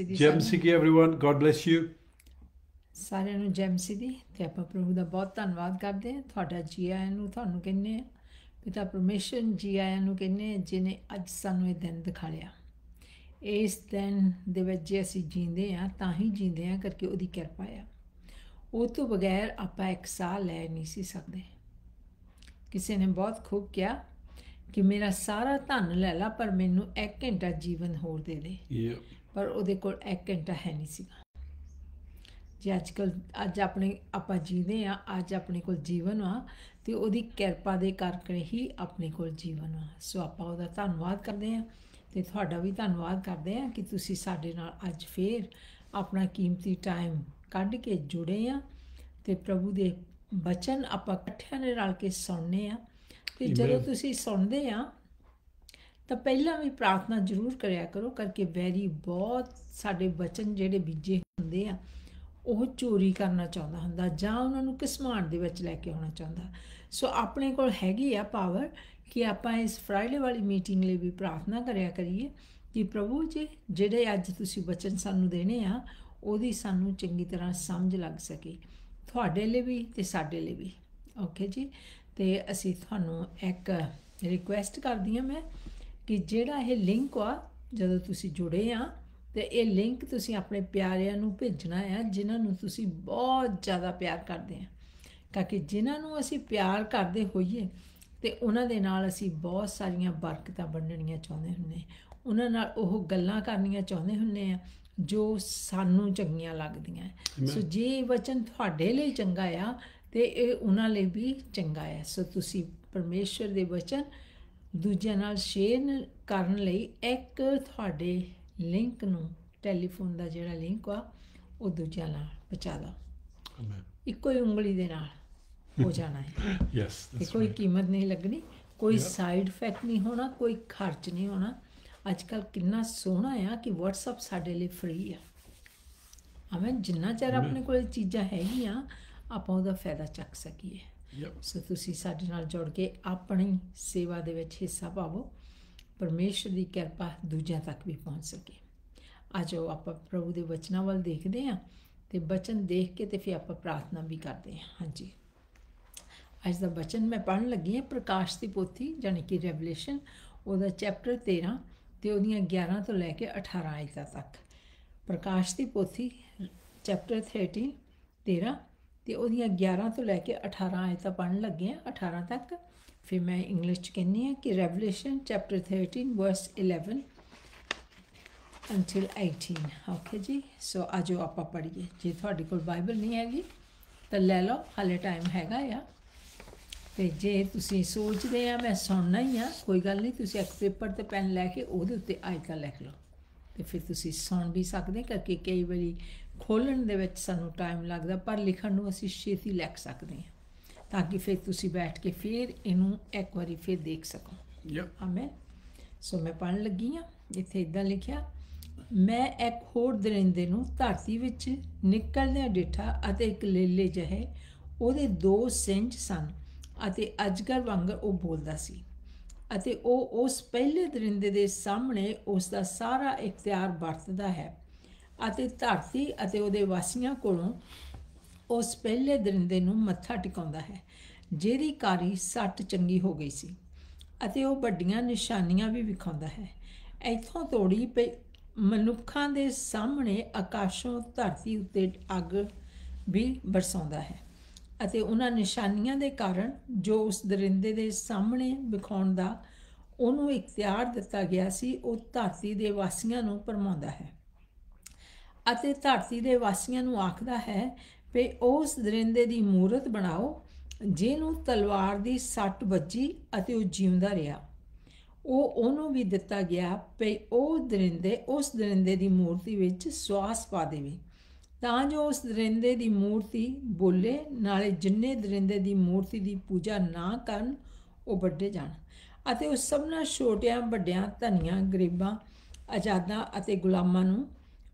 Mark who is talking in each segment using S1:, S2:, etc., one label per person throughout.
S1: ਜੈ ਮਸੀਹ
S2: everyone God bless you
S1: ਸਾਰਿਆਂ ਨੂੰ ਜੈ ਮਸੀਹ ਤੇ ਆਪਾਂ ਪ੍ਰਭੂ ਦਾ ਬਹੁਤ ਧੰਨਵਾਦ ਕਰਦੇ ਹਾਂ ਤੁਹਾਡਾ ਜੀ ਆਇਆਂ ਨੂੰ ਤੁਹਾਨੂੰ ਕਹਿੰਨੇ ਆ ਪਿਤਾ ਪਰਮੇਸ਼ਰ ਜੀ ਆਇਆਂ ਨੂੰ ਕਹਿੰਨੇ ਜਿਨੇ ਅੱਜ ਸਾਨੂੰ ਇਹ ਦਿਨ ਦਿਖਾਲਿਆ ਇਸ ਦਿਨ ਦੇ ਵਿੱਚ ਜੇ ਅਸੀਂ ਜੀਂਦੇ ਆ ਤਾਂ ਹੀ ਜੀਂਦੇ ਆ ਕਰਕੇ ਉਹਦੀ ਕਿਰਪਾ ਆ ਉਹ ਤੋਂ ਬਗੈਰ ਆਪਾਂ ਇੱਕ ਸਾਹ ਲੈ ਨਹੀਂ ਸੀ ਸਕਦੇ ਕਿਸੇ ਨੇ ਬਹੁਤ ਖੂਬ ਕਿਹਾ ਕਿ ਮੇਰਾ ਸਾਰਾ ਧਨ ਲੈ ਲੈ ਪਰ ਮੈਨੂੰ 1 ਘੰਟਾ ਜੀਵਨ ਹੋਰ ਦੇ ਦੇ ਪਰ ਉਹਦੇ ਕੋਲ 1 ਘੰਟਾ ਹੈ ਨਹੀਂ ਸੀਗਾ ਜੇ ਅੱਜ ਕੱਲ ਅੱਜ ਆਪਣੇ ਆਪਾਂ ਜੀਦੇ ਆ ਅੱਜ ਆਪਣੇ ਕੋਲ ਜੀਵਨ ਆ ਤੇ ਉਹਦੀ ਕਿਰਪਾ ਦੇ ਕਰਕੇ ਹੀ ਆਪਣੇ ਕੋਲ ਜੀਵਨ ਆ ਸੋ ਆਪਾਂ ਉਹਦਾ ਧੰਨਵਾਦ ਕਰਦੇ ਆ ਤੇ ਤੁਹਾਡਾ ਵੀ ਧੰਨਵਾਦ ਕਰਦੇ ਆ ਕਿ ਤੁਸੀਂ ਸਾਡੇ ਨਾਲ ਅੱਜ ਫੇਰ ਆਪਣਾ ਕੀਮਤੀ ਟਾਈਮ ਕੱਢ ਕੇ ਜੁੜੇ ਆ ਤੇ ਪ੍ਰਭੂ ਦੇ ਬਚਨ ਆਪਾਂ ਇਕੱਠਿਆਂ ਨੇ ਰਲ ਕੇ ਸੁਣਨੇ ਆ ਤੇ ਜਦੋਂ ਤੁਸੀਂ ਸੁਣਦੇ ਆ ਤਾਂ ਪਹਿਲਾਂ ਵੀ ਪ੍ਰਾਰਥਨਾ ਜ਼ਰੂਰ ਕਰਿਆ ਕਰੋ ਕਰਕੇ ਵੈਰੀ ਬਹੁਤ ਸਾਡੇ ਬਚਨ ਜਿਹੜੇ ਬੀਜੇ ਹੁੰਦੇ ਆ ਉਹ ਚੋਰੀ ਕਰਨਾ ਚਾਹੁੰਦਾ ਹੁੰਦਾ ਜਾਂ ਉਹਨਾਂ ਨੂੰ ਕਿਸਮਾਨ ਦੇ ਵਿੱਚ ਲੈ ਕੇ ਆਉਣਾ ਚਾਹੁੰਦਾ ਸੋ ਆਪਣੇ ਕੋਲ ਹੈਗੀ ਆ ਪਾਵਰ ਕਿ ਆਪਾਂ ਇਸ ਫਰਾਈਡੇ ਵਾਲੀ ਮੀਟਿੰਗ ਲਈ ਵੀ ਪ੍ਰਾਰਥਨਾ ਕਰਿਆ ਕਰੀਏ ਕਿ ਪ੍ਰਭੂ ਜੀ ਜਿਹੜੇ ਅੱਜ ਤੁਸੀਂ ਬਚਨ ਸਾਨੂੰ ਦੇਣੇ ਆ ਉਹਦੀ ਸਾਨੂੰ ਚੰਗੀ ਤਰ੍ਹਾਂ ਸਮਝ ਲੱਗ ਸਕੇ ਤੁਹਾਡੇ ਲਈ ਵੀ ਤੇ ਸਾਡੇ ਲਈ ਵੀ ਓਕੇ ਜੀ ਤੇ ਅਸੀਂ ਤੁਹਾਨੂੰ ਇੱਕ ਰਿਕੁਐਸਟ ਕਰਦੀ ਆ ਮੈਂ ਕਿ ਜਿਹੜਾ ਇਹ ਲਿੰਕ ਆ ਜਦੋਂ ਤੁਸੀਂ ਜੁੜੇ ਆ ਤੇ ਇਹ ਲਿੰਕ ਤੁਸੀਂ ਆਪਣੇ ਪਿਆਰਿਆਂ ਨੂੰ ਭੇਜਣਾ ਆ ਜਿਨ੍ਹਾਂ ਨੂੰ ਤੁਸੀਂ ਬਹੁਤ ਜ਼ਿਆਦਾ ਪਿਆਰ ਕਰਦੇ ਆ ਕਿਉਂਕਿ ਜਿਨ੍ਹਾਂ ਨੂੰ ਅਸੀਂ ਪਿਆਰ ਕਰਦੇ ਹੋਈਏ ਤੇ ਉਹਨਾਂ ਦੇ ਨਾਲ ਅਸੀਂ ਬਹੁਤ ਸਾਰੀਆਂ ਬਰਕਤਾਂ ਵੰਡਣੀਆਂ ਚਾਹੁੰਦੇ ਹੁੰਨੇ ਉਹਨਾਂ ਨਾਲ ਉਹ ਗੱਲਾਂ ਕਰਨੀਆਂ ਚਾਹੁੰਦੇ ਹੁੰਨੇ ਆ ਜੋ ਸਾਨੂੰ ਚੰਗੀਆਂ ਲੱਗਦੀਆਂ ਸੋ ਜੇ ਵਚਨ ਤੁਹਾਡੇ ਲਈ ਚੰਗਾ ਆ ਤੇ ਇਹ ਉਹਨਾਂ ਲਈ ਵੀ ਚੰਗਾ ਆ ਸੋ ਤੁਸੀਂ ਪਰਮੇਸ਼ਰ ਦੇ ਵਚਨ ਦੂਜਿਆਂ ਨਾਲ ਸ਼ੇਅਰ ਕਰਨ ਲਈ ਇੱਕ ਤੁਹਾਡੇ ਲਿੰਕ ਨੂੰ ਟੈਲੀਫੋਨ ਦਾ ਜਿਹੜਾ ਲਿੰਕ ਆ ਉਹ ਦੂਜਿਆਂ ਨਾਲ ਪਹੁੰਚਾ ਦਿਓ ਇੱਕੋ ਹੀ ਉਂਗਲੀ ਦੇ ਨਾਲ ਹੋ ਜਾਣਾ ਹੈ ਯੈਸ ਕੋਈ ਕੀਮਤ ਨਹੀਂ ਲੱਗਣੀ ਕੋਈ ਸਾਈਡ ਇਫੈਕਟ ਨਹੀਂ ਹੋਣਾ ਕੋਈ ਖਰਚ ਨਹੀਂ ਹੋਣਾ ਅੱਜ ਕੱਲ ਕਿੰਨਾ ਸੋਹਣਾ ਆ ਕਿ WhatsApp ਸਾਡੇ ਲਈ ਫ੍ਰੀ ਆ ਆਵੇਂ ਜਿੰਨਾ ਚਿਰ ਆਪਣੇ ਕੋਲ ਚੀਜ਼ਾਂ ਹੈਗੀਆਂ ਆਪਾਂ ਉਹਦਾ ਫਾਇਦਾ ਚੱਕ ਸਕੀਏ ਸੋ ਤੁਸੀਂ ਸਾਡੇ ਨਾਲ ਜੁੜ ਕੇ ਆਪਣੀ ਸੇਵਾ ਦੇ ਵਿੱਚ ਹਿੱਸਾ ਪਾਵੋ ਪਰਮੇਸ਼ਰ ਦੀ ਕਿਰਪਾ ਦੂਜਿਆਂ ਤੱਕ ਵੀ ਪਹੁੰਚ ਸਕੇ ਆਜੋ ਆਪਾਂ ਪ੍ਰਭੂ ਦੇ ਵਚਨਾਂ ਵੱਲ ਦੇਖਦੇ ਹਾਂ ਤੇ ਬਚਨ ਦੇਖ ਕੇ ਤੇ ਫਿਰ ਆਪਾਂ ਪ੍ਰਾਰਥਨਾ ਵੀ ਕਰਦੇ ਹਾਂ ਹਾਂਜੀ ਅੱਜ ਦਾ ਬਚਨ ਮੈਂ ਪੜਨ ਲੱਗੀ ਹਾਂ ਪ੍ਰਕਾਸ਼ ਦੀ ਪੋਥੀ ਜਾਨੀ ਕਿ ਰੈਵਲੇਸ਼ਨ ਉਹਦਾ ਚੈਪਟਰ 13 ਤੇ ਉਹਦੀਆਂ 11 ਤੋਂ ਲੈ ਕੇ 18 ਆਇਤਾਂ ਤੱਕ ਪ੍ਰਕਾਸ਼ ਦੀ ਪੋਥੀ ਚੈਪਟਰ 13 13 ਤੇ ਉਹਦੀਆਂ 11 ਤੋਂ ਲੈ ਕੇ 18 ਆਇਤਾਂ ਪੜਨ ਲੱਗੇ ਆ 18 ਤੱਕ ਫਿਰ ਮੈਂ ਇੰਗਲਿਸ਼ ਚ ਕਹਿੰਨੀ ਆ ਕਿ Revelation chapter 13 verse 11 until 18 okay ਜੀ ਸੋ ਅਜੋ ਆਪਾਂ ਪੜੀਏ ਜੇ ਤੁਹਾਡੇ ਕੋਲ ਬਾਈਬਲ ਨਹੀਂ ਹੈਗੀ ਤਾਂ ਲੈ ਲਓ ਹਲੇ ਟਾਈਮ ਹੈਗਾ ਆ ਤੇ ਜੇ ਤੁਸੀਂ ਸੋਚਦੇ ਆ ਮੈਂ ਸੁਣਨਾ ਹੀ ਆ ਕੋਈ ਗੱਲ ਨਹੀਂ ਤੁਸੀਂ ਇੱਕ ਪੇਪਰ ਤੇ ਪੈਨ ਲੈ ਕੇ ਉਹਦੇ ਉੱਤੇ ਆਇਤਾਂ ਲਿਖ ਲਓ ਤੇ ਫਿਰ ਤੁਸੀਂ ਸੁਣ ਵੀ ਸਕਦੇ ਕਿ ਕਈ ਵਾਰੀ ਖੋਲਣ ਦੇ ਵਿੱਚ ਸਾਨੂੰ ਟਾਈਮ ਲੱਗਦਾ ਪਰ ਲਿਖਣ ਨੂੰ ਅਸੀਂ ਛੇਤੀ ਲਿਖ ਸਕਦੇ ਹਾਂ ਤਾਂ ਕਿ ਫਿਰ ਤੁਸੀਂ ਬੈਠ ਕੇ ਫਿਰ ਇਹਨੂੰ ਇੱਕ ਵਾਰੀ ਫਿਰ ਦੇਖ ਸਕੋ ਯਾ ਆਮੇਨ ਸੋ ਮੈਂ ਪੜਨ ਲੱਗੀ ਆ ਇੱਥੇ ਇਦਾਂ ਲਿਖਿਆ ਮੈਂ ਇੱਕ ਹੋਰ ਦਰਿੰਦੇ ਨੂੰ ਧਰਤੀ ਵਿੱਚ ਨਿਕਲਦੇ ਡੇਟਾ ਅਤੇ ਇੱਕ ਲੇਲੇ ਜਹੇ ਉਹਦੇ ਦੋ ਸਿੰਜ ਸਨ ਅਤੇ ਅਜਗਰ ਵਾਂਗ ਉਹ ਬੋਲਦਾ ਸੀ ਅਤੇ ਉਹ ਉਸ ਪਹਿਲੇ ਦਰਿੰਦੇ ਦੇ ਸਾਹਮਣੇ ਉਸ ਦਾ ਸਾਰਾ ਇਖਤਿਆਰ ਵਰਤਦਾ ਹੈ ਅਤੇ ਧਰਤੀ ਅਤੇ ਉਹਦੇ ਵਾਸੀਆਂ ਕੋਲੋਂ ਉਸ ਪਹਿਲੇ ਦਰਿੰਦੇ ਨੂੰ ਮੱਥਾ ਟਿਕਾਉਂਦਾ ਹੈ ਜਿਹਦੀ ਕਾਰੀ ਸੱਟ ਚੰਗੀ ਹੋ ਗਈ ਸੀ ਅਤੇ ਉਹ ਵੱਡੀਆਂ ਨਿਸ਼ਾਨੀਆਂ ਵੀ ਵਿਖਾਉਂਦਾ ਹੈ ਇੱਥੋਂ ਤੋੜੀ ਮਨੁੱਖਾਂ ਦੇ ਸਾਹਮਣੇ ਆਕਾਸ਼ੋਂ ਧਰਤੀ ਉੱਤੇ ਅੱਗ ਵੀ ਵਰਸਾਉਂਦਾ ਹੈ ਅਤੇ ਉਹਨਾਂ ਨਿਸ਼ਾਨੀਆਂ ਦੇ ਕਾਰਨ ਜੋ ਉਸ ਦਰਿੰਦੇ ਦੇ ਸਾਹਮਣੇ ਵਿਖਾਉਣ ਦਾ ਉਹਨੂੰ ਇਖਤਿਆਰ ਦਿੱਤਾ ਗਿਆ ਸੀ ਉਹ ਧਰਤੀ ਦੇ ਵਾਸੀਆਂ ਨੂੰ ਪਰਮਾਉਂਦਾ ਹੈ ਅਤੇ ਧਰਤੀ ਦੇ ਵਾਸੀਆਂ ਨੂੰ ਆਖਦਾ ਹੈ ਕਿ ਉਸ ਦਰਿੰਦੇ ਦੀ ਮੂਰਤ ਬਣਾਓ ਜਿਹਨੂੰ ਤਲਵਾਰ ਦੀ ਸੱਟ ਵੱਜੀ ਅਤੇ ਉਹ ਜਿਉਂਦਾ ਰਿਹਾ ਉਹ ਉਹਨੂੰ ਵੀ ਦਿੱਤਾ ਗਿਆ ਕਿ ਉਹ ਦਰਿੰਦੇ ਉਸ ਦਰਿੰਦੇ ਦੀ ਮੂਰਤੀ ਵਿੱਚ ਸਵਾਸ ਪਾ ਦੇਵੇ ਤਾਂ ਜੋ ਉਸ ਦਰਿੰਦੇ ਦੀ ਮੂਰਤੀ ਬੋਲੇ ਨਾਲੇ ਜਿੰਨੇ ਦਰਿੰਦੇ ਦੀ ਮੂਰਤੀ ਦੀ ਪੂਜਾ ਨਾ ਕਰਨ ਉਹ ਵੱਡੇ ਜਾਣ ਅਤੇ ਉਹ ਸਭਨਾ ਛੋਟਿਆਂ ਵੱਡਿਆਂ ਧਨੀਆਂ ਗਰੀਬਾਂ ਆਜ਼ਾਦਾਂ ਅਤੇ ਗੁਲਾਮਾਂ ਨੂੰ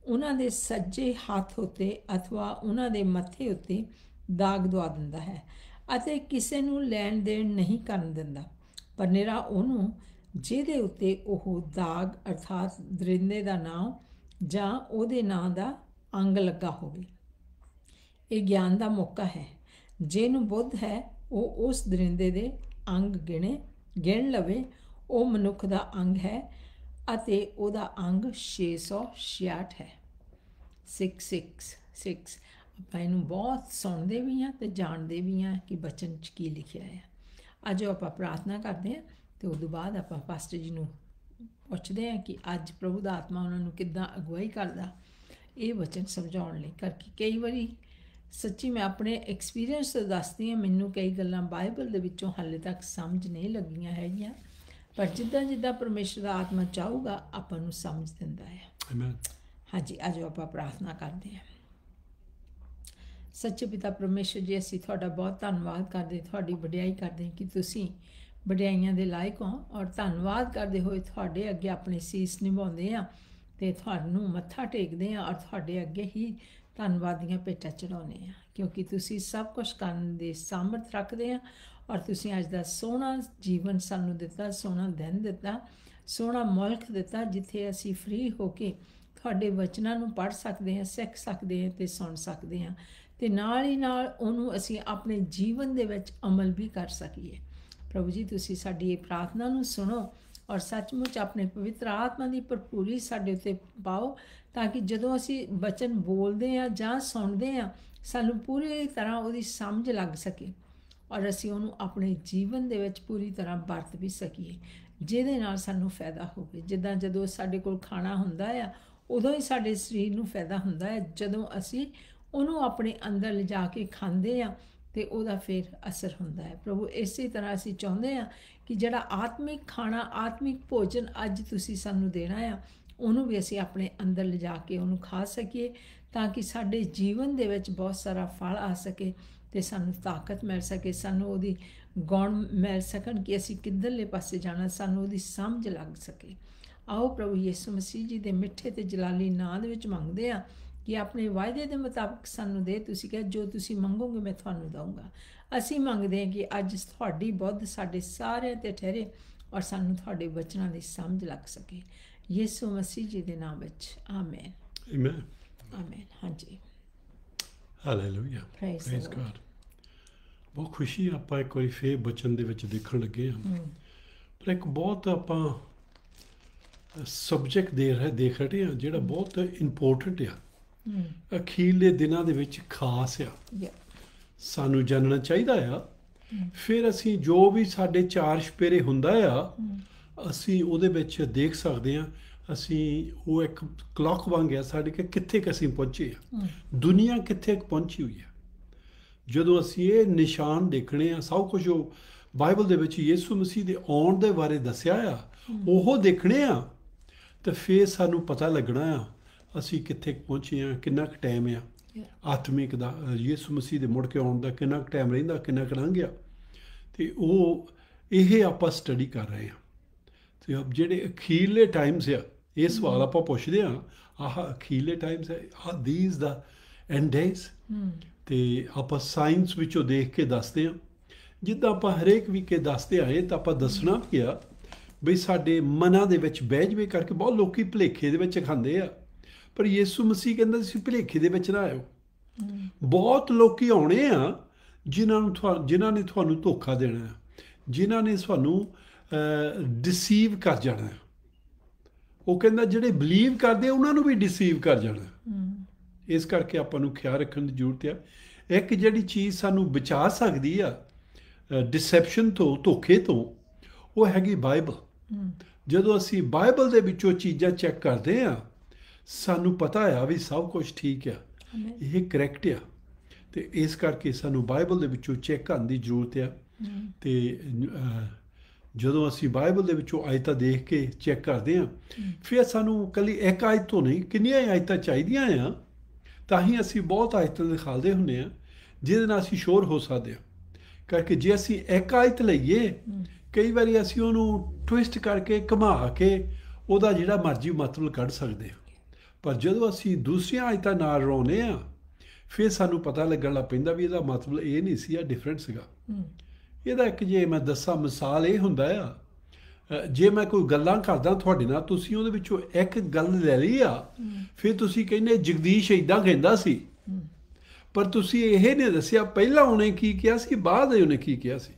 S1: ਉਹਨਾਂ ਦੇ ਸੱਜੇ ਹੱਥ ਉੱਤੇ अथवा ਉਹਨਾਂ ਦੇ ਮੱਥੇ ਉੱਤੇ ਦਾਗ ਦਵਾ ਦਿੰਦਾ ਹੈ ਅਤੇ ਕਿਸੇ ਨੂੰ ਲੈਣ ਦੇਣ ਨਹੀਂ ਕਰਨ ਦਿੰਦਾ ਪਰ ਨਿਹਰਾ ਉਹਨੂੰ ਜਿਹਦੇ ਉੱਤੇ ਉਹ ਦਾਗ ਅਰਥਾਤ ਦਰਿੰਦੇ ਦਾ ਨਾਮ ਜਾਂ ਉਹਦੇ ਨਾਂ ਦਾ ਅੰਗ ਲੱਗਾ ਹੋਵੇ ਇਹ ਗਿਆਨ ਦਾ ਮੌਕਾ ਹੈ ਜਿਹਨੂੰ ਬੁੱਧ ਹੈ ਉਹ ਉਸ ਦਰਿੰਦੇ ਦੇ ਅੰਗ ਗਿਣੇ ਗਿਣ ਲਵੇ ਉਹ ਮਨੁੱਖ ਦਾ ਅੰਗ ਹੈ ਅਤੇ ਉਹਦਾ ਅੰਗ 666 ਹੈ 666 ਆਪਾਂ ਇਹਨੂੰ ਬਹੁਤ ਸੁਣਦੇ ਵੀ ਆ ਤੇ ਜਾਣਦੇ ਵੀ ਆ ਕਿ ਬਚਨ ਚ ਕੀ ਲਿਖਿਆ ਆ ਅੱਜ ਆਪਾਂ ਪ੍ਰਾਰਥਨਾ ਕਰਦੇ ਆ ਤੇ ਉਸ ਤੋਂ ਬਾਅਦ ਆਪਾਂ ਪਾਸਟਰ ਜੀ ਨੂੰ ਪੁੱਛਦੇ ਆ ਕਿ ਅੱਜ ਪ੍ਰਭੂ ਦਾ ਆਤਮਾ ਉਹਨਾਂ ਨੂੰ ਕਿੱਦਾਂ ਅਗਵਾਈ ਕਰਦਾ ਇਹ ਬਚਨ ਸਮਝਾਉਣ ਲਈ ਕਰਕੇ ਕਈ ਵਾਰੀ ਸੱਚੀ ਮੈਂ ਆਪਣੇ ਐਕਸਪੀਰੀਅੰਸ ਦੱਸਦੀ ਆ ਮੈਨੂੰ ਕਈ ਗੱਲਾਂ ਬਾਈਬਲ ਦੇ ਵਿੱਚੋਂ ਹਾਲੇ ਤੱਕ ਸਮਝ ਨਹੀਂ ਲੱਗੀਆਂ ਹੈਗੀਆਂ ਪਰ ਜਿੱਦਾਂ ਜਿੱਦਾਂ ਪਰਮੇਸ਼ਰ ਦਾ ਆਤਮਾ ਚਾਹੂਗਾ ਆਪਾਂ ਨੂੰ ਸਮਝ ਦਿੰਦਾ ਹੈ ਆਮੇਨ ਹਾਂਜੀ ਅੱਜ ਆਪਾਂ ਪ੍ਰਾਰਥਨਾ ਕਰਦੇ ਹਾਂ ਸੱਚੇ ਪਿਤਾ ਪਰਮੇਸ਼ਰ ਜੀ ਅਸੀਂ ਤੁਹਾਡਾ ਬਹੁਤ ਧੰਨਵਾਦ ਕਰਦੇ ਤੁਹਾਡੀ ਵਡਿਆਈ ਕਰਦੇ ਕਿ ਤੁਸੀਂ ਵਡਿਆਈਆਂ ਦੇ ਲਾਇਕ ਹੋ ਔਰ ਧੰਨਵਾਦ ਕਰਦੇ ਹੋਏ ਤੁਹਾਡੇ ਅੱਗੇ ਆਪਣੇ ਸੀਸ ਨਿਭਾਉਂਦੇ ਆ ਤੇ ਤੁਹਾਨੂੰ ਮੱਥਾ ਟੇਕਦੇ ਆ ਔਰ ਤੁਹਾਡੇ ਅੱਗੇ ਹੀ ਧੰਨਵਾਦੀਆਂ ਪੇਟਾ ਚੜਾਉਨੇ ਆ ਕਿਉਂਕਿ ਤੁਸੀਂ ਸਭ ਕੁਝ ਕਰਨ ਦੇ ਸਮਰਥ ਰੱਖਦੇ ਆ ਔਰ ਤੁਸੀਂ ਅੱਜ ਦਾ ਸੋਹਣਾ ਜੀਵਨ ਸਾਨੂੰ ਦਿੱਤਾ ਸੋਹਣਾ ਦਿਨ ਦਿੱਤਾ ਸੋਹਣਾ ਮੌਲਕ ਦਿੱਤਾ ਜਿੱਥੇ ਅਸੀਂ ਫ੍ਰੀ ਹੋ ਕੇ ਤੁਹਾਡੇ ਵਚਨਾਂ ਨੂੰ ਪੜ ਸਕਦੇ ਹਾਂ ਸਿੱਖ ਸਕਦੇ ਹਾਂ ਤੇ ਸੁਣ ਸਕਦੇ ਹਾਂ ਤੇ ਨਾਲ ਹੀ ਨਾਲ ਉਹਨੂੰ ਅਸੀਂ ਆਪਣੇ ਜੀਵਨ ਦੇ ਵਿੱਚ ਅਮਲ ਵੀ ਕਰ ਸਕੀਏ ਪ੍ਰਭੂ ਜੀ ਤੁਸੀਂ ਸਾਡੀ ਇਹ ਪ੍ਰਾਰਥਨਾ ਨੂੰ ਸੁਣੋ ਔਰ ਸੱਚਮੁੱਚ ਆਪਣੇ ਪਵਿੱਤਰ ਆਤਮਾ ਦੀ ਭਰਪੂਰੀ ਸਾਡੇ ਉੱਤੇ ਪਾਓ ਤਾਂ ਕਿ ਜਦੋਂ ਅਸੀਂ ਬਚਨ ਬੋਲਦੇ ਹਾਂ ਜਾਂ ਸੁਣਦੇ ਹਾਂ ਸਾਨੂੰ ਪੂਰੀ ਤਰ੍ਹਾਂ ਉਹਦੀ ਸਮਝ ਲੱਗ ਸਕੇ ਔਰ ਅਸੀਂ ਉਹਨੂੰ ਆਪਣੇ ਜੀਵਨ ਦੇ ਵਿੱਚ ਪੂਰੀ ਤਰ੍ਹਾਂ ਵਰਤ ਵੀ ਸਕੀਏ ਜਿਹਦੇ ਨਾਲ ਸਾਨੂੰ ਫਾਇਦਾ ਹੋਵੇ ਜਿੱਦਾਂ ਜਦੋਂ ਸਾਡੇ ਕੋਲ ਖਾਣਾ ਹੁੰਦਾ ਆ ਉਦੋਂ ਹੀ ਸਾਡੇ ਸਰੀਰ ਨੂੰ ਫਾਇਦਾ ਹੁੰਦਾ ਹੈ ਜਦੋਂ ਅਸੀਂ ਉਹਨੂੰ ਆਪਣੇ ਅੰਦਰ ਲਿਜਾ ਕੇ ਖਾਂਦੇ ਆ ਤੇ ਉਹਦਾ ਫਿਰ ਅਸਰ ਹੁੰਦਾ ਹੈ ਪ੍ਰਭੂ ਇਸੇ ਤਰ੍ਹਾਂ ਅਸੀਂ ਚਾਹੁੰਦੇ ਆ ਕਿ ਜਿਹੜਾ ਆਤਮਿਕ ਖਾਣਾ ਆਤਮਿਕ ਭੋਜਨ ਅੱਜ ਤੁਸੀਂ ਸਾਨੂੰ ਦੇਣਾ ਆ ਉਹਨੂੰ ਵੀ ਅਸੀਂ ਆਪਣੇ ਅੰਦਰ ਲਿਜਾ ਕੇ ਉਹਨੂੰ ਖਾ ਸਕੀਏ ਤਾਂ ਕਿ ਸਾਡੇ ਜੀਵਨ ਦੇ ਵਿੱਚ ਬਹੁਤ ਸਾਰਾ ਫਲ ਆ ਸਕੇ ਤੇ ਸਾਨੂੰ ਤਾਕਤ ਮਿਲ ਸਕੇ ਸਾਨੂੰ ਉਹਦੀ ਗੁਣ ਮਿਲ ਸਕਣ ਕਿ ਅਸੀਂ ਕਿੱਧਰਲੇ ਪਾਸੇ ਜਾਣਾ ਸਾਨੂੰ ਉਹਦੀ ਸਮਝ ਲੱਗ ਸਕੇ ਆਓ ਪ੍ਰਭੂ ਯਿਸੂ ਮਸੀਹ ਜੀ ਦੇ ਮਿੱਠੇ ਤੇ ਜਲਾਲੀ ਨਾਮ ਦੇ ਵਿੱਚ ਮੰਗਦੇ ਆ ਕਿ ਆਪਣੇ ਵਾਅਦੇ ਦੇ ਮੁਤਾਬਕ ਸਾਨੂੰ ਦੇ ਤੁਸੀਂ ਕਹੇ ਜੋ ਤੁਸੀਂ ਮੰਗੋਗੇ ਮੈਂ ਤੁਹਾਨੂੰ ਦਊਂਗਾ ਅਸੀਂ ਮੰਗਦੇ ਹਾਂ ਕਿ ਅੱਜ ਤੁਹਾਡੀ ਬੁੱਧ ਸਾਡੇ ਸਾਰਿਆਂ ਤੇ ਠਹਿਰੇ ਔਰ ਸਾਨੂੰ ਤੁਹਾਡੇ ਬਚਨਾਂ ਦੀ ਸਮਝ ਲੱਗ ਸਕੇ ਯਿਸੂ ਮਸੀਹ ਜੀ ਦੇ ਨਾਮ ਵਿੱਚ ਆਮੇਨ ਆਮੇਨ ਆਮੇਨ ਹਾਂਜੀ
S2: ਹਾਲੇਲੂਇਆ ਪ੍ਰੇਜ਼ ਗੋਡ ਬਹੁਤ ਖੁਸ਼ੀ ਆਪਾਂ ਇੱਕ ਵਾਰੀ ਫੇਰ ਬਚਨ ਦੇ ਵਿੱਚ ਦੇਖਣ ਲੱਗੇ ਹਾਂ ਪਰ ਇੱਕ ਬਹੁਤ ਆਪਾਂ ਸਬਜੈਕਟ ਦੇ ਰਿਹਾ ਦੇਖ ਰਹੇ ਹਾਂ ਜਿਹੜਾ ਬਹੁਤ ਇੰਪੋਰਟੈਂਟ ਆ ਅਖੀਲੇ ਦਿਨਾਂ ਦੇ ਵਿੱਚ ਖਾਸ ਆ ਸਾਨੂੰ ਜਾਣਨਾ ਚਾਹੀਦਾ ਆ ਫਿਰ ਅਸੀਂ ਜੋ ਵੀ ਸਾਡੇ ਚਾਰ ਸ਼ਪੇਰੇ ਹੁੰਦਾ ਆ ਅਸੀਂ ਉਹਦੇ ਵਿੱਚ ਦੇਖ ਸਕਦੇ ਆ ਅਸੀਂ ਉਹ ਇੱਕ ਕਲੌਕ ਵਾਂਗ ਆ ਸਾਡੇ ਕਿ ਕਿੱਥੇ ਕਿਸੀਂ ਪਹੁੰਚੇ ਆ ਦੁਨੀਆ ਕਿੱਥੇ ਪਹੁੰਚੀ ਹੋਈ ਆ ਜਦੋਂ ਅਸੀਂ ਇਹ ਨਿਸ਼ਾਨ ਦੇਖਣੇ ਆ ਸਭ ਕੁਝ ਉਹ ਬਾਈਬਲ ਦੇ ਵਿੱਚ ਯਿਸੂ ਮਸੀਹ ਦੇ ਆਉਣ ਦੇ ਬਾਰੇ ਦੱਸਿਆ ਆ ਉਹ ਦੇਖਣੇ ਆ ਤੇ ਫੇਰ ਸਾਨੂੰ ਪਤਾ ਲੱਗਣਾ ਆ ਅਸੀਂ ਕਿੱਥੇ ਪਹੁੰਚੇ ਆ ਕਿੰਨਾ ਕੁ ਟਾਈਮ ਆ ਆਤਮਿਕ ਦਾ ਯਿਸੂ ਮਸੀਹ ਦੇ ਮੁੜ ਕੇ ਆਉਣ ਦਾ ਕਿੰਨਾ ਕੁ ਟਾਈਮ ਰਹਿੰਦਾ ਕਿੰਨਾ ਕੁ ਲੰਘ ਗਿਆ ਤੇ ਉਹ ਇਹ ਆਪਾਂ ਸਟੱਡੀ ਕਰ ਰਹੇ ਆ ਤੇ ਅਬ ਜਿਹੜੇ ਅਖੀਲੇ ਟਾਈਮਸ ਆ ਇਹ ਸਵਾਲ ਆਪਾਂ ਪੁੱਛਦੇ ਆ ਆਹ ਅਖੀਲੇ ਟਾਈਮਸ ਆ ਥੀਸ ਦਾ ਐਂਡ ਡੇਸ ਤੇ ਆਪਾਂ ਸਾਇੰਸ ਵਿੱਚੋਂ ਦੇਖ ਕੇ ਦੱਸਦੇ ਆ ਜਿੱਦਾਂ ਆਪਾਂ ਹਰੇਕ ਵੀਕੇ ਦੱਸਦੇ ਆਏ ਤਾਂ ਆਪਾਂ ਦੱਸਣਾ ਆ ਵੀ ਸਾਡੇ ਮਨਾਂ ਦੇ ਵਿੱਚ ਬਹਿ ਜਵੇ ਕਰਕੇ ਬਹੁਤ ਲੋਕੀ ਭਲੇਖੇ ਦੇ ਵਿੱਚ ਖਾਂਦੇ ਆ ਪਰ ਯਿਸੂ ਮਸੀਹ ਕਹਿੰਦਾ ਸੀ ਭਲੇਖੇ ਦੇ ਵਿੱਚ ਨਾ ਆਇਓ ਬਹੁਤ ਲੋਕੀ ਆਉਣੇ ਆ ਜਿਨ੍ਹਾਂ ਨੂੰ ਜਿਨ੍ਹਾਂ ਨੇ ਤੁਹਾਨੂੰ ਧੋਖਾ ਦੇਣਾ ਹੈ ਜਿਨ੍ਹਾਂ ਨੇ ਤੁਹਾਨੂੰ ਡਿਸੀਵ ਕਰ ਜਾਣਾ ਉਹ ਕਹਿੰਦਾ ਜਿਹੜੇ ਬਲੀਵ ਕਰਦੇ ਉਹਨਾਂ ਨੂੰ ਵੀ ਡਿਸੀਵ ਕਰ
S3: ਜਾਣਾ
S2: ਇਸ ਕਰਕੇ ਆਪਾਂ ਨੂੰ ਖਿਆਲ ਰੱਖਣ ਦੀ ਜ਼ਰੂਰਤ ਹੈ ਇੱਕ ਜਿਹੜੀ ਚੀਜ਼ ਸਾਨੂੰ ਬਚਾ ਸਕਦੀ ਆ ਡਿਸੈਪਸ਼ਨ ਤੋਂ ਧੋਖੇ ਤੋਂ ਉਹ ਹੈਗੀ ਬਾਈਬਲ ਜਦੋਂ ਅਸੀਂ ਬਾਈਬਲ ਦੇ ਵਿੱਚੋਂ ਚੀਜ਼ਾਂ ਚੈੱਕ ਕਰਦੇ ਆ ਸਾਨੂੰ ਪਤਾ ਆ ਵੀ ਸਭ ਕੁਝ ਠੀਕ ਆ ਇਹ ਕਰੈਕਟ ਆ ਤੇ ਇਸ ਕਰਕੇ ਸਾਨੂੰ ਬਾਈਬਲ ਦੇ ਵਿੱਚੋਂ ਚੈੱਕ ਕਰਨ ਦੀ ਜ਼ਰੂਰਤ ਆ ਤੇ ਜਦੋਂ ਅਸੀਂ ਬਾਈਬਲ ਦੇ ਵਿੱਚੋਂ ਆਇਤਾਂ ਦੇਖ ਕੇ ਚੈੱਕ ਕਰਦੇ ਆ ਫਿਰ ਸਾਨੂੰ ਕੱਲੀ ਇੱਕ ਆਇਤ ਤੋਂ ਨਹੀਂ ਕਿੰਨੀਆਂ ਆਇਤਾਂ ਚਾਹੀਦੀਆਂ ਆ ਤਾਂ ਹੀ ਅਸੀਂ ਬਹੁਤ ਆਇਤਾਂ ਦਿਖਾਉਂਦੇ ਹੁੰਨੇ ਆ ਜਿਹਦੇ ਨਾਲ ਅਸੀਂ ਸ਼ੋਰ ਹੋ ਸਕਦੇ ਆ ਕਰਕੇ ਜੇ ਅਸੀਂ ਇੱਕ ਆਇਤ ਲਈਏ ਕਈ ਵਾਰੀ ਅਸੀਂ ਉਹਨੂੰ ਟਵਿਸਟ ਕਰਕੇ ਘੁਮਾ ਕੇ ਉਹਦਾ ਜਿਹੜਾ ਮਰਜ਼ੀ ਮਤਲਬ ਕੱਢ ਸਕਦੇ ਹਾਂ ਪਰ ਜਦੋਂ ਅਸੀਂ ਦੂਸਰੀਆਂ ਆਇਤਾਂ ਨਾਲ ਰੋਨੇ ਆ ਫਿਰ ਸਾਨੂੰ ਪਤਾ ਲੱਗਣ ਲੱਗ ਪੈਂਦਾ ਵੀ ਇਹਦਾ ਮਤਲਬ ਇਹ ਨਹੀਂ ਸੀ ਆ ਡਿਫਰੈਂਟ ਸੀਗਾ ਇਹਦਾ ਇੱਕ ਜੇ ਮੈਂ ਦੱਸਾਂ ਮਿਸਾਲ ਇਹ ਹੁੰਦਾ ਆ ਜੇ ਮੈਂ ਕੋਈ ਗੱਲਾਂ ਕਰਦਾ ਤੁਹਾਡੇ ਨਾਲ ਤੁਸੀਂ ਉਹਦੇ ਵਿੱਚੋਂ ਇੱਕ ਗੱਲ ਲੈ ਲਈ ਆ ਫਿਰ ਤੁਸੀਂ ਕਹਿੰਦੇ ਜਗਦੀਸ਼ ਇਦਾਂ ਕਹਿੰਦਾ ਸੀ ਪਰ ਤੁਸੀਂ ਇਹ ਨਹੀਂ ਦੱਸਿਆ ਪਹਿਲਾਂ ਉਹਨੇ ਕੀ ਕਿਹਾ ਸੀ ਬਾਅਦ ਉਹਨੇ ਕੀ ਕਿਹਾ ਸੀ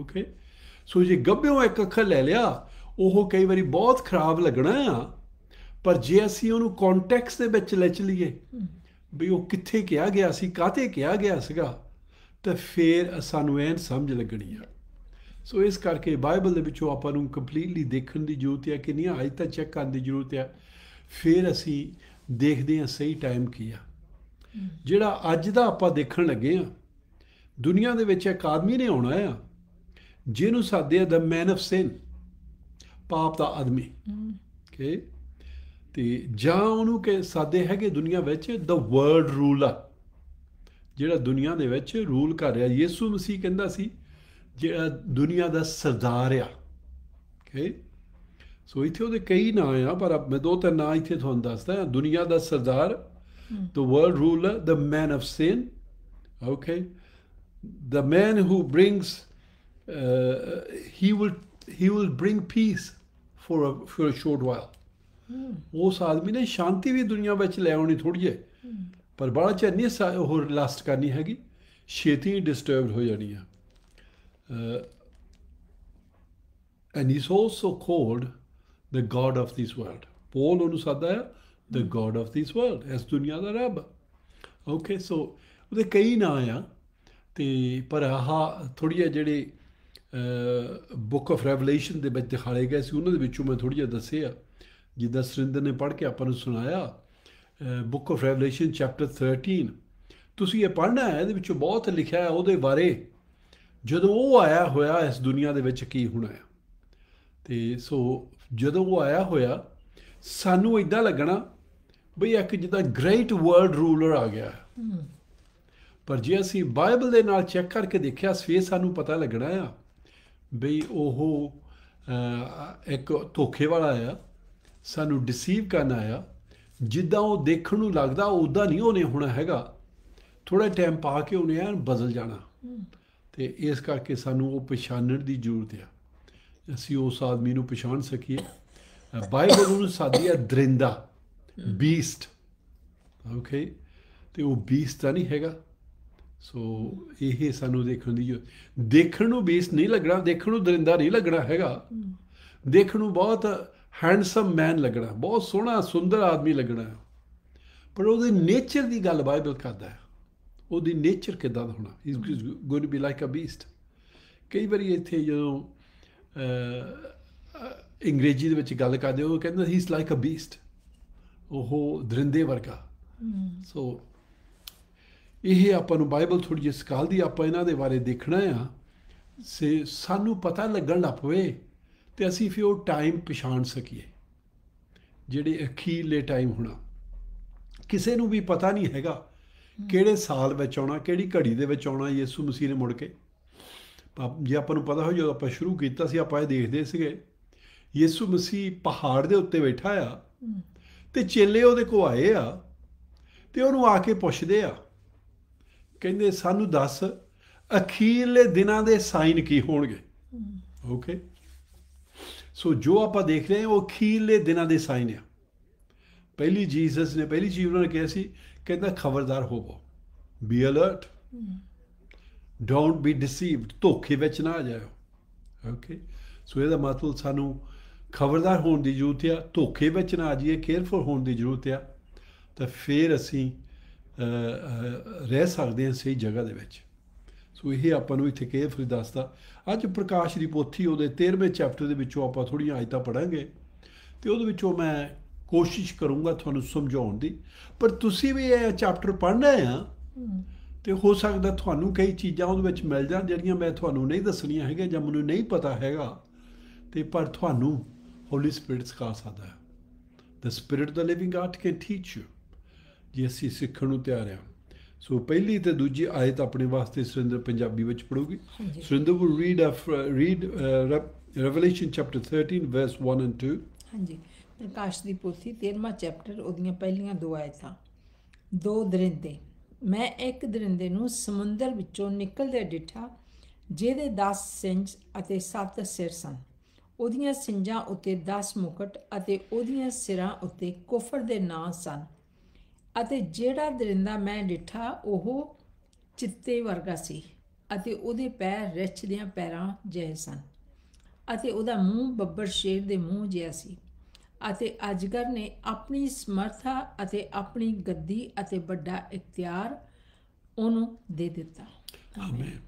S2: ਓਕੇ ਸੋ ਜੇ ਗੱਭਿਓਂ ਇੱਕ ਅੱਖਰ ਲੈ ਲਿਆ ਉਹ ਕਈ ਵਾਰੀ ਬਹੁਤ ਖਰਾਬ ਲੱਗਣਾ ਆ ਪਰ ਜੇ ਅਸੀਂ ਉਹਨੂੰ ਕੰਟੈਕਸਟ ਦੇ ਵਿੱਚ ਲੈ ਚਲੀਏ ਵੀ ਉਹ ਕਿੱਥੇ ਕਿਹਾ ਗਿਆ ਸੀ ਕਾਤੇ ਕਿਹਾ ਗਿਆ ਸੀਗਾ ਤਾਂ ਫੇਰ ਸਾਨੂੰ ਇਹਨ ਸਮਝ ਲੱਗਣੀ ਆ ਸੋ ਇਸ ਕਰਕੇ ਬਾਈਬਲ ਦੇ ਵਿੱਚੋਂ ਆਪਾਂ ਨੂੰ ਕੰਪਲੀਟਲੀ ਦੇਖਣ ਦੀ ਜ਼ਰੂਰਤ ਹੈ ਕਿ ਨਹੀਂ ਅੱਜ ਤਾਂ ਚੈੱਕ ਕਰਨ ਦੀ ਜ਼ਰੂਰਤ ਹੈ ਫੇਰ ਅਸੀਂ ਦੇਖਦੇ ਹਾਂ ਸਹੀ ਟਾਈਮ ਕੀ ਆ ਜਿਹੜਾ ਅੱਜ ਦਾ ਆਪਾਂ ਦੇਖਣ ਲੱਗੇ ਆ ਦੁਨੀਆ ਦੇ ਵਿੱਚ ਇੱਕ ਆਦਮੀ ਨੇ ਆਉਣਾ ਆ ਜਿਹਨੂੰ ਸਾਦੇ ਦਾ ਮੈਨ ਆਫ ਸਿਨ ਪਾਪ ਦਾ ਆਦਮੀ ਓਕੇ ਤੇ ਜਾਂ ਉਹਨੂੰ ਕਿ ਸਾਦੇ ਹੈਗੇ ਦੁਨੀਆ ਵਿੱਚ ਦਾ ਵਰਲਡ ਰੂਲਰ ਜਿਹੜਾ ਦੁਨੀਆ ਦੇ ਵਿੱਚ ਰੂਲ ਕਰ ਰਿਹਾ ਯਿਸੂ ਮਸੀਹ ਕਹਿੰਦਾ ਸੀ ਜਿਹੜਾ ਦੁਨੀਆ ਦਾ ਸਰਦਾਰ ਆ ਓਕੇ ਸੋ ਇਥੇ ਉਹਦੇ ਕਈ ਨਾਂ ਆ ਪਰ ਮੈਂ ਦੋ ਤਿੰਨ ਨਾਂ ਇਥੇ ਤੁਹਾਨੂੰ ਦੱਸਦਾ ਦੁਨੀਆ ਦਾ ਸਰਦਾਰ the world ruler the man of sin okay the man who brings uh, he will he will bring peace for a for a short while ਉਸ ਆਦਮੀ ਨੇ ਸ਼ਾਂਤੀ ਵੀ ਦੁਨੀਆ ਵਿੱਚ ਲੈ ਆਉਣੀ ਥੋੜੀ ਹੈ ਪਰ ਬੜਾ ਚ ਨਹੀਂ ਉਹ ਲਾਸਟ ਕਰਨੀ ਹੈਗੀ ਛੇਤੀ ਡਿਸਟਰਬ ਹੋ ਜਾਣੀ ਆ and he is also called the God of this world Paul ਉਹਨੂੰ ਸੱਦਾ ਹੈ the God of this world as ਦੁਨੀਆ ਦਾ ਰੱਬ ਓਕੇ ਸੋ ਉਹਦੇ ਕਈ ਨਾਂ ਆ ਤੇ ਪਰ ਆਹ ਥੋੜੀ ਜਿਹੜੇ ਬੁੱਕ ਆਫ ਰੈਵਲੇਸ਼ਨ ਦੇ ਵਿੱਚ ਦਿਖਾਏ ਗਏ ਸੀ ਉਹਨਾਂ ਦੇ ਵਿੱਚੋਂ ਮੈਂ ਥੋੜੀ ਜਿਹਾ ਦੱਸਿਆ ਜਿੱਦਾਂ ਸਰਿੰਦਰ ਨੇ ਪੜ੍ਹ ਕੇ ਆਪਾਂ ਨੂੰ ਸੁਣਾਇਆ ਬੁੱਕ ਆਫ ਰੈਵਲੇਸ਼ਨ ਚੈਪਟਰ 13 ਤੁਸੀਂ ਇਹ ਪੜ੍ਹਨਾ ਹੈ ਇਹਦੇ ਵਿੱਚੋਂ ਬਹੁਤ ਲਿਖਿਆ ਹੈ ਉਹਦੇ ਬਾਰੇ ਜਦੋਂ ਉਹ ਆਇਆ ਹੋਇਆ ਇਸ ਦੁਨੀਆ ਦੇ ਵਿੱਚ ਕੀ ਹੋਣਾ ਹੈ ਤੇ ਸੋ ਜਦੋਂ ਉਹ ਆਇਆ ਹੋਇਆ ਸਾਨੂੰ ਇਦਾਂ ਲੱਗਣਾ ਬਈ ਇੱਕ ਜਿੱਦਾਂ ਗ੍ਰੇਟ ਵਰਲਡ ਰੂਲਰ ਆ ਗਿਆ ਪਰ ਜੇ ਅਸੀਂ ਬਾਈਬਲ ਦੇ ਨਾਲ ਚੈੱਕ ਕਰਕੇ ਦੇਖਿਆ ਸਵੇ ਸਾਨੂੰ ਪਤਾ ਲੱਗਣਾ ਆ ਬਈ ਉਹ ਇੱਕ ਧੋਖੇ ਵਾਲਾ ਆ ਸਾਨੂੰ ਡਿਸੀਵ ਕਰਨ ਆਇਆ ਜਿੱਦਾਂ ਉਹ ਦੇਖਣ ਨੂੰ ਲੱਗਦਾ ਉਦਾਂ ਨਹੀਂ ਉਹਨੇ ਹੋਣਾ ਹੈਗਾ ਥੋੜਾ ਟਾਈਮ ਪਾ ਕੇ ਉਹਨੇ ਐਨ ਬਦਲ ਜਾਣਾ ਤੇ ਇਸ ਕਰਕੇ ਸਾਨੂੰ ਉਹ ਪਛਾਣਨ ਦੀ ਜ਼ਰੂਰਤ ਆ ਅਸੀਂ ਉਸ ਆਦਮੀ ਨੂੰ ਪਛਾਣ ਸਕੀਏ ਬਾਈਬਲ ਨੂੰ ਸਾਦੀ ਆ ਦਰਿੰਦਾ ਬੀਸਟ ਓਕੇ ਤੇ ਉਹ ਬੀਸਟ ਤਾਂ ਨਹੀਂ ਹੈਗਾ ਸੋ ਇਹ ਸਾਨੂੰ ਦੇਖਣ ਦੀ ਦੇਖਣ ਨੂੰ ਬੇਸ ਨਹੀਂ ਲੱਗਣਾ ਦੇਖਣ ਨੂੰ ਦਰਿੰਦਾ ਨਹੀਂ ਲੱਗਣਾ ਹੈਗਾ ਦੇਖਣ ਨੂੰ ਬਹੁਤ ਹੈਂਡਸਮ ਮੈਨ ਲੱਗਣਾ ਬਹੁਤ ਸੋਹਣਾ ਸੁੰਦਰ ਆਦਮੀ ਲੱਗਣਾ ਪਰ ਉਹਦੇ ਨੇਚਰ ਦੀ ਗੱਲ ਬਾਈਬਲ ਕਰਦਾ ਹੈ ਉਹਦੀ ਨੇਚਰ ਕਿਦਾਂ ਦਾ ਹੋਣਾ is going to be like a beast ਕਈ ਵਾਰੀ ਇੱਥੇ ਜਦੋਂ ਅੰਗਰੇਜ਼ੀ ਦੇ ਵਿੱਚ ਗੱਲ ਕਰਦੇ ਉਹ ਕਹਿੰਦਾ ਹੀ ਇਸ ਲਾਈਕ ਅ ਬੀਸਟ ਉਹ ਦਰਿੰਦੇ ਵਰਗਾ ਸੋ ਇਹ ਆਪਾਂ ਨੂੰ ਬਾਈਬਲ ਥੋੜੀ ਜਿਹੀ ਸਕਾਲ ਦੀ ਆਪਾਂ ਇਹਨਾਂ ਦੇ ਬਾਰੇ ਦੇਖਣਾ ਆ ਸੇ ਸਾਨੂੰ ਪਤਾ ਲੱਗਣ ਲੱਗ ਪਵੇ ਤੇ ਅਸੀਂ ਫਿਰ ਉਹ ਟਾਈਮ ਪਛਾਣ ਸਕੀਏ ਜਿਹੜੇ ਅਖੀਲੇ ਟਾਈਮ ਹੋਣਾ ਕਿਸੇ ਨੂੰ ਵੀ ਪਤਾ ਨਹੀਂ ਹੈਗਾ ਕਿਹੜੇ ਸਾਲ ਵਿੱਚ ਆਉਣਾ ਕਿਹੜੀ ਘੜੀ ਦੇ ਵਿੱਚ ਆਉਣਾ ਯਿਸੂ ਮਸੀਹ ਨੇ ਮੁੜ ਕੇ ਜੇ ਆਪਾਂ ਨੂੰ ਪਤਾ ਹੋ ਜਦੋਂ ਆਪਾਂ ਸ਼ੁਰੂ ਕੀਤਾ ਸੀ ਆਪਾਂ ਇਹ ਦੇਖਦੇ ਸੀਗੇ ਯਿਸੂ ਮਸੀਹ ਪਹਾੜ ਦੇ ਉੱਤੇ ਬੈਠਾ ਆ ਤੇ ਚੇਲੇ ਉਹਦੇ ਕੋ ਆਏ ਆ ਤੇ ਉਹਨੂੰ ਆ ਕੇ ਪੁੱਛਦੇ ਆ ਕਹਿੰਦੇ ਸਾਨੂੰ ਦੱਸ ਅਖੀਰਲੇ ਦਿਨਾਂ ਦੇ ਸਾਈਨ ਕੀ ਹੋਣਗੇ ਓਕੇ ਸੋ ਜੋ ਆਪਾਂ ਦੇਖ ਰਹੇ ਹਾਂ ਉਹ ਅਖੀਰਲੇ ਦਿਨਾਂ ਦੇ ਸਾਈਨ ਆ ਪਹਿਲੀ ਜੀਸਸ ਨੇ ਪਹਿਲੀ ਚੀਜ਼ ਉਹਨਾਂ ਨੇ ਕਿਹਾ ਸੀ ਕਹਿੰਦਾ ਖਬਰਦਾਰ ਹੋਵੋ be alert don't be deceived ਧੋਖੇ ਵਿੱਚ ਨਾ ਆ ਜਾਓ ਓਕੇ ਸੋ ਇਹਦਾ ਮਤਲਬ ਸਾਨੂੰ ਖਬਰਦਾਰ ਹੋਣ ਦੀ ਜ਼ਰੂਰਤ ਆ ਧੋਖੇ ਵਿੱਚ ਨਾ ਆ ਜਾਈਏ ਕੇਅਰਫੁਲ ਹੋਣ ਦੀ ਜ਼ਰੂਰਤ ਆ ਤਾਂ ਫਿਰ ਅਸੀਂ ਰਹਿ ਸਕਦੇ ਹਾਂ ਸਹੀ ਜਗ੍ਹਾ ਦੇ ਵਿੱਚ ਸੋ ਇਹ ਆਪਾਂ ਨੂੰ ਇੱਥੇ ਕੇ ਫਿਰ ਦੱਸਦਾ ਅੱਜ ਪ੍ਰਕਾਸ਼ ਦੀ ਪੋਥੀ ਉਹਦੇ 13ਵੇਂ ਚੈਪਟਰ ਦੇ ਵਿੱਚੋਂ ਆਪਾਂ ਥੋੜੀਆਂ ਆਇਤਾਂ ਪੜਾਂਗੇ ਤੇ ਉਹਦੇ ਵਿੱਚੋਂ ਮੈਂ ਕੋਸ਼ਿਸ਼ ਕਰੂੰਗਾ ਤੁਹਾਨੂੰ ਸਮਝਾਉਣ ਦੀ ਪਰ ਤੁਸੀਂ ਵੀ ਇਹ ਚੈਪਟਰ ਪੜ੍ਹਨਾ ਹੈ ਤੇ ਹੋ ਸਕਦਾ ਤੁਹਾਨੂੰ ਕਈ ਚੀਜ਼ਾਂ ਉਹਦੇ ਵਿੱਚ ਮਿਲ ਜਾਣ ਜਿਹੜੀਆਂ ਮੈਂ ਤੁਹਾਨੂੰ ਨਹੀਂ ਦੱਸਣੀਆਂ ਹੈਗੀਆਂ ਜਾਂ ਮੈਨੂੰ ਨਹੀਂ ਪਤਾ ਹੈਗਾ ਤੇ ਪਰ ਤੁਹਾਨੂੰ ਹੋਲੀ ਸਪਿਰਿਟ ਸਿਖਾ ਸਕਦਾ ਹੈ the spirit the living art can teach you ਜੇ ਅਸੀਂ ਸਿੱਖਣ ਨੂੰ ਤਿਆਰ ਆ ਸੋ ਪਹਿਲੀ ਤੇ ਦੂਜੀ ਆਇਤ ਆਪਣੇ ਵਾਸਤੇ ਸੁਰਿੰਦਰ ਪੰਜਾਬੀ ਵਿੱਚ ਪੜੂਗੀ Surinder will read read read chapter 13 verse 1 and 2
S1: ਹਾਂਜੀ ਪ੍ਰਕਾਸ਼ ਦੀ ਪੋਥੀ 13ਵਾਂ ਚੈਪਟਰ ਉਹਦੀਆਂ ਪਹਿਲੀਆਂ ਦੋ ਆਇਤਾਂ ਦੋ ਦਰਿੰਦੇ ਮੈਂ ਇੱਕ ਦਰਿੰਦੇ ਨੂੰ ਸਮੁੰਦਰ ਵਿੱਚੋਂ ਨਿਕਲਦੇ ਡਿਠਾ ਜਿਹਦੇ 10 ਸਿੰਜ ਅਤੇ 7 ਸਿਰ ਸਨ ਉਹਦੀਆਂ ਸਿੰਜਾਂ ਉੱਤੇ 10 ਮੁਕਟ ਅਤੇ ਉਹਦੀਆਂ ਸਿਰਾਂ ਉੱਤੇ ਕਫਰ ਦੇ ਨਾਂ ਸਨ ਅਤੇ ਜਿਹੜਾ ਦਰਿੰਦਾ ਮੈਂ ਡਿਠਾ ਉਹ ਚਿੱਤੇ ਵਰਗਾ ਸੀ ਅਤੇ ਉਹਦੇ ਪੈਰ ਰਿੱਛ ਦੇਆਂ ਪੈਰਾਂ ਜਿਹੇ ਸਨ ਅਤੇ ਉਹਦਾ ਮੂੰਹ ਬੱਬਰ ਸ਼ੇਰ ਦੇ ਮੂੰਹ ਜਿਹਾ ਸੀ ਅਤੇ ਅਜਗਰ ਨੇ ਆਪਣੀ ਸਮਰਥਾ ਅਤੇ ਆਪਣੀ ਗੱਦੀ ਅਤੇ ਵੱਡਾ ਇਖਤਿਆਰ ਉਹਨੂੰ ਦੇ ਦਿੱਤਾ
S3: ਆਮੇਨ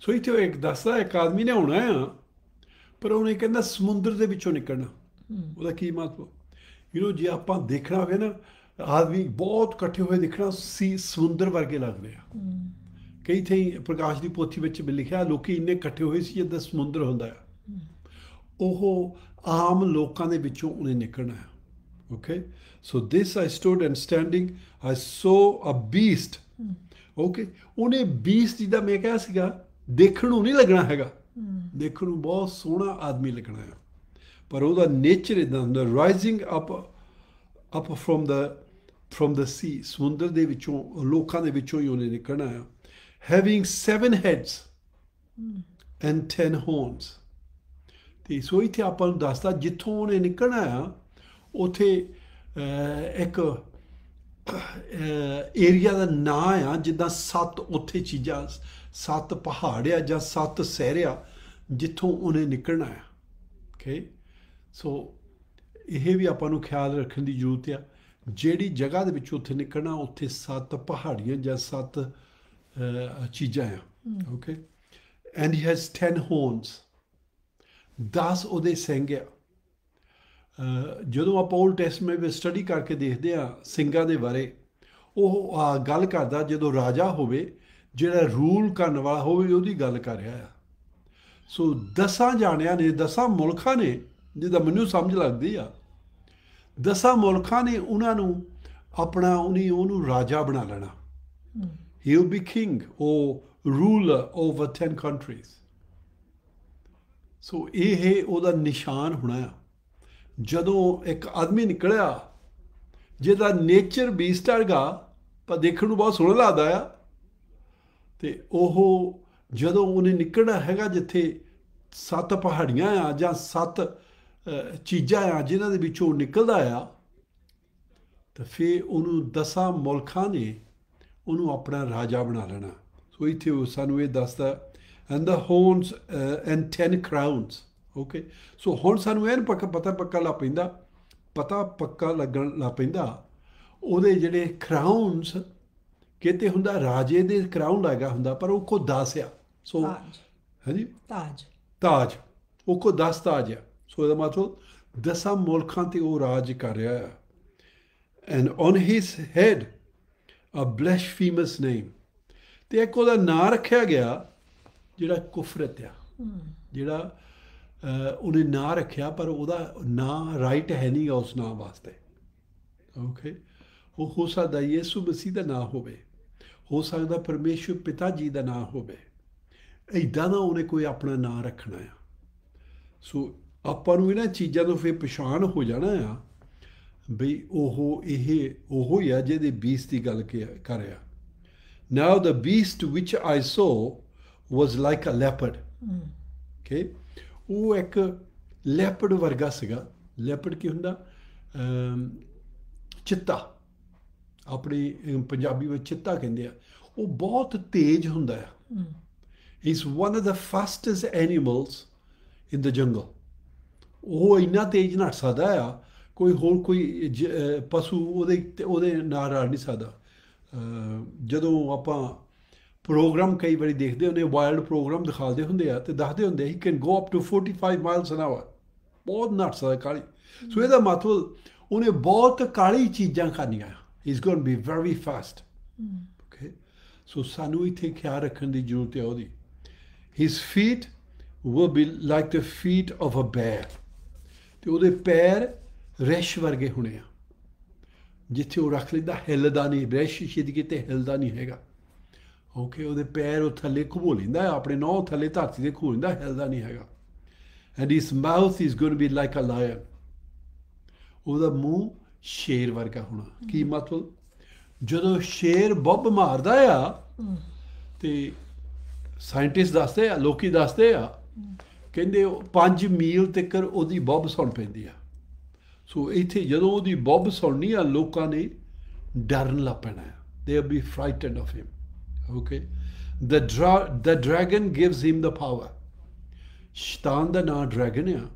S2: ਸੋ ਤੇ ਇੱਕ ਦੱਸਦਾ ਇੱਕ ਆਦਮੀ ਨੇ ਹੋਣਾ ਆ ਪਰ ਉਹਨੇ ਕਹਿੰਦਾ ਸਮੁੰਦਰ ਦੇ ਵਿੱਚੋਂ ਨਿਕਲਣਾ ਉਹਦਾ ਕੀ ਮਤਲਬ ਯੂ نو ਜੇ ਆਪਾਂ ਦੇਖਣਾ ਹੋਵੇ ਨਾ ਆਦਮੀ ਬਹੁਤ ਇਕੱਠੇ ਹੋਏ ਦੇਖਣਾ ਸੀ ਸਮੁੰਦਰ ਵਰਗੇ ਲੱਗਦੇ ਆ ਕਈ ਥਈ ਪ੍ਰਕਾਸ਼ ਦੀ ਪੋਥੀ ਵਿੱਚ ਵੀ ਲਿਖਿਆ ਲੋਕੀ ਇੰਨੇ ਇਕੱਠੇ ਹੋਏ ਸੀ ਜਿੱਦਾਂ ਸਮੁੰਦਰ ਹੁੰਦਾ
S3: ਆ ਉਹ
S2: ਆਮ ਲੋਕਾਂ ਦੇ ਵਿੱਚੋਂ ਉਹਨੇ ਨਿਕਲਣਾ ਹੈ okay so this I stood and standing ਆ ਸੋ ਅ ਬੀਸਟ ਓਕੇ ਉਹਨੇ ਬੀਸਟ ਜਿਹਦਾ ਮੈਂ ਕਿਹਾ ਸੀਗਾ ਦੇਖਣ ਨੂੰ ਨਹੀਂ ਲੱਗਣਾ ਹੈਗਾ ਦੇਖਣ ਨੂੰ ਬਹੁਤ ਸੋਹਣਾ ਆਦਮੀ ਲੱਗਣਾ ਹੈ ਪਰ ਉਹਦਾ ਨੇਚਰ ਇਦਾਂ ਹੁੰਦਾ rising up up from the from the sea ਸਮੁੰਦਰ ਦੇ ਵਿੱਚੋਂ ਲੋਕਾਂ ਦੇ ਵਿੱਚੋਂ ਹੀ ਉਹਨੇ ਨਿਕਲਣਾ ਹੈ ਹੈਵਿੰਗ 7 ਹੈਡਸ ਐਂਡ 10 ਹੌਰਨਸ ਤੇ ਸੋ ਇਥੇ ਆਪਾਂ ਨੂੰ ਦੱਸਦਾ ਜਿੱਥੋਂ ਉਹਨੇ ਨਿਕਲਣਾ ਹੈ ਉਥੇ ਇੱਕ ਏਰੀਆ ਦਾ ਨਾਂ ਆ ਜਿੱਦਾਂ ਸੱਤ ਉਥੇ ਚੀਜ਼ਾਂ ਸੱਤ ਪਹਾੜ ਆ ਜਾਂ ਸੱਤ ਸਹਿਰਿਆ ਜਿੱਥੋਂ ਉਹਨੇ ਨਿਕਲਣਾ ਹੈ ਓਕੇ ਸੋ ਇਹ ਵੀ ਆਪਾਂ ਨੂੰ ਖਿਆਲ ਰੱਖਣ ਦੀ ਜ਼ਰੂਰਤ ਆ ਜਿਹੜੀ ਜਗ੍ਹਾ ਦੇ ਵਿੱਚ ਉੱਥੇ ਨਿਕਲਣਾ ਉੱਥੇ ਸੱਤ ਪਹਾੜੀਆਂ ਜਾਂ ਸੱਤ ਚੀਜ਼ਾਂ ਆ okay and he has 10 horns 10 ਉਹਦੇ ਸਿੰਘ ਆ ਜਦੋਂ ਆਪਾਂ 올 ਟੈਸਟਮੈਂਟ ਵਿੱਚ ਸਟੱਡੀ ਕਰਕੇ ਦੇਖਦੇ ਆ ਸਿੰਘਾਂ ਦੇ ਬਾਰੇ ਉਹ ਗੱਲ ਕਰਦਾ ਜਦੋਂ ਰਾਜਾ ਹੋਵੇ ਜਿਹੜਾ ਰੂਲ ਕਰਨ ਵਾਲਾ ਹੋਵੇ ਉਹਦੀ ਗੱਲ ਕਰ ਰਿਹਾ ਆ ਸੋ ਦਸਾਂ ਜਾਣਿਆਂ ਨੇ ਦਸਾਂ ਮੁਲਕਾਂ ਨੇ ਜਿਹਦਾ ਮੈਨੂੰ ਸਮਝ ਲੱਗਦੀ ਆ ਦਸਾਂ ਮੁਲਕਾਂ ਨੇ ਉਹਨਾਂ ਨੂੰ ਆਪਣਾ ਉਹਨੀ ਉਹਨੂੰ ਰਾਜਾ ਬਣਾ ਲੈਣਾ he will be king or ruler over 10 countries so ਇਹ ਹੈ ਉਹਦਾ ਨਿਸ਼ਾਨ ਹੋਣਾ ਆ ਜਦੋਂ ਇੱਕ ਆਦਮੀ ਨਿਕਲਿਆ ਜਿਹਦਾ ਨੇਚਰ ਵਰਗਾ ਪਰ ਦੇਖਣ ਨੂੰ ਬਹੁਤ ਸੋਹਣਾ ਲੱਗਦਾ ਆ ਤੇ ਉਹ ਜਦੋਂ ਉਹਨੇ ਨਿਕਲਣਾ ਹੈਗਾ ਜਿੱਥੇ ਸੱਤ ਪਹਾੜੀਆਂ ਆ ਜਾਂ ਸੱਤ ਚੀਜ਼ਾਂ ਆ ਜਿਨ੍ਹਾਂ ਦੇ ਵਿੱਚੋਂ ਨਿਕਲਦਾ ਆ ਤਾਂ ਫੇ ਉਹਨੂੰ ਦਸਾਂ ਮੁਲਕਾਂ ਨੇ ਉਹਨੂੰ ਆਪਣਾ ਰਾਜਾ ਬਣਾ ਲੈਣਾ ਸੋ ਇੱਥੇ ਉਹ ਸਾਨੂੰ ਇਹ ਦੱਸਦਾ and the horns and 10 crowns okay so ਹੁਣ ਸਾਨੂੰ ਇਹਨ ਪੱਕਾ ਪਤਾ ਪੱਕਾ ਲੱਗ ਪੈਂਦਾ ਪਤਾ ਪੱਕਾ ਲੱਗਣ ਲੱਗ ਪੈਂਦਾ ਉਹਦੇ ਜਿਹੜੇ ਕਰਾਊਨਸ ਕਿਤੇ ਹੁੰਦਾ ਰਾਜੇ ਦੇ ਕਰਾਊਨ ਲੱਗਾ ਹੁੰਦਾ ਪਰ ਉਹ ਕੋ ਦਾਸ ਆ ਸੋ ਹਾਂਜੀ ਤਾਜ ਤਾਜ ਉਹ ਕੋ ਦਸ ਤਾਜ ਆ ਸੋ ਦਸਾਂ the ਤੇ ਉਹ ਰਾਜ ਕਰ ਰਿਹਾ ਹੈ and on his head a blasphemous name ਤੇ ਇੱਕ ਉਹਦਾ ਨਾਂ ਰੱਖਿਆ ਗਿਆ ਜਿਹੜਾ ਕੁਫਰਤ ਆ ਜਿਹੜਾ ਉਹਨੇ ਨਾਂ ਰੱਖਿਆ ਪਰ ਉਹਦਾ ਨਾਂ ਰਾਈਟ ਹੈ ਨਹੀਂ ਉਸ ਨਾਂ ਵਾਸਤੇ ਓਕੇ ਉਹ ਹੋ ਸਕਦਾ ਯਿਸੂ ਮਸੀਹ ਦਾ ਨਾਂ ਹੋਵੇ ਹੋ ਸਕਦਾ ਪਰਮੇਸ਼ੁਰ ਪਿਤਾ ਜੀ ਦਾ ਨਾਂ ਹੋਵੇ ਐਦਾਂ ਨਾ ਉਹਨੇ ਕੋਈ ਆਪਣਾ ਨਾਂ ਰੱਖਣਾ ਆ ਸੋ ਆਪਾਂ ਨੂੰ ਇਹਨਾਂ ਚੀਜ਼ਾਂ ਤੋਂ ਫੇ ਪਛਾਣ ਹੋ ਜਾਣਾ ਆ ਬਈ ਉਹ ਇਹ ਉਹ ਹੀ ਆ ਜਿਹਦੇ ਬੀਸ ਦੀ ਗੱਲ ਕਰਿਆ now the beast which I saw was like a leopard okay ਉਹ ਇੱਕ ਲੈਪਰਡ ਵਰਗਾ ਸੀਗਾ ਲੈਪਰਡ ਕੀ ਹੁੰਦਾ ਚਿੱਤਾ ਆਪਣੀ ਪੰਜਾਬੀ ਵਿੱਚ ਚਿੱਤਾ ਕਹਿੰਦੇ ਆ ਉਹ ਬਹੁਤ ਤੇਜ਼ ਹੁੰਦਾ ਹੈ is one of the fastest animals in the jungle ਉਹ ਇੰਨਾ ਤੇਜ਼ ਨੱਠ ਸਕਦਾ ਆ ਕੋਈ ਹੋਰ ਕੋਈ ਪਸ਼ੂ ਉਹਦੇ ਉਹਦੇ ਨਾਲ ਰਲ ਨਹੀਂ ਸਕਦਾ ਜਦੋਂ ਆਪਾਂ ਪ੍ਰੋਗਰਾਮ ਕਈ ਵਾਰੀ ਦੇਖਦੇ ਹੁੰਦੇ ਵਾਈਲਡ ਪ੍ਰੋਗਰਾਮ ਦਿਖਾਉਂਦੇ ਹੁੰਦੇ ਆ ਤੇ ਦੱਸਦੇ ਹੁੰਦੇ ਆ he can go up to 45 miles an hour ਬਹੁਤ ਨੱਠ ਸਕਦਾ ਕਾਲੀ ਸੋ ਇਹਦਾ ਮਤਲਬ ਉਹਨੇ ਬਹੁਤ ਕਾਲੀ ਚੀਜ਼ਾਂ ਖਾਣੀਆਂ is going be very fast
S3: okay
S2: so ਸਾਨੂੰ ਇੱਥੇ ਖਿਆਲ ਰੱਖਣ ਦੀ ਜ਼ਰੂਰਤ ਹੈ ਉਹਦੀ his feet will be like the feet of a bear. ਤੇ ਉਹਦੇ ਪੈਰ ਰੈਸ਼ ਵਰਗੇ ਹੋਣੇ ਆ ਜਿੱਥੇ ਉਹ ਰੱਖ ਲੈਂਦਾ ਹਿੱਲਦਾ ਨਹੀਂ ਰੈਸ਼ ਸ਼ਿਦ ਕਿਤੇ ਹਿੱਲਦਾ ਨਹੀਂ ਹੈਗਾ ਓਕੇ ਉਹਦੇ ਪੈਰ ਉਹ ਥੱਲੇ ਖਬੋ ਲੈਂਦਾ ਆਪਣੇ ਨੌ ਥੱਲੇ ਧਰਤੀ ਦੇ ਖੋ ਲੈਂਦਾ ਹਿੱਲਦਾ ਨਹੀਂ ਹੈਗਾ and his mouth is going to be like a lion ਉਹਦਾ ਮੂੰਹ ਸ਼ੇਰ ਵਰਗਾ ਹੋਣਾ ਕੀ ਮਤਲਬ ਜਦੋਂ ਸ਼ੇਰ ਬੱਬ ਮਾਰਦਾ ਆ ਤੇ ਸਾਇੰਟਿਸਟ ਦੱਸਦੇ ਆ ਲੋਕੀ ਦੱਸਦੇ ਆ ਕਹਿੰਦੇ 5 ਮੀਲ ਤੱਕ ਉਹਦੀ ਬੱਬ ਸੁਣ ਪੈਂਦੀ ਆ ਸੋ ਇੱਥੇ ਜਦੋਂ ਉਹਦੀ ਬੱਬ ਸੁਣਨੀ ਆ ਲੋਕਾਂ ਨੇ ਡਰਨ ਲੱਪਣਾ they are be frightened of him okay the the dragon gives him the power ਸ਼ਤਾਨ ਦਾ ਨਾਮ ਡਰੈਗਨ ਆ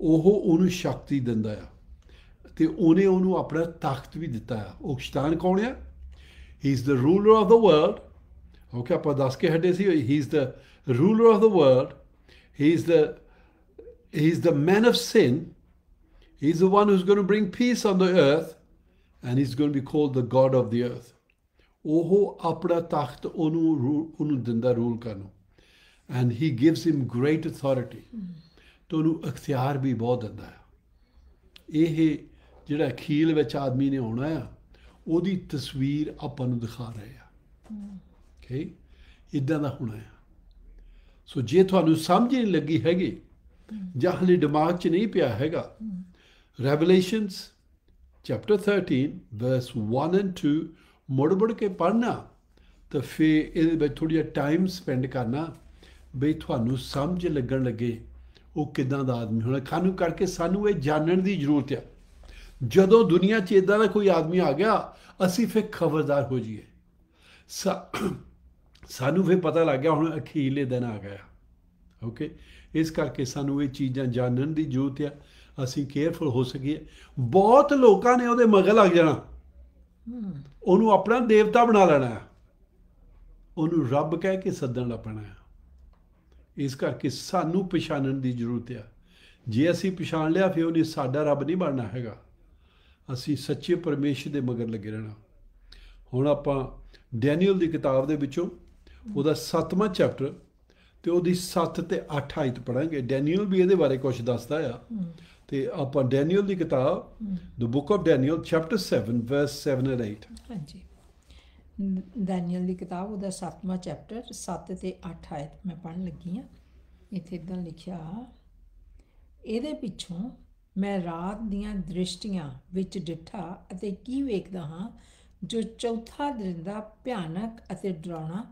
S2: ਉਹ ਉਹਨੂੰ ਸ਼ਕਤੀ ਦਿੰਦਾ ਆ ਤੇ ਉਹਨੇ ਉਹਨੂੰ ਆਪਣਾ ਤਾਕਤ ਵੀ ਦਿੱਤਾ ਆ ਉਹ ਸ਼ਤਾਨ ਕੌਣ ਆ he is the ruler of the world okay ਆਪਾਂ ਦੱਸ ਕੇ ਹੱਡੇ ਸੀ he is the ruler of the world He's the he's the man of sin. He's the one who's going to bring peace on the earth, and he's going to be called the God of the earth. ਉਹ ਆਪਣਾ ਤਖਤ onu dinda rule rule And he gives him great authority. To onu ਉਹਨੂੰ bhi ਵੀ dinda hai. ਹੈ ਇਹ ਜਿਹੜਾ ਖੀਲ ਵਿੱਚ ਆਦਮੀ ਨੇ ਆਉਣਾ ਆ ਉਹਦੀ ਤਸਵੀਰ ਆਪਾਂ ਨੂੰ ਦਿਖਾ ਰਹੇ
S3: ਆ
S2: ਓਕੇ ਇਦਾਂ ਦਾ ਹੋਣਾ ਆ ਸੋ ਜੇ ਤੁਹਾਨੂੰ ਸਮਝ ਨਹੀਂ ਲੱਗੀ ਹੈਗੀ ਜਾਂ ਹਲੇ ਦਿਮਾਗ 'ਚ ਨਹੀਂ ਪਿਆ ਹੈਗਾ ਰੈਵਲੇਸ਼ਨਸ ਚੈਪਟਰ 13 ਵਰਸ 1 ਐਂਡ 2 ਮੋੜ-ਮੋੜ ਕੇ ਪੜਨਾ ਤਾਂ ਫੇ ਇਹਦੇ ਵਿੱਚ ਥੋੜੀ ਜਿਹਾ ਟਾਈਮ ਸਪੈਂਡ ਕਰਨਾ ਬਈ ਤੁਹਾਨੂੰ ਸਮਝ ਲੱਗਣ ਲੱਗੇ ਉਹ ਕਿਦਾਂ ਦਾ ਆਦਮੀ ਹੋਣਾ ਖਾਨੂੰ ਕਰਕੇ ਸਾਨੂੰ ਇਹ ਜਾਣਨ ਦੀ ਜ਼ਰੂਰਤ ਹੈ ਜਦੋਂ ਦੁਨੀਆ 'ਚ ਇਦਾਂ ਦਾ ਕੋਈ ਆਦਮੀ ਆ ਗਿਆ ਅਸੀਂ ਫੇ ਖਬਰਦਾਰ ਹੋ ਜਾਈਏ ਸਾਨੂੰ ਫਿਰ ਪਤਾ ਲੱਗ ਗਿਆ ਹੁਣ ਅਖੀਲੇ ਦਿਨ ਆ ਗਿਆ ਓਕੇ ਇਸ ਕਰਕੇ ਸਾਨੂੰ ਇਹ ਚੀਜ਼ਾਂ ਜਾਣਨ ਦੀ ਜ਼ਰੂਰਤ ਆ ਅਸੀਂ ਕੇਅਰਫੁਲ ਹੋ ਸਕੀਏ ਬਹੁਤ ਲੋਕਾਂ ਨੇ ਉਹਦੇ ਮਗਰ ਲੱਗ ਜਾਣਾ ਉਹਨੂੰ ਆਪਣਾ ਦੇਵਤਾ ਬਣਾ ਲੈਣਾ ਉਹਨੂੰ ਰੱਬ ਕਹਿ ਕੇ ਸੱਦਣ ਲੱਗ ਪੈਣਾ ਇਸ ਕਰਕੇ ਸਾਨੂੰ ਪਛਾਣਨ ਦੀ ਜ਼ਰੂਰਤ ਆ ਜੇ ਅਸੀਂ ਪਛਾਣ ਲਿਆ ਫਿਰ ਉਹਨੇ ਸਾਡਾ ਰੱਬ ਨਹੀਂ ਬਣਨਾ ਹੈਗਾ ਅਸੀਂ ਸੱਚੇ ਪਰਮੇਸ਼ਰ ਦੇ ਮਗਰ ਲੱਗੇ ਰਹਿਣਾ ਹੁਣ ਆਪਾਂ ਡੈਨੀਅਲ ਦੀ ਕਿਤਾਬ ਦੇ ਵਿੱਚੋਂ ਉਹਦਾ 7ਵਾਂ ਚੈਪਟਰ ਤੇ ਉਹਦੀ 7 ਤੇ 8 ਆਇਤ ਪੜਾਂਗੇ ਡੈਨੀਅਲ ਵੀ ਇਹਦੇ ਬਾਰੇ ਕੁਝ ਦੱਸਦਾ ਆ ਤੇ ਆਪਾਂ ਡੈਨੀਅਲ ਦੀ ਕਿਤਾਬ the book of Daniel chapter 7 verse 7 and 8
S1: ਹਾਂਜੀ ਡੈਨੀਅਲ ਦੀ ਕਿਤਾਬ ਉਹਦਾ 7ਵਾਂ ਚੈਪਟਰ 7 ਤੇ 8 ਆਇਤ ਮੈਂ ਪੜਨ ਲੱਗੀ ਆ ਇੱਥੇ ਇਦਾਂ ਲਿਖਿਆ ਇਹਦੇ ਪਿੱਛੋਂ ਮੈਂ ਰਾਤ ਦੀਆਂ ਦ੍ਰਿਸ਼ਟੀਆਂ ਵਿੱਚ ਡਿੱਠਾ ਅਤੇ ਕੀ ਵੇਖਦਾ ਹਾਂ ਜੋ ਚੌਥਾ ਦਰਿੰਦਾ ਭਿਆਨਕ ਅਤੇ ਡਰਾਉਣਾ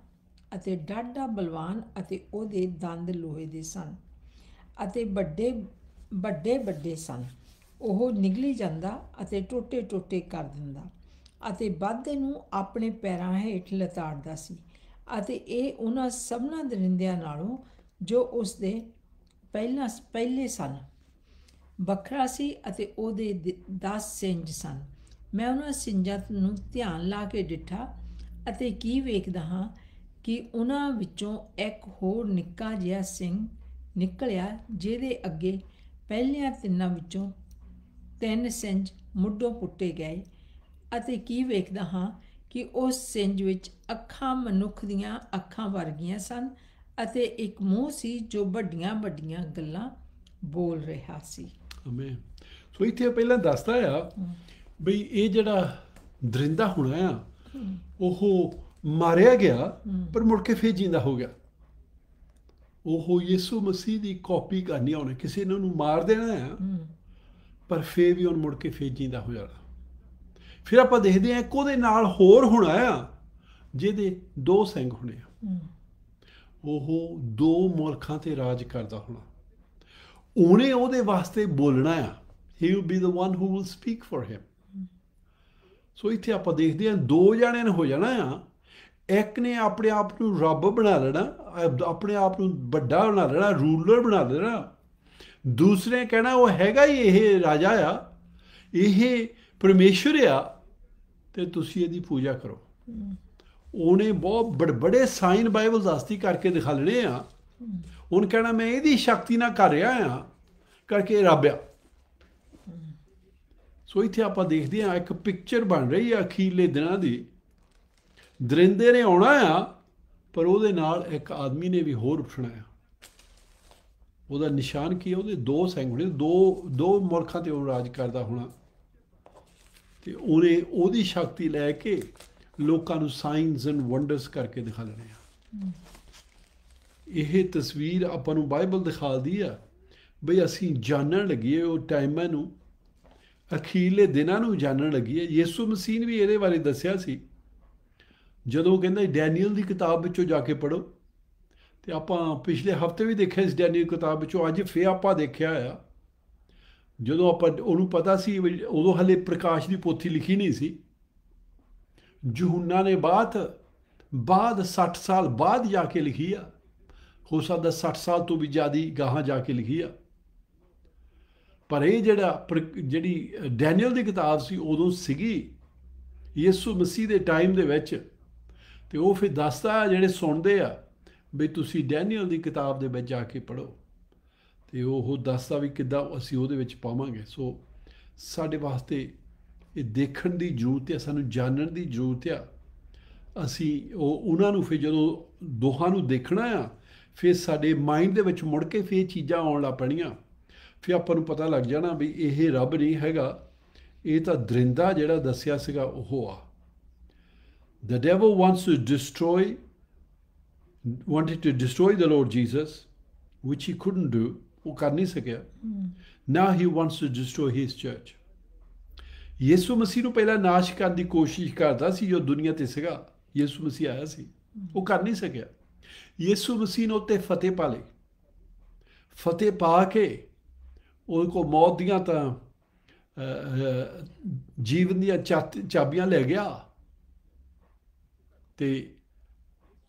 S1: ਅਤੇ ਡਾਡਾ ਬਲਵਾਨ ਅਤੇ ਉਹਦੇ ਦੰਦ ਲੋਹੇ ਦੇ ਸਨ ਅਤੇ ਵੱਡੇ ਵੱਡੇ ਵੱਡੇ ਸਨ ਉਹ ਨਿਗਲੀ ਜਾਂਦਾ ਅਤੇ ਟੋਟੇ-ਟੋਟੇ ਕਰ ਦਿੰਦਾ ਅਤੇ ਬਾਦੇ ਨੂੰ ਆਪਣੇ ਪੈਰਾਂ ਹੇਠ ਲਤਾੜਦਾ ਸੀ ਅਤੇ ਇਹ ਉਹਨਾਂ ਸਭਨਾ ਦਰਿੰਦਿਆਂ ਨਾਲੋਂ ਜੋ ਉਸ ਦੇ ਪਹਿਲਾਂ ਪਹਿਲੇ ਸਨ ਵੱਖਰਾ ਸੀ ਅਤੇ ਉਹਦੇ 10 ਸਿੰਜ ਸਨ ਮੈਂ ਉਹਨਾਂ ਸਿੰਜਾਂ ਨੂੰ ਧਿਆਨ ਲਾ ਕੇ ਡਿਠਾ ਅਤੇ ਕੀ ਵੇਖਦਾ ਹਾਂ ਕਿ ਉਹਨਾਂ ਵਿੱਚੋਂ ਇੱਕ ਹੋਰ ਨਿੱਕਾ ਜਿਹਾ ਸਿੰਘ ਨਿਕਲਿਆ ਜਿਹਦੇ ਅੱਗੇ ਪਹਿਲਿਆਂ ਤਿੰਨਾਂ ਵਿੱਚੋਂ ਤਿੰਨ ਸਿੰਜ ਮੁੱਢੋਂ ਪੁੱਟੇ ਗਏ ਅਤੇ ਕੀ ਵੇਖਦਾ ਹਾਂ ਕਿ ਉਸ ਸਿੰਜ ਵਿੱਚ ਅੱਖਾਂ ਮਨੁੱਖ ਦੀਆਂ ਅੱਖਾਂ ਵਰਗੀਆਂ ਸਨ ਅਤੇ ਇੱਕ ਮੂੰਹ ਸੀ ਜੋ ਵੱਡੀਆਂ ਵੱਡੀਆਂ ਗੱਲਾਂ ਬੋਲ ਰਿਹਾ ਸੀ
S2: ਅਮੇ ਸੋ ਇੱਥੇ ਪਹਿਲਾਂ ਦੱਸਦਾ ਆ ਬਈ ਇਹ ਜਿਹੜਾ ਦਰਿੰਦਾ ਹੋਣਾ ਆ ਉਹ ਮਾਰਿਆ ਗਿਆ ਪਰ ਮੁੜ ਕੇ ਫੇਰ ਜਿੰਦਾ ਹੋ ਗਿਆ ਉਹ ਯਿਸੂ ਮਸੀਹ ਦੀ ਕਾਪੀ ਕਰਨੀ ਉਹਨੇ ਕਿਸੇ ਨੇ ਉਹਨੂੰ ਮਾਰ ਦੇਣਾ ਹੈ ਪਰ ਫੇਰ ਵੀ ਉਹਨ ਮੁੜ ਕੇ ਫੇਰ ਜਿੰਦਾ ਹੋ ਜਾਣਾ ਫਿਰ ਆਪਾਂ ਦੇਖਦੇ ਹਾਂ ਕੋਦੇ ਨਾਲ ਹੋਰ ਹੋਣਾ ਆ ਜਿਹਦੇ ਦੋ ਸਿੰਘ ਹੋਣੇ ਆ ਉਹ ਦੋ ਮੁਲਕਾਂ ਤੇ ਰਾਜ ਕਰਦਾ ਹੋਣਾ ਉਹਨੇ ਉਹਦੇ ਵਾਸਤੇ ਬੋਲਣਾ ਆ he will be the one who will speak for him so ਇੱਥੇ ਆਪਾਂ ਦੇਖਦੇ ਹਾਂ ਦੋ ਜਣਿਆਂ ਨੇ ਹੋ ਜਾਣਾ ਆ ਇੱਕ ਨੇ ਆਪਣੇ ਆਪ ਨੂੰ ਰੱਬ ਬਣਾ ਲੈਣਾ ਆਪਣੇ ਆਪ ਨੂੰ ਵੱਡਾ ਬਣਾ ਲੈਣਾ ਰੂਲਰ ਬਣਾ ਲੈਣਾ ਦੂਸਰੇ ਕਹਿਣਾ ਉਹ ਹੈਗਾ ਹੀ ਇਹ ਰਾਜਾ ਆ ਇਹ ਪਰਮੇਸ਼ਰ ਆ ਤੇ ਤੁਸੀਂ ਇਹਦੀ ਪੂਜਾ ਕਰੋ ਉਹਨੇ ਬਹੁਤ ਬੜੇ ਸਾਈਨ ਬਾਈਬਲ ਦਸਤੀ ਕਰਕੇ ਦਿਖਾ ਲੈਣੇ ਆ ਉਹਨ ਕਹਿਣਾ ਮੈਂ ਇਹਦੀ ਸ਼ਕਤੀ ਨਾਲ ਕਰ ਰਿਹਾ ਆ ਕਰਕੇ ਆ ਸੋ ਇਥੇ ਆਪਾਂ ਦੇਖਦੇ ਆ ਇੱਕ ਪਿਕਚਰ ਬਣ ਰਹੀ ਆ ਅਖੀਲੇ ਦਿਨਾਂ ਦੀ ਦਰਿੰਦੇ ਨੇ ਆਉਣਾ ਆ ਪਰ ਉਹਦੇ ਨਾਲ ਇੱਕ ਆਦਮੀ ਨੇ ਵੀ ਹੋਰ ਉੱਠਣਾ ਆ ਉਹਦਾ ਨਿਸ਼ਾਨ ਕੀ ਹੈ ਉਹਦੇ ਦੋ ਸੈਂਗੜੇ ਹੋਣੇ ਦੋ ਦੋ ਮੁਲਕਾਂ ਤੇ ਉਹ ਰਾਜ ਕਰਦਾ ਹੋਣਾ ਤੇ ਉਹਨੇ ਉਹਦੀ ਸ਼ਕਤੀ ਲੈ ਕੇ ਲੋਕਾਂ ਨੂੰ ਸਾਇੰਸ ਐਂਡ ਵੰਡਰਸ ਕਰਕੇ ਦਿਖਾ ਲੈਣੇ ਆ ਇਹ ਤਸਵੀਰ ਆਪਾਂ ਨੂੰ ਬਾਈਬਲ ਦਿਖਾਉਂਦੀ ਆ ਬਈ ਅਸੀਂ ਜਾਣਣ ਲੱਗੇ ਉਹ ਟਾਈਮਾਂ ਨੂੰ ਅਖੀਲੇ ਦਿਨਾਂ ਨੂੰ ਜਾਣਣ ਲੱਗੇ ਯਿਸੂ ਮਸੀਹ ਨੇ ਵੀ ਇਹਦੇ ਬਾਰੇ ਦੱਸਿਆ ਸੀ ਜਦੋਂ ਕਹਿੰਦਾ ਡੈਨੀਅਲ ਦੀ ਕਿਤਾਬ ਵਿੱਚੋਂ ਜਾ ਕੇ ਪੜੋ ਤੇ ਆਪਾਂ ਪਿਛਲੇ ਹਫਤੇ ਵੀ ਦੇਖਿਆ ਇਸ ਡੈਨੀਅਲ ਕਿਤਾਬ ਵਿੱਚੋਂ ਅੱਜ ਫੇ ਆਪਾਂ ਦੇਖਿਆ ਆ ਜਦੋਂ ਆਪਾਂ ਉਹਨੂੰ ਪਤਾ ਸੀ ਉਦੋਂ ਹਲੇ ਪ੍ਰਕਾਸ਼ ਦੀ ਪੋਥੀ ਲਿਖੀ ਨਹੀਂ ਸੀ ਜੁਹੰਨਾ ਨੇ ਬਾਅਦ ਬਾਅਦ 60 ਸਾਲ ਬਾਅਦ ਜਾ ਕੇ ਲਿਖੀ ਆ ਹੋ ਸਕਦਾ 60 ਸਾਲ ਤੋਂ ਵੀ ਜ਼ਿਆਦੀ ਗਾਹਾਂ ਜਾ ਕੇ ਲਿਖੀ ਆ ਪਰ ਇਹ ਜਿਹੜਾ ਜਿਹੜੀ ਡੈਨੀਅਲ ਦੀ ਕਿਤਾਬ ਸੀ ਉਦੋਂ ਸੀਗੀ ਯਿਸੂ ਮਸੀਹ ਦੇ ਟਾਈਮ ਦੇ ਵਿੱਚ ਤੇ ਉਹ ਫਿਰ ਦੱਸਦਾ ਜਿਹੜੇ ਸੁਣਦੇ ਆ ਵੀ ਤੁਸੀਂ ਡੈਨੀਅਲ ਦੀ ਕਿਤਾਬ ਦੇ ਵਿੱਚ ਜਾ ਕੇ ਪੜੋ ਤੇ ਉਹ ਦੱਸਦਾ ਵੀ ਕਿੱਦਾਂ ਅਸੀਂ ਉਹਦੇ ਵਿੱਚ ਪਾਵਾਂਗੇ ਸੋ ਸਾਡੇ ਵਾਸਤੇ ਇਹ ਦੇਖਣ ਦੀ ਜ਼ਰੂਰਤ ਹੈ ਸਾਨੂੰ ਜਾਣਨ ਦੀ ਜ਼ਰੂਰਤ ਹੈ ਅਸੀਂ ਉਹ ਉਹਨਾਂ ਨੂੰ ਫਿਰ ਜਦੋਂ ਦੋਹਾਂ ਨੂੰ ਦੇਖਣਾ ਆ ਫਿਰ ਸਾਡੇ ਮਾਈਂਡ ਦੇ ਵਿੱਚ ਮੁੜ ਕੇ ਫਿਰ ਚੀਜ਼ਾਂ ਆਉਣ ਲੱਗ ਪਣੀਆਂ ਫਿਰ ਆਪਾਂ ਨੂੰ ਪਤਾ ਲੱਗ ਜਾਣਾ ਵੀ ਇਹ ਰੱਬ ਨਹੀਂ ਹੈਗਾ ਇਹ ਤਾਂ ਦਰਿੰਦਾ ਜਿਹੜਾ ਦੱਸਿਆ ਸੀਗਾ ਉਹ ਆ The devil wants to destroy, wanted to destroy the Lord Jesus, which he couldn't do. ਉਹ ਕਰ ਨਹੀਂ ਸਕਿਆ ਨਾ he wants to destroy his church ਯਿਸੂ ਮਸੀਹ ਨੂੰ ਪਹਿਲਾਂ ਨਾਸ਼ ਕਰਨ ਦੀ ਕੋਸ਼ਿਸ਼ ਕਰਦਾ ਸੀ ਜੋ ਦੁਨੀਆ ਤੇ ਸੀਗਾ ਯਿਸੂ ਮਸੀਹ ਆਇਆ ਸੀ ਉਹ ਕਰ ਨਹੀਂ ਸਕਿਆ ਯਿਸੂ ਮਸੀਹ ਨੇ ਉੱਤੇ ਫਤਿਹ ਪਾ ਲਈ ਫਤਿਹ ਪਾ ਕੇ ਉਹ ਕੋ ਮੌਤ ਦੀਆਂ ਤਾਂ ਜੀਵਨ ਦੀਆਂ ਚਾਬੀਆਂ ਲੈ ਗਿਆ ਤੇ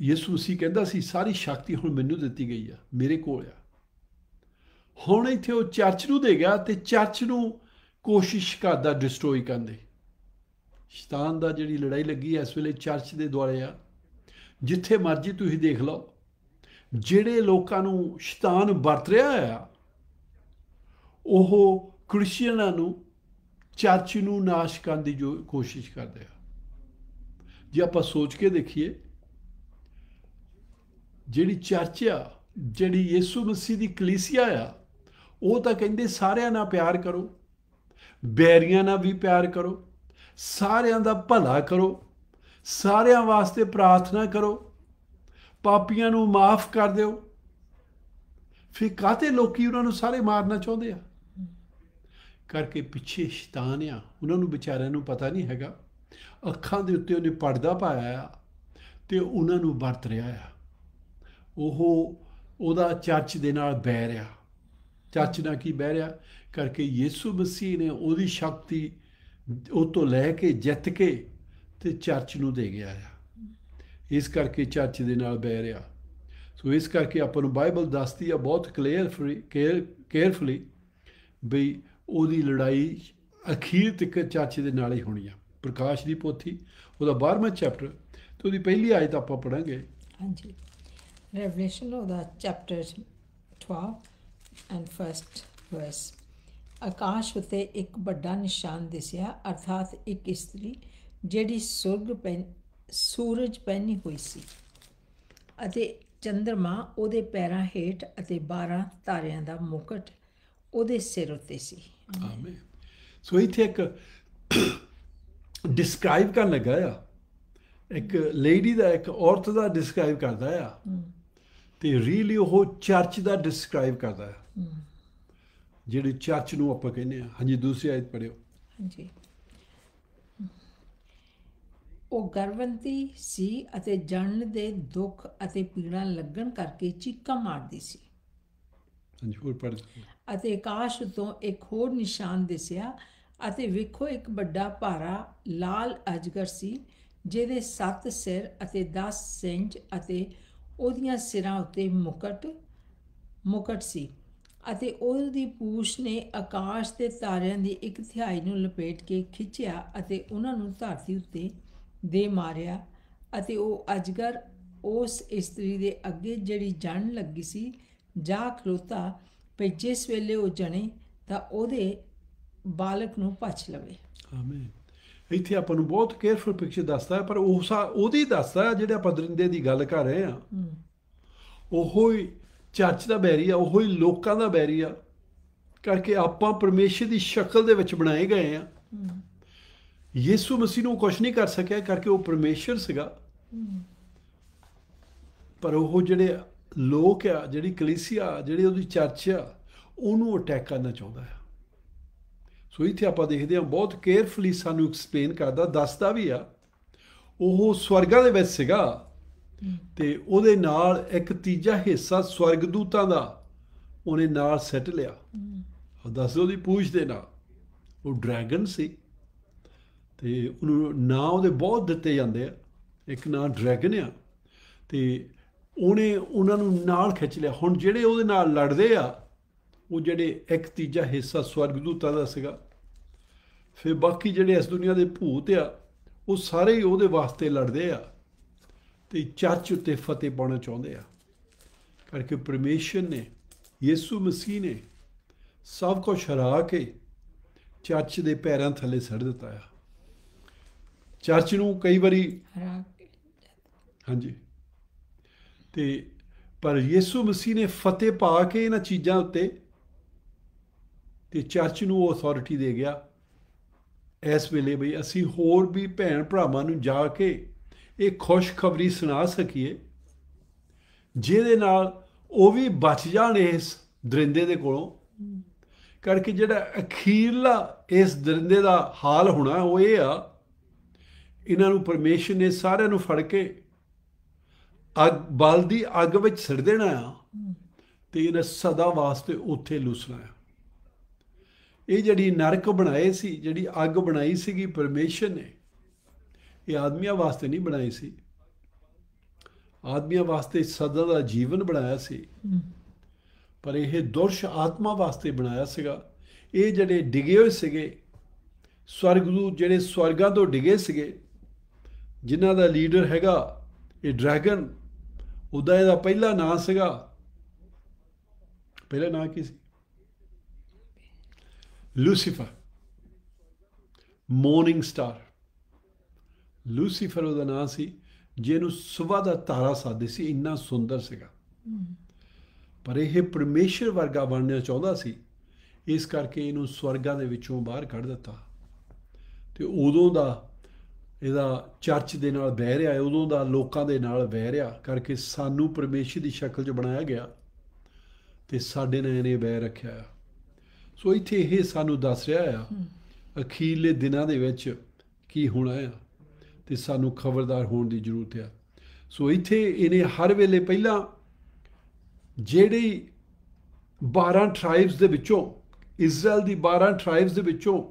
S2: ਯਿਸੂ ਸੀ ਕਹਿੰਦਾ ਸੀ ਸਾਰੀ ਸ਼ਕਤੀ ਹੁਣ ਮੈਨੂੰ ਦਿੱਤੀ ਗਈ ਆ ਮੇਰੇ ਕੋਲ ਆ ਹੁਣ ਇੱਥੇ ਉਹ ਚਰਚ ਨੂੰ ਦੇ ਗਿਆ ਤੇ ਚਰਚ ਨੂੰ ਕੋਸ਼ਿਸ਼ ਕਰਦਾ ਡਿਸਟਰੋਏ ਕਰਨ ਦੀ ਸ਼ੈਤਾਨ ਦਾ ਜਿਹੜੀ ਲੜਾਈ ਲੱਗੀ ਐ ਇਸ ਵੇਲੇ ਚਰਚ ਦੇ ਦੁਆਲੇ ਆ ਜਿੱਥੇ ਮਰਜ਼ੀ ਤੁਸੀਂ ਦੇਖ ਲਓ ਜਿਹੜੇ ਲੋਕਾਂ ਨੂੰ ਸ਼ੈਤਾਨ ਵਰਤ ਰਿਹਾ ਆ ਉਹ ਕ੍ਰਿਸਚੀਅਨਾਂ ਨੂੰ ਚਰਚ ਨੂੰ ਨਾਸ਼ ਕਰਨ ਦੀ ਜੋ ਕੋਸ਼ਿਸ਼ ਕਰਦੇ ਆ ਜੇ ਆਪਾਂ ਸੋਚ ਕੇ ਦੇਖੀਏ ਜਿਹੜੀ ਚਰਚ ਆ ਜਿਹੜੀ ਯਿਸੂ ਮਸੀਹ ਦੀ ਕਲੀਸਿਆ ਆ ਉਹ ਤਾਂ ਕਹਿੰਦੇ ਸਾਰਿਆਂ ਨਾਲ ਪਿਆਰ ਕਰੋ ਬੈਰੀਆਂ ਨਾਲ ਵੀ ਪਿਆਰ ਕਰੋ ਸਾਰਿਆਂ ਦਾ ਭਲਾ ਕਰੋ ਸਾਰਿਆਂ ਵਾਸਤੇ ਪ੍ਰਾਰਥਨਾ ਕਰੋ ਪਾਪੀਆਂ ਨੂੰ ਮਾਫ ਕਰ ਦਿਓ ਫਿਰ ਕਾਤੇ ਲੋਕੀ ਉਹਨਾਂ ਨੂੰ ਸਾਰੇ ਮਾਰਨਾ ਚਾਹੁੰਦੇ ਆ ਕਰਕੇ ਪਿੱਛੇ ਸ਼ੈਤਾਨ ਆ ਉਹਨਾਂ ਨੂੰ ਵਿਚਾਰਿਆਂ ਨੂੰ ਪਤਾ ਨਹੀਂ ਹੈਗਾ ਅੱਖਾਂ ਦੇ ਉੱਤੇ ਉਹਨੇ ਪਰਦਾ ਪਾਇਆ ਤੇ ਉਹਨਾਂ ਨੂੰ ਵਰਤ ਰਿਹਾ ਆ ਉਹ ਉਹਦਾ ਚਰਚ ਦੇ ਨਾਲ ਬਹਿ ਰਿਹਾ ਚਰਚ ਨਾਲ ਕੀ ਬਹਿ ਰਿਹਾ ਕਰਕੇ ਯੀਸੂ ਮਸੀਹ ਨੇ ਉਹਦੀ ਸ਼ਕਤੀ ਉਹ ਤੋਂ ਲੈ ਕੇ ਜਿੱਤ ਕੇ ਤੇ ਚਰਚ ਨੂੰ ਦੇ ਗਿਆ ਆ ਇਸ ਕਰਕੇ ਚਰਚ ਦੇ ਨਾਲ ਬਹਿ ਰਿਹਾ ਸੋ ਇਸ ਕਰਕੇ ਆਪਾਂ ਨੂੰ ਬਾਈਬਲ ਦੱਸਦੀ ਆ ਬਹੁਤ ਕਲੀਅਰ ਕੇਅਰਫੁਲੀ ਵੀ ਉਹਦੀ ਲੜਾਈ ਅਖੀਰ ਤੱਕ ਚਾਚੇ ਦੇ ਨਾਲ ਹੀ ਹੋਣੀ ਆ ਪ੍ਰਕਾਸ਼ ਦੀ ਪੋਥੀ ਉਹਦਾ 12ਵਾਂ ਚੈਪਟਰ ਤੇ ਉਹਦੀ ਪਹਿਲੀ ਆਇਤ ਆਪਾਂ ਪੜਾਂਗੇ
S1: ਹਾਂਜੀ ਰੈਵਲੇਸ਼ਨ ਉਹਦਾ ਚੈਪਟਰ 12 ਐਂਡ ਫਰਸਟ ਵਰਸ ਆਕਾਸ਼ ਉਤੇ ਇੱਕ ਵੱਡਾ ਨਿਸ਼ਾਨ ਦਿਸਿਆ ਅਰਥਾਤ ਇੱਕ ਇਸਤਰੀ ਜਿਹੜੀ ਸੁਰਗ ਪਹਿਨ ਸੂਰਜ ਪਹਿਨੀ ਹੋਈ ਸੀ ਅਤੇ ਚੰਦਰਮਾ ਉਹਦੇ ਪੈਰਾਂ ਹੇਠ ਅਤੇ 12 ਤਾਰਿਆਂ ਦਾ ਮੁਕਟ ਉਹਦੇ ਸਿਰ ਉੱਤੇ ਸੀ ਆਮੇਨ
S2: ਸੋ ਇੱਥੇ ਇੱਕ ਡਿਸਕ੍ਰਾਈਬ ਕਰਨ ਲੱਗਾ ਆ ਇੱਕ ਲੇਡੀ ਦਾ ਇੱਕ ਔਰਤ ਦਾ ਡਿਸਕ੍ਰਾਈਬ ਕਰਦਾ ਆ ਤੇ ਰੀਲੀ ਉਹ ਚਰਚ ਦਾ ਡਿਸਕ੍ਰਾਈਬ ਕਰਦਾ ਆ ਜਿਹੜੇ ਚਰਚ ਨੂੰ ਆਪਾਂ ਕਹਿੰਦੇ ਆ ਹਾਂਜੀ ਦੂਸਰੀ ਆਇਤ ਪੜਿਓ
S1: ਹਾਂਜੀ ਉਹ ਗਰਵੰਤੀ ਸੀ ਅਤੇ ਜਨਨ ਦੇ ਦੁੱਖ ਅਤੇ ਪੀੜਾ ਲੱਗਣ ਕਰਕੇ ਚੀਕਾਂ ਮਾਰਦੀ ਸੀ ਹਾਂਜੀ ਹੋਰ ਪੜ੍ਹ ਅਤੇ ਆਕਾਸ਼ ਤੋਂ ਇੱਕ ਹੋਰ ਨਿਸ਼ਾਨ ਦਿਸਿਆ ਅਤੇ ਵੇਖੋ ਇੱਕ ਵੱਡਾ ਭਾਰਾ ਲਾਲ ਅਜਗਰ ਸੀ ਜਿਹਦੇ 7 ਸਿਰ ਅਤੇ 10 ਸਿੰਜ ਅਤੇ ਉਹਦੀਆਂ ਸਿਰਾਂ ਉੱਤੇ ਮੁਕਟ ਮੁਕਟ ਸੀ ਅਤੇ ਉਹਦੀ ਪੂਛ ਨੇ ਆਕਾਸ਼ ਤੇ ਤਾਰਿਆਂ ਦੀ ਇੱਕ ਥਿਆਈ ਨੂੰ ਲਪੇਟ ਕੇ ਖਿੱਚਿਆ ਅਤੇ ਉਹਨਾਂ ਨੂੰ ਧਰਤੀ ਉੱਤੇ ਦੇ ਮਾਰਿਆ ਅਤੇ ਉਹ ਅਜਗਰ ਉਸ ਇਸਤਰੀ ਦੇ ਅੱਗੇ ਜਿਹੜੀ ਜਣ ਲੱਗੀ ਸੀ ਜਾ ਖਲੋਤਾ ਭਈ ਜਿਸ ਵੇਲੇ ਉਹ ਜਣੇ ਤਾਂ ਉਹਦੇ ਬਾਲਕ ਨੂੰ ਪਛ ਲਵੇ
S2: ਆਮੀਨ ਇੱਥੇ ਆਪਾਂ ਨੂੰ ਬਹੁਤ ਕੇਅਰਫੁਲ ਪਿਕਚਰ ਦੱਸਦਾ ਪਰ ਉਹ ਉਹਦੀ ਦੱਸਦਾ ਜਿਹੜੇ ਆਪਾਂ ਦਰਿੰਦੇ ਦੀ ਗੱਲ ਕਰ ਰਹੇ ਆ ਉਹੋ ਹੀ ਚਰਚ ਦਾ ਬੈਰੀ ਆ ਉਹੋ ਹੀ ਲੋਕਾਂ ਦਾ ਬੈਰੀ ਆ ਕਰਕੇ ਆਪਾਂ ਪਰਮੇਸ਼ਰ ਦੀ ਸ਼ਕਲ ਦੇ ਵਿੱਚ ਬਣਾਏ ਗਏ ਆ ਯਿਸੂ ਮਸੀਹ ਨੂੰ ਕੁਝ ਨਹੀਂ ਕਰ ਸਕਿਆ ਕਰਕੇ ਉਹ ਪਰਮੇਸ਼ਰ ਸੀਗਾ ਪਰ ਉਹ ਜਿਹੜੇ ਲੋਕ ਆ ਜਿਹੜੀ ਕਲੀਸੀਆ ਜਿਹੜੀ ਉਹਦੀ ਚਰਚ ਆ ਉਹਨੂੰ ਅਟੈਕ ਕਰਨਾ ਚਾਹੁੰਦਾ ਹੈ ਸੋ ਇੱਥੇ ਆਪਾਂ ਦੇਖਦੇ ਹਾਂ ਬਹੁਤ ਕੇਅਰਫੁਲੀ ਸਾਨੂੰ ਐਕਸਪਲੇਨ ਕਰਦਾ ਦੱਸਦਾ ਵੀ ਆ ਉਹ ਸਵਰਗਾਂ ਦੇ ਵਿੱਚ ਸੀਗਾ ਤੇ ਉਹਦੇ ਨਾਲ ਇੱਕ ਤੀਜਾ ਹਿੱਸਾ ਸਵਰਗਦੂਤਾਂ ਦਾ ਉਹਨੇ ਨਾਲ ਸੈੱਟ ਲਿਆ ਦੱਸ ਉਹਦੀ ਪੂਛ ਦੇ ਨਾਲ ਉਹ ਡਰੈਗਨ ਸੀ ਤੇ ਉਹਨੂੰ ਨਾਂ ਉਹਦੇ ਬਹੁਤ ਦਿੱਤੇ ਜਾਂਦੇ ਆ ਇੱਕ ਨਾਂ ਡਰੈਗਨ ਆ ਤੇ ਉਹਨੇ ਉਹਨਾਂ ਨੂੰ ਨਾਲ ਖਿੱਚ ਲਿਆ ਹੁਣ ਜਿਹੜੇ ਉਹਦੇ ਨਾਲ ਲੜਦੇ ਆ ਉਹ ਜਿਹੜੇ ਇੱਕ ਤੀਜਾ ਹਿੱਸਾ ਸਵਰਗਦੂਤਾਂ ਦਾ ਸੀਗਾ ਫਿਰ ਬਾਕੀ ਜਿਹੜੇ ਇਸ ਦੁਨੀਆ ਦੇ ਭੂਤ ਆ ਉਹ ਸਾਰੇ ਹੀ ਉਹਦੇ ਵਾਸਤੇ ਲੜਦੇ ਆ ਤੇ ਚਰਚ ਉੱਤੇ ਫਤਿਹ ਪਾਉਣਾ ਚਾਹੁੰਦੇ ਆ ਕਰਕੇ ਪਰਮੇਸ਼ਰ ਨੇ ਯਿਸੂ ਮਸੀਹ ਨੇ ਸਭ ਕੁਝ ਹਰਾ ਕੇ ਚਰਚ ਦੇ ਪੈਰਾਂ ਥੱਲੇ ਸੜ ਦਿੱਤਾ ਆ ਚਰਚ ਨੂੰ ਕਈ ਵਾਰੀ ਹਾਂਜੀ ਤੇ ਪਰ ਯਿਸੂ ਮਸੀਹ ਨੇ ਫਤਿਹ ਪਾ ਕੇ ਇਹਨਾਂ ਚੀਜ਼ਾਂ ਉੱਤੇ ਤੇ ਚਰਚ ਨੂੰ ਉਹ ਅਥਾਰਟੀ ਦੇ ਗਿਆ ਇਸ ਵੇਲੇ ਬਈ ਅਸੀਂ ਹੋਰ ਵੀ ਭੈਣ ਭਰਾਵਾਂ ਨੂੰ ਜਾ ਕੇ ਇਹ ਖੁਸ਼ਖਬਰੀ ਸੁਣਾ ਸਕੀਏ ਜਿਹਦੇ ਨਾਲ ਉਹ ਵੀ ਬਚ ਜਾਣ ਇਸ ਦਰਿੰਦੇ ਦੇ ਕੋਲੋਂ ਕਰਕੇ ਜਿਹੜਾ ਅਖੀਰਲਾ ਇਸ ਦਰਿੰਦੇ ਦਾ ਹਾਲ ਹੋਣਾ ਉਹ ਇਹ ਆ ਇਹਨਾਂ ਨੂੰ ਪਰਮੇਸ਼ਰ ਨੇ ਸਾਰਿਆਂ ਨੂੰ ਫੜ ਕੇ ਅਗ ਬਲਦੀ ਅਗ ਅੱਗ ਵਿੱਚ ਸੜ ਦੇਣਾ ਆ ਤੇ ਇਹਨਾਂ ਸਦਾ ਵਾਸਤੇ ਉੱਥੇ ਲੁਸਣਾ ਆ ਇਹ ਜਿਹੜੀ ਨਰਕ ਬਣਾਏ ਸੀ ਜਿਹੜੀ ਅੱਗ ਬਣਾਈ ਸੀਗੀ ਪਰਮੇਸ਼ਰ ਨੇ ਇਹ ਆਦਮੀਆਂ ਵਾਸਤੇ ਨਹੀਂ ਬਣਾਈ ਸੀ ਆਦਮੀਆਂ ਵਾਸਤੇ ਸਦਾ ਦਾ ਜੀਵਨ ਬਣਾਇਆ ਸੀ ਪਰ ਇਹ ਦੁਰਸ਼ ਆਤਮਾ ਵਾਸਤੇ ਬਣਾਇਆ ਸੀਗਾ ਇਹ ਜਿਹੜੇ ਡਿਗੇ ਹੋਏ ਸੀਗੇ ਨੂੰ ਜਿਹੜੇ ਸਵਰਗਾਂ ਤੋਂ ਡਿਗੇ ਸੀਗੇ ਜਿਨ੍ਹਾਂ ਦਾ ਲੀਡਰ ਹੈਗਾ ਇਹ ਡਰੈਗਨ ਉਹਦਾ ਇਹਦਾ ਪਹਿਲਾ ਨਾਮ ਸੀਗਾ ਪਹਿਲਾ ਨਾਮ ਕੀ ਸੀ ਲੂਸੀਫਰ ਮਾਰਨਿੰਗ ਸਟਾਰ ਲੂਸੀਫਰ ਉਹਦਾ ਨਾਮ ਸੀ ਜਿਹਨੂੰ ਸਵਾ ਦਾ ਤਾਰਾ ਸਾਦੇ ਸੀ ਇੰਨਾ ਸੁੰਦਰ ਸੀਗਾ ਪਰ ਇਹ ਪਰਮੇਸ਼ਰ ਵਰਗਾ ਬਣਨਾ ਚਾਹੁੰਦਾ ਸੀ ਇਸ ਕਰਕੇ ਇਹਨੂੰ ਸਵਰਗਾਂ ਦੇ ਵਿੱਚੋਂ ਬਾਹਰ ਕੱਢ ਦਿੱਤਾ ਤੇ ਉਦੋਂ ਦਾ ਇਹਦਾ ਚਰਚ ਦੇ ਨਾਲ ਬਹਿ ਰਿਹਾ ਹੈ ਉਦੋਂ ਦਾ ਲੋਕਾਂ ਦੇ ਨਾਲ ਬਹਿ ਰਿਹਾ ਕਰਕੇ ਸਾਨੂੰ ਪਰਮੇਸ਼ਰ ਦੀ ਸ਼ਕਲ 'ਚ ਬਣਾਇਆ ਗਿਆ ਤੇ ਸਾਡੇ ਨਾਲ ਇਹਨੇ ਬਹਿ ਰੱਖਿਆ ਸੋ ਇੱਥੇ ਇਹ ਸਾਨੂੰ ਦੱਸ ਰਿਹਾ ਆ ਅਖੀਰਲੇ ਦਿਨਾਂ ਦੇ ਵਿੱਚ ਕੀ ਹੋਣਾ ਆ ਤੇ ਸਾਨੂੰ ਖਬਰਦਾਰ ਹੋਣ ਦੀ ਜ਼ਰੂਰਤ ਆ ਸੋ ਇੱਥੇ ਇਹਨੇ ਹਰ ਵੇਲੇ ਪਹਿਲਾਂ ਜਿਹੜੀ 12 ਟ੍ਰਾਈਬਸ ਦੇ ਵਿੱਚੋਂ ਇਜ਼ਰਾਈਲ ਦੀ 12 ਟ੍ਰਾਈਬਸ ਦੇ ਵਿੱਚੋਂ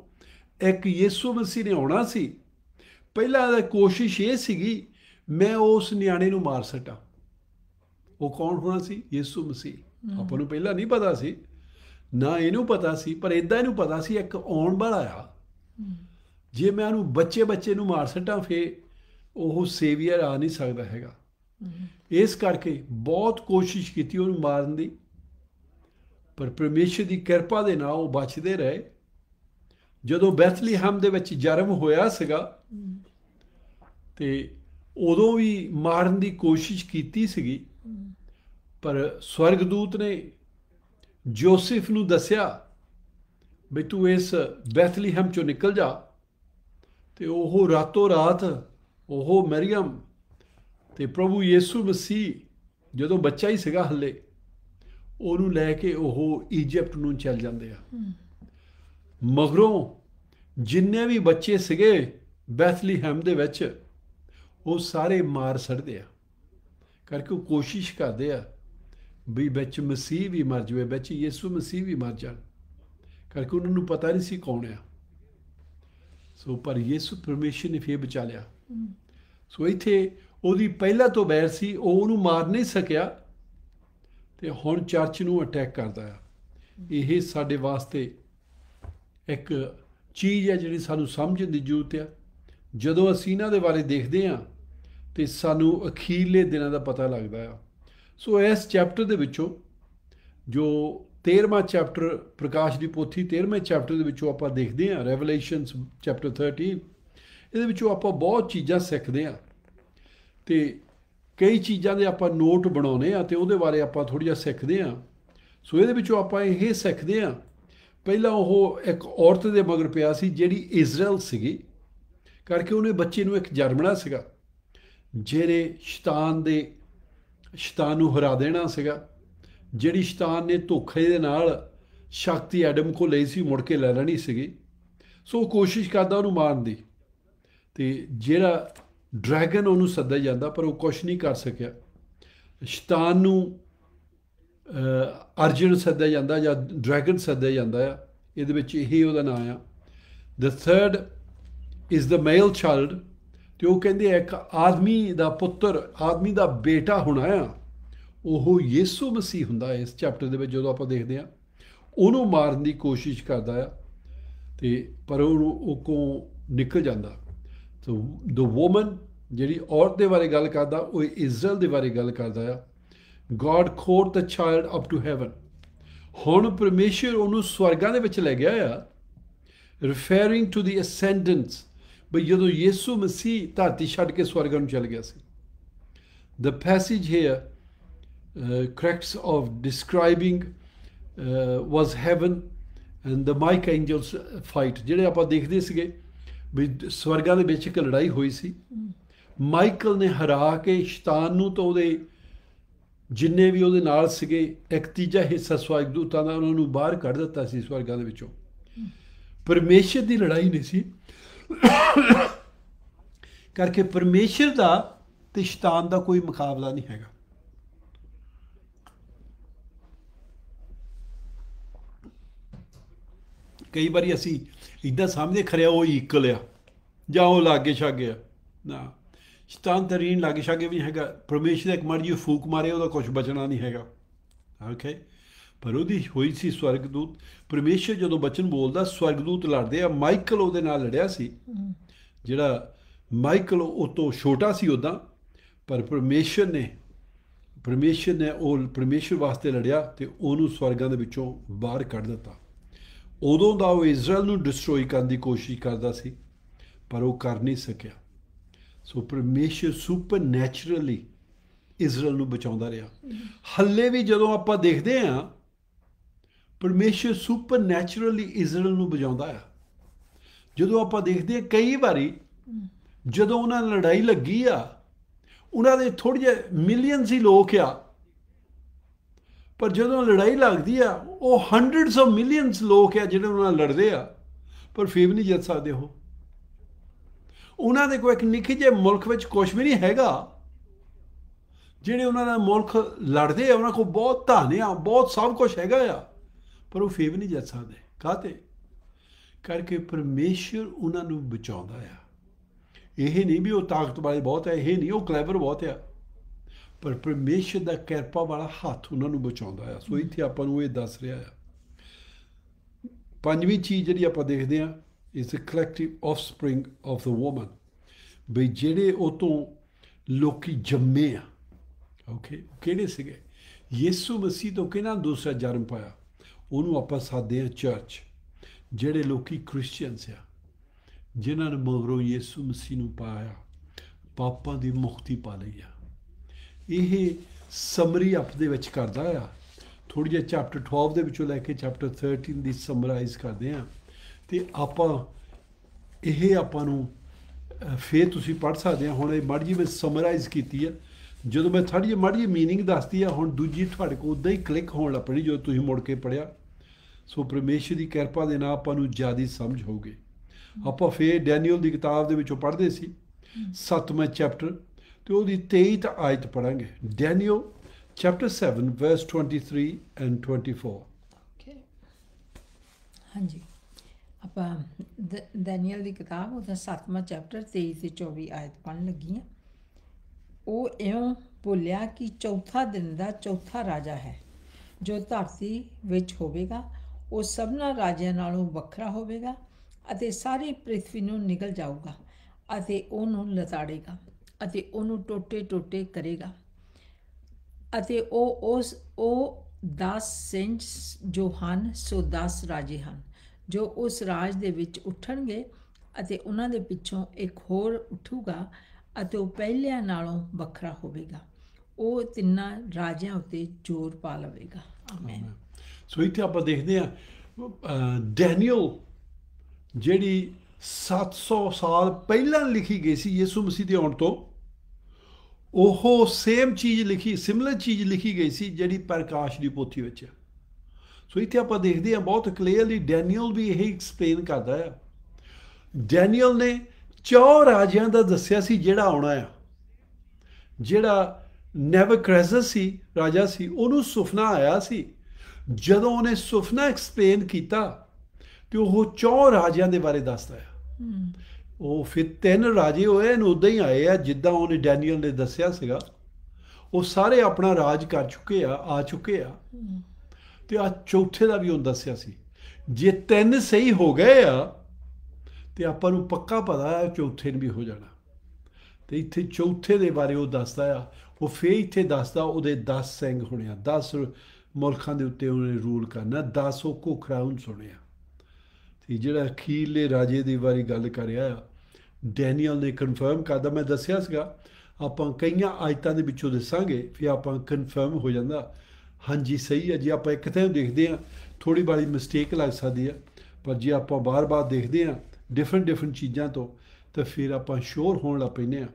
S2: ਇੱਕ ਯਿਸੂ ਮਸੀਹ ਨੇ ਆਉਣਾ ਸੀ ਪਹਿਲਾਂ ਦਾ ਕੋਸ਼ਿਸ਼ ਇਹ ਸੀਗੀ ਮੈਂ ਉਸ ਨਿਆਣੇ ਨੂੰ ਮਾਰ ਸਕਾਂ ਉਹ ਕੌਣ ਹੋਣਾ ਸੀ ਯਿਸੂ ਮਸੀਹ ਆਪਾਂ ਨੂੰ ਪਹਿਲਾਂ ਨਹੀਂ ਪਤਾ ਸੀ ਨਾ ਇਹਨੂੰ ਪਤਾ ਸੀ ਪਰ ਇਦਾਂ ਇਹਨੂੰ ਪਤਾ ਸੀ ਇੱਕ ਆਉਣ ਵਾਲਾ ਆ ਜੇ ਮੈਂ ਉਹਨੂੰ ਬੱਚੇ ਬੱਚੇ ਨੂੰ ਮਾਰ ਸਟਾਂ ਫੇ ਉਹ ਸੇਵੀਅਰ ਆ ਨਹੀਂ ਸਕਦਾ ਹੈਗਾ ਇਸ ਕਰਕੇ ਬਹੁਤ ਕੋਸ਼ਿਸ਼ ਕੀਤੀ ਉਹਨੂੰ ਮਾਰਨ ਦੀ ਪਰ ਪਰਮੇਸ਼ਰ ਦੀ ਕਿਰਪਾ ਦੇ ਨਾਲ ਉਹ ਬਚਦੇ ਰਹੇ ਜਦੋਂ ਬੈਥਲੀਹਮ ਦੇ ਵਿੱਚ ਜਰਮ ਹੋਇਆ ਸੀਗਾ ਤੇ ਉਦੋਂ ਵੀ ਮਾਰਨ ਦੀ ਕੋਸ਼ਿਸ਼ ਕੀਤੀ ਸੀਗੀ ਪਰ ਸਵਰਗਦੂਤ ਨੇ ਜੋਸੇਫ ਨੂੰ ਦੱਸਿਆ ਵੀ ਤੂੰ ਇਸ ਬੈਥਲੀਹਮ ਚੋਂ ਨਿਕਲ ਜਾ ਤੇ ਉਹ ਰਾਤੋਂ ਰਾਤ ਉਹ ਮਰੀਮ ਤੇ ਪ੍ਰਭੂ ਯੀਸੂ ਮਸੀਹ ਜਦੋਂ ਬੱਚਾ ਹੀ ਸੀਗਾ ਹੱਲੇ ਉਹਨੂੰ ਲੈ ਕੇ ਉਹ ਈਜਿਪਟ ਨੂੰ ਚੱਲ ਜਾਂਦੇ ਆ ਮਗਰੋਂ ਜਿੰਨੇ ਵੀ ਬੱਚੇ ਸੀਗੇ ਬੈਥਲੀਹਮ ਦੇ ਵਿੱਚ ਉਹ ਸਾਰੇ ਮਾਰ ਸੜਦੇ ਆ ਕਰਕੇ ਉਹ ਕੋਸ਼ਿਸ਼ ਕਰਦੇ ਆ ਵੀ ਵਿੱਚ ਮਸੀਹ ਵੀ ਮਰ ਜਵੇ ਵਿੱਚ ਯਿਸੂ ਮਸੀਹ ਵੀ ਮਰ ਜਾਣ ਕਰਕੇ ਉਹਨਾਂ ਨੂੰ ਪਤਾ ਨਹੀਂ ਸੀ ਕੌਣ ਆ ਸੋ ਪਰ ਯਿਸੂ ਪਰਮੇਸ਼ਰ ਨੇ ਫੇਰ ਬਚਾ ਲਿਆ ਸੋ ਇਥੇ ਉਹਦੀ ਪਹਿਲਾਂ ਤੋਂ ਬੈਰ ਸੀ ਉਹ ਉਹਨੂੰ ਮਾਰ ਨਹੀਂ ਸਕਿਆ ਤੇ ਹੁਣ ਚਰਚ ਨੂੰ ਅਟੈਕ ਕਰਦਾ ਆ ਇਹ ਸਾਡੇ ਵਾਸਤੇ ਇੱਕ ਚੀਜ਼ ਹੈ ਜਿਹੜੀ ਸਾਨੂੰ ਸਮਝਣ ਦੀ ਜ਼ਰੂਰਤ ਆ ਜਦੋਂ ਅਸੀਂ ਇਹਨਾਂ ਦੇ ਬਾਰੇ ਦੇਖਦੇ ਆ ਤੇ ਸਾਨੂੰ ਅਖੀਰਲੇ ਦਿਨਾਂ ਦਾ ਪਤਾ ਲੱਗਦਾ ਆ ਸੋ ਇਸ ਚੈਪਟਰ ਦੇ ਵਿੱਚੋਂ ਜੋ 13ਵਾਂ ਚੈਪਟਰ ਪ੍ਰਕਾਸ਼ ਦੀ ਪੋਥੀ 13ਵੇਂ ਚੈਪਟਰ ਦੇ ਵਿੱਚੋਂ ਆਪਾਂ ਦੇਖਦੇ ਹਾਂ ਰੈਵਲੇਸ਼ਨਸ ਚੈਪਟਰ 30 ਇਹਦੇ ਵਿੱਚੋਂ ਆਪਾਂ ਬਹੁਤ ਚੀਜ਼ਾਂ ਸਿੱਖਦੇ ਹਾਂ ਤੇ ਕਈ ਚੀਜ਼ਾਂ ਦੇ ਆਪਾਂ ਨੋਟ ਬਣਾਉਨੇ ਆ ਤੇ ਉਹਦੇ ਬਾਰੇ ਆਪਾਂ ਥੋੜੀ ਜਿਹਾ ਸਿੱਖਦੇ ਹਾਂ ਸੋ ਇਹਦੇ ਵਿੱਚੋਂ ਆਪਾਂ ਇਹ ਸਿੱਖਦੇ ਹਾਂ ਪਹਿਲਾਂ ਉਹ ਇੱਕ ਔਰਤ ਦੇ ਮਗਰ ਪਿਆ ਸੀ ਜਿਹੜੀ ਇਜ਼ਰਾਈਲ ਸੀਗੀ ਕਰਕੇ ਉਹਨੇ ਬੱਚੇ ਨੂੰ ਇੱਕ ਜਰਮਣਾ ਸੀਗਾ ਜਿਹੜੇ ਸ਼ੈਤਾਨ ਦੇ ਸ਼ੈਤਾਨ ਨੂੰ ਹਰਾ ਦੇਣਾ ਸੀਗਾ ਜਿਹੜੀ ਸ਼ੈਤਾਨ ਨੇ ਧੋਖੇ ਦੇ ਨਾਲ ਸ਼ਕਤੀ ਐਡਮ ਕੋ ਲਈ ਸੀ ਮੁੜ ਕੇ ਲੈ ਲੈਣੀ ਸੀਗੀ ਸੋ ਕੋਸ਼ਿਸ਼ ਕਰਦਾ ਉਹਨੂੰ ਮਾਰਨ ਦੀ ਤੇ ਜਿਹੜਾ ਡਰੈਗਨ ਉਹਨੂੰ ਸੱਦਿਆ ਜਾਂਦਾ ਪਰ ਉਹ ਕੁਝ ਨਹੀਂ ਕਰ ਸਕਿਆ ਸ਼ੈਤਾਨ ਨੂੰ ਅਰਜਨ ਸੱਦਿਆ ਜਾਂਦਾ ਜਾਂ ਡਰੈਗਨ ਸੱਦਿਆ ਜਾਂਦਾ ਆ ਇਹਦੇ ਵਿੱਚ ਇਹੀ ਉਹਦਾ ਨਾਮ ਆ the third is the male child ਤੇ ਉਹ ਕਹਿੰਦੇ ਇੱਕ ਆਦਮੀ ਦਾ ਪੁੱਤਰ ਆਦਮੀ ਦਾ ਬੇਟਾ ਹੋਣਾ ਆ ਉਹ ਯਿਸੂ ਮਸੀਹ ਹੁੰਦਾ ਇਸ ਚੈਪਟਰ ਦੇ ਵਿੱਚ ਜਦੋਂ ਆਪਾਂ ਦੇਖਦੇ ਆ ਉਹਨੂੰ ਮਾਰਨ ਦੀ ਕੋਸ਼ਿਸ਼ ਕਰਦਾ ਆ ਤੇ ਪਰ ਉਹ ਕੋ ਨਿਕਲ ਜਾਂਦਾ ਸੋ ਦ ਔਮਨ ਜਿਹੜੀ ਔਰਤ ਦੇ ਬਾਰੇ ਗੱਲ ਕਰਦਾ ਉਹ ਇਜ਼ਰਾਈਲ ਦੇ ਬਾਰੇ ਗੱਲ ਕਰਦਾ ਆ ਗੋਡ ਖੋਰ the child up to heaven ਹੁਣ ਪਰਮੇਸ਼ਰ ਉਹਨੂੰ ਸਵਰਗਾਂ ਦੇ ਵਿੱਚ ਲੈ ਗਿਆ ਆ ਰਿਫੈਰਿੰਗ ਟੂ ਦੀ ਅਸੈਂਡੈਂਸ ਬਈ ਜਦੋਂ ਯੀਸੂ ਮਸੀਹ ਧਰਤੀ ਛੱਡ ਕੇ ਸਵਰਗਾਂ ਨੂੰ ਚਲ ਗਿਆ ਸੀ the passage here cracks of describing was heaven and the Mike angels fight ਜਿਹੜੇ ਆਪਾਂ ਦੇਖਦੇ ਸੀਗੇ ਵੀ ਸਵਰਗਾਂ ਦੇ ਵਿੱਚ ਇੱਕ ਲੜਾਈ ਹੋਈ ਸੀ ਮਾਈਕਲ ਨੇ ਹਰਾ ਕੇ ਸ਼ੈਤਾਨ ਨੂੰ ਤਾਂ ਉਹਦੇ ਜਿੰਨੇ ਵੀ ਉਹਦੇ ਨਾਲ ਸੀਗੇ ਇੱਕ ਤੀਜਾ ਹਿੱਸਾ ਸਵਰਗਦੂਤਾਂ ਦਾ ਉਹਨਾਂ ਨੂੰ ਬਾਹਰ ਕੱਢ ਦਿੱਤਾ ਸੀ ਸਵਰਗਾਂ ਦੇ ਵਿੱਚੋਂ ਪਰਮੇਸ਼ਰ ਦੀ ਲੜਾਈ ਨਹੀਂ ਸੀ ਕਰਕੇ ਪਰਮੇਸ਼ਰ ਦਾ ਤੇ ਸ਼ੈਤਾਨ ਦਾ ਕੋਈ ਮੁਕਾਬਲਾ ਨਹੀਂ ਹੈਗਾ ਕਈ ਵਾਰੀ ਅਸੀਂ ਇਦਾਂ ਸਮਝਦੇ ਖਰਿਆ ਉਹ ਇਕਲ ਆ ਜਾਂ ਉਹ ਲਾਗੇ ਛਾਗੇ ਆ ਨਾ ਸ਼ੈਤਾਨ ਤਰੀਨ ਲਾਗੇ ਛਾਗੇ ਵੀ ਹੈਗਾ ਪਰਮੇਸ਼ਰ ਇੱਕ ਮਰਜੀ ਫੂਕ ਮਾਰੇ ਉਹਦਾ ਕੁਝ ਬਚਣਾ ਨਹੀਂ ਹੈਗਾ ਓਕੇ ਪਰ ਉਹਦੀ ਹੋਈ ਸੀ ਸਵਰਗਦੂਤ ਪਰਮੇਸ਼ਰ ਜਦੋਂ ਬਚਨ ਬੋਲਦਾ ਸਵਰਗਦੂਤ ਲੜਦੇ ਆ ਮਾਈਕਲ ਉਹਦੇ ਨਾਲ ਲੜਿਆ ਸੀ ਜਿਹੜਾ ਮਾਈਕਲ ਉਹ ਤੋਂ ਛੋਟਾ ਸੀ ਉਦਾਂ ਪਰ ਪਰਮੇਸ਼ਰ ਨੇ ਪਰਮੇਸ਼ਰ ਨੇ ਉਹ ਪਰਮੇਸ਼ਰ ਵਾਸਤੇ ਲੜਿਆ ਤੇ ਉਹਨੂੰ ਸਵਰਗਾਂ ਦੇ ਵਿੱਚੋਂ ਬਾਹਰ ਕੱਢ ਦਿੱਤਾ ਉਦੋਂ ਦਾ ਉਹ ਇਜ਼ਰਾਈਲ ਨੂੰ ਡਿਸਟਰੋਏ ਕਰਨ ਦੀ ਕੋਸ਼ਿਸ਼ ਕਰਦਾ ਸੀ ਪਰ ਉਹ ਕਰ ਨਹੀਂ ਸਕਿਆ ਸੋ ਪਰਮੇਸ਼ਰ ਸੁਪਰਨੈਚਰਲੀ ਇਜ਼ਰਾਈਲ ਨੂੰ ਬਚਾਉਂਦਾ ਰਿਹਾ ਹੱਲੇ ਵੀ ਜਦੋਂ ਆਪਾਂ ਦੇਖਦੇ ਆਂ ਪਰਮੇਸ਼ਰ ਸੁਪਰਨੈਚੁਰਲੀ ਇਜ਼ਰਾਈਲ ਨੂੰ ਬਚਾਉਂਦਾ ਆ ਜਦੋਂ ਆਪਾਂ ਦੇਖਦੇ ਹਾਂ ਕਈ ਵਾਰੀ ਜਦੋਂ ਉਹਨਾਂ ਨਾਲ ਲੜਾਈ ਲੱਗੀ ਆ ਉਹਨਾਂ ਦੇ ਥੋੜੇ ਜਿਹੇ ਮਿਲੀਅਨਸ ਹੀ ਲੋਕ ਆ ਪਰ ਜਦੋਂ ਲੜਾਈ ਲੱਗਦੀ ਆ ਉਹ ਹੰਡਰਡਸ ਆਫ ਮਿਲੀਅਨਸ ਲੋਕ ਆ ਜਿਹੜੇ ਉਹਨਾਂ ਨਾਲ ਲੜਦੇ ਆ ਪਰ ਫੇਰ ਨਹੀਂ ਜਿੱਤ ਸਕਦੇ ਉਹ ਉਹਨਾਂ ਦੇ ਕੋਈ ਇੱਕ ਨਿੱਕੇ ਜਿਹੇ ਮੁਲਕ ਵਿੱਚ ਕੁਝ ਵੀ ਨਹੀਂ ਹੈਗਾ ਜਿਹੜੇ ਉਹਨਾਂ ਦਾ ਮੁਲਕ ਲੜਦੇ ਆ ਉਹਨਾਂ ਕੋਲ ਬਹੁਤ ਧਨ ਆ ਬਹੁਤ ਸਭ ਕੁਝ ਹੈਗਾ ਆ ਪਰ ਉਹ ਫੇਵ ਨਹੀਂ ਜਾ ਸਕਦੇ ਕਾਤੇ ਕਰਕੇ ਪਰਮੇਸ਼ਰ ਉਹਨਾਂ ਨੂੰ ਬਚਾਉਂਦਾ ਆ ਇਹ ਨਹੀਂ ਵੀ ਉਹ ਤਾਕਤ ਵਾਲੇ ਬਹੁਤ ਹੈ ਇਹ ਨਹੀਂ ਉਹ ਕਲੈਵਰ ਬਹੁਤ ਹੈ ਪਰ ਪਰਮੇਸ਼ਰ ਦਾ ਕਿਰਪਾ ਵਾਲਾ ਹੱਥ ਉਹਨਾਂ ਨੂੰ ਬਚਾਉਂਦਾ ਆ ਸੋ ਇੱਥੇ ਆਪਾਂ ਨੂੰ ਇਹ ਦੱਸ ਰਿਹਾ ਆ ਪੰਜਵੀਂ ਚੀਜ਼ ਜਿਹੜੀ ਆਪਾਂ ਦੇਖਦੇ ਆ is collective offspring of the woman ਬਈ ਜਿਹੜੇ ਉਹ ਤੋਂ ਲੋਕੀ ਜੰਮੇ ਆ ਓਕੇ ਕਿਹੜੇ ਸੀਗੇ ਯਿਸੂ ਮਸੀਹ ਤੋਂ ਕਿਹਨਾਂ ਦੂਸਰਾ ਜਨਮ ਪਾਇਆ ਉਹਨੂੰ ਆਪਾਂ ਸਾਦੇ ਆ ਚਰਚ ਜਿਹੜੇ ਲੋਕੀ ਕ੍ਰਿਸਚੀਅਨਸ ਆ ਜਿਨ੍ਹਾਂ ਨੇ ਮਗਰੋਂ ਯਿਸੂ ਮਸੀਹ ਨੂੰ ਪਾਇਆ ਪਾਪਾਂ ਦੀ ਮੁਕਤੀ ਪਾ ਲਈ ਆ ਇਹ ਸਮਰੀ ਅਪ ਦੇ ਵਿੱਚ ਕਰਦਾ ਆ ਥੋੜੀ ਜਿਹਾ ਚੈਪਟਰ 12 ਦੇ ਵਿੱਚੋਂ ਲੈ ਕੇ ਚੈਪਟਰ 13 ਦੀ ਸਮਰਾਈਜ਼ ਕਰਦੇ ਆ ਤੇ ਆਪਾਂ ਇਹ ਆਪਾਂ ਨੂੰ ਫੇਰ ਤੁਸੀਂ ਪੜ ਸਕਦੇ ਆ ਹੁਣ ਇਹ ਮੜੀ ਵਿੱਚ ਸਮਰਾਈਜ਼ ਕੀਤੀ ਆ ਜਦੋਂ ਮੈਂ ਥੋੜੀ ਜਿਹੀ ਮੜੀ ਮੀਨਿੰਗ ਦੱਸਦੀ ਆ ਹੁਣ ਦੂਜੀ ਤੁਹਾਡੇ ਕੋਲ ਉਦਾਂ ਹੀ ਕਲਿੱਕ ਹੋਣ ਲੱਪਣੀ ਜੋ ਜਦੋਂ ਤੁਸੀਂ ਮੁੜ ਕੇ ਪੜਿਆ ਸੋ ਪਰਮੇਸ਼ਰ ਦੀ ਕਿਰਪਾ ਦੇ ਨਾਲ ਆਪਾਂ ਨੂੰ ਜਿਆਦੀ ਸਮਝ ਹੋਗੇ ਆਪਾਂ ਫੇਰ ਡੈਨੀਅਲ ਦੀ ਕਿਤਾਬ ਦੇ ਵਿੱਚੋਂ ਪੜ੍ਹਦੇ ਸੀ 7ਵਾਂ ਚੈਪਟਰ ਤੇ ਉਹਦੀ 23 ਆਇਤ ਪੜਾਂਗੇ Daniel chapter 7 verse 23 and 24 okay
S1: ਹਾਂਜੀ ਆਪਾਂ ਡੈਨੀਅਲ ਦੀ ਕਿਤਾਬ ਉਹਦਾ 7ਵਾਂ ਚੈਪਟਰ 23 ਤੇ 24 ਆਇਤ ਪੜਨ ਲੱਗੀ ਆ ਉਹ ਇਉਂ ਬੋਲਿਆ ਕਿ ਚੌਥਾ ਦਿਨ ਦਾ ਚੌਥਾ ਰਾਜਾ ਹੈ ਜੋ ਧਰਤੀ ਵਿੱਚ ਹੋਵੇਗਾ ਉਹ ਸਭਨਾ ਰਾਜਿਆਂ ਨਾਲੋਂ ਵੱਖਰਾ ਹੋਵੇਗਾ ਅਤੇ ਸਾਰੀ ਪ੍ਰithvi ਨੂੰ ਨਿਗਲ ਜਾਊਗਾ ਅਤੇ ਉਹਨੂੰ ਲਤਾੜੇਗਾ ਅਤੇ ਉਹਨੂੰ ਟੋਟੇ-ਟੋਟੇ ਕਰੇਗਾ ਅਤੇ ਉਹ ਉਸ ਉਹ 10 ਸਿੰਘ ਜੋ ਹਨ ਸੋ 10 ਰਾਜੇ ਹਨ ਜੋ ਉਸ ਰਾਜ ਦੇ ਵਿੱਚ ਉੱਠਣਗੇ ਅਤੇ ਉਹਨਾਂ ਦੇ ਪਿੱਛੋਂ ਇੱਕ ਹੋਰ ਉੱਠੂਗਾ ਅਤੇ ਉਹ ਪਹਿਲਿਆਂ ਨਾਲੋਂ ਵੱਖਰਾ ਹੋਵੇਗਾ ਉਹ ਤਿੰਨਾਂ ਰਾਜਿਆਂ ਉਤੇ ਜ਼ੋਰ ਪਾ ਲਵੇਗਾ
S2: ਆਮੇਨ ਸੋ ਇੱਥੇ ਆਪਾਂ ਦੇਖਦੇ ਆ ਡੈਨੀਅਲ ਜਿਹੜੀ 700 ਸਾਲ ਪਹਿਲਾਂ ਲਿਖੀ ਗਈ ਸੀ ਯਿਸੂ ਮਸੀਹ ਦੇ ਆਉਣ ਤੋਂ ਉਹ ਸੇਮ ਚੀਜ਼ ਲਿਖੀ ਸਿਮਿਲਰ ਚੀਜ਼ ਲਿਖੀ ਗਈ ਸੀ ਜਿਹੜੀ ਪ੍ਰਕਾਸ਼ ਦੀ ਪੋਥੀ ਵਿੱਚ ਹੈ ਸੋ ਇੱਥੇ ਆਪਾਂ ਦੇਖਦੇ ਆ ਬਹੁਤ ਕਲੀਅਰਲੀ ਡੈਨੀਅਲ ਵੀ ਇਹ ਐਕਸਪਲੇਨ ਕਰਦਾ ਹੈ ਡੈਨੀਅਲ ਨੇ ਚੌ ਰਾਜਿਆਂ ਦਾ ਦੱਸਿਆ ਸੀ ਜਿਹੜਾ ਆਉਣਾ ਹੈ ਜਿਹੜਾ ਕ੍ਰੈਸਸ ਸੀ ਰਾਜਾ ਸੀ ਉਹਨੂੰ ਸੁਪਨਾ ਆਇਆ ਸੀ ਜਦੋਂ ਉਹਨੇ ਸੁਪਨਾ ਐਕਸਪਲੇਨ ਕੀਤਾ ਤੇ ਉਹ ਚੌ ਰਾਜਿਆਂ ਦੇ ਬਾਰੇ ਦੱਸਦਾ ਹੈ ਉਹ ਫਿਰ ਤਿੰਨ ਰਾਜੇ ਹੋਏ ਨੇ ਉਦਾਂ ਹੀ ਆਏ ਆ ਜਿੱਦਾਂ ਉਹਨੇ ਡੈਨੀਅਲ ਨੇ ਦੱਸਿਆ ਸੀਗਾ ਉਹ ਸਾਰੇ ਆਪਣਾ ਰਾਜ ਕਰ ਚੁੱਕੇ ਆ ਆ ਚੁੱਕੇ ਆ ਤੇ ਆ ਚੌਥੇ ਦਾ ਵੀ ਉਹ ਦੱਸਿਆ ਸੀ ਜੇ ਤਿੰਨ ਸਹੀ ਹੋ ਗਏ ਆ ਤੇ ਆਪਾਂ ਨੂੰ ਪੱਕਾ ਪਤਾ ਹੈ ਚੌਥੇ ਨੇ ਵੀ ਹੋ ਜਾਣਾ ਤੇ ਇੱਥੇ ਚੌਥੇ ਦੇ ਬਾਰੇ ਉਹ ਦੱਸਦਾ ਆ ਉਹ ਫੇ ਇੱਥੇ ਦੱਸਦਾ ਉਹਦੇ 10 ਸਿੰਘ ਹੋਣੇ ਆ 10 ਮੁਲਕਾਂ ਦੇ ਉੱਤੇ ਉਹਨੇ ਰੂਲ ਕਰਨਾ ਦਾਸੋ ਕੋ ਖਰਾਉਨ ਸੁਣਿਆ ਤੇ ਜਿਹੜਾ ਅਖੀਲੇ ਰਾਜੇ ਦੀ ਵਾਰੀ ਗੱਲ ਕਰਿਆ ਡੈਨੀਅਲ ਨੇ ਕਨਫਰਮ ਕਰਦਾ ਮੈਂ ਦੱਸਿਆ ਸੀਗਾ ਆਪਾਂ ਕਈਆਂ ਆਇਤਾਂ ਦੇ ਵਿੱਚੋਂ ਦੱਸਾਂਗੇ ਫਿਰ ਆਪਾਂ ਕਨਫਰਮ ਹੋ ਜਾਂਦਾ ਹਾਂਜੀ ਸਹੀ ਹੈ ਜੀ ਆਪਾਂ ਇੱਕ ਥਾਂ ਦੇਖਦੇ ਆ ਥੋੜੀ ਬਾਲੀ ਮਿਸਟੇਕ ਲੱਗ ਸਕਦੀ ਆ ਪਰ ਜੇ ਆਪਾਂ ਬਾਰ-ਬਾਰ ਦੇਖਦੇ ਆ ਡਿਫਰੈਂਟ ਡਿਫਰੈਂਟ ਚੀਜ਼ਾਂ ਤੋਂ ਤਾਂ ਫਿਰ ਆਪਾਂ ਸ਼ੋਰ ਹੋਣ ਲੱਪੈਨੇ ਆ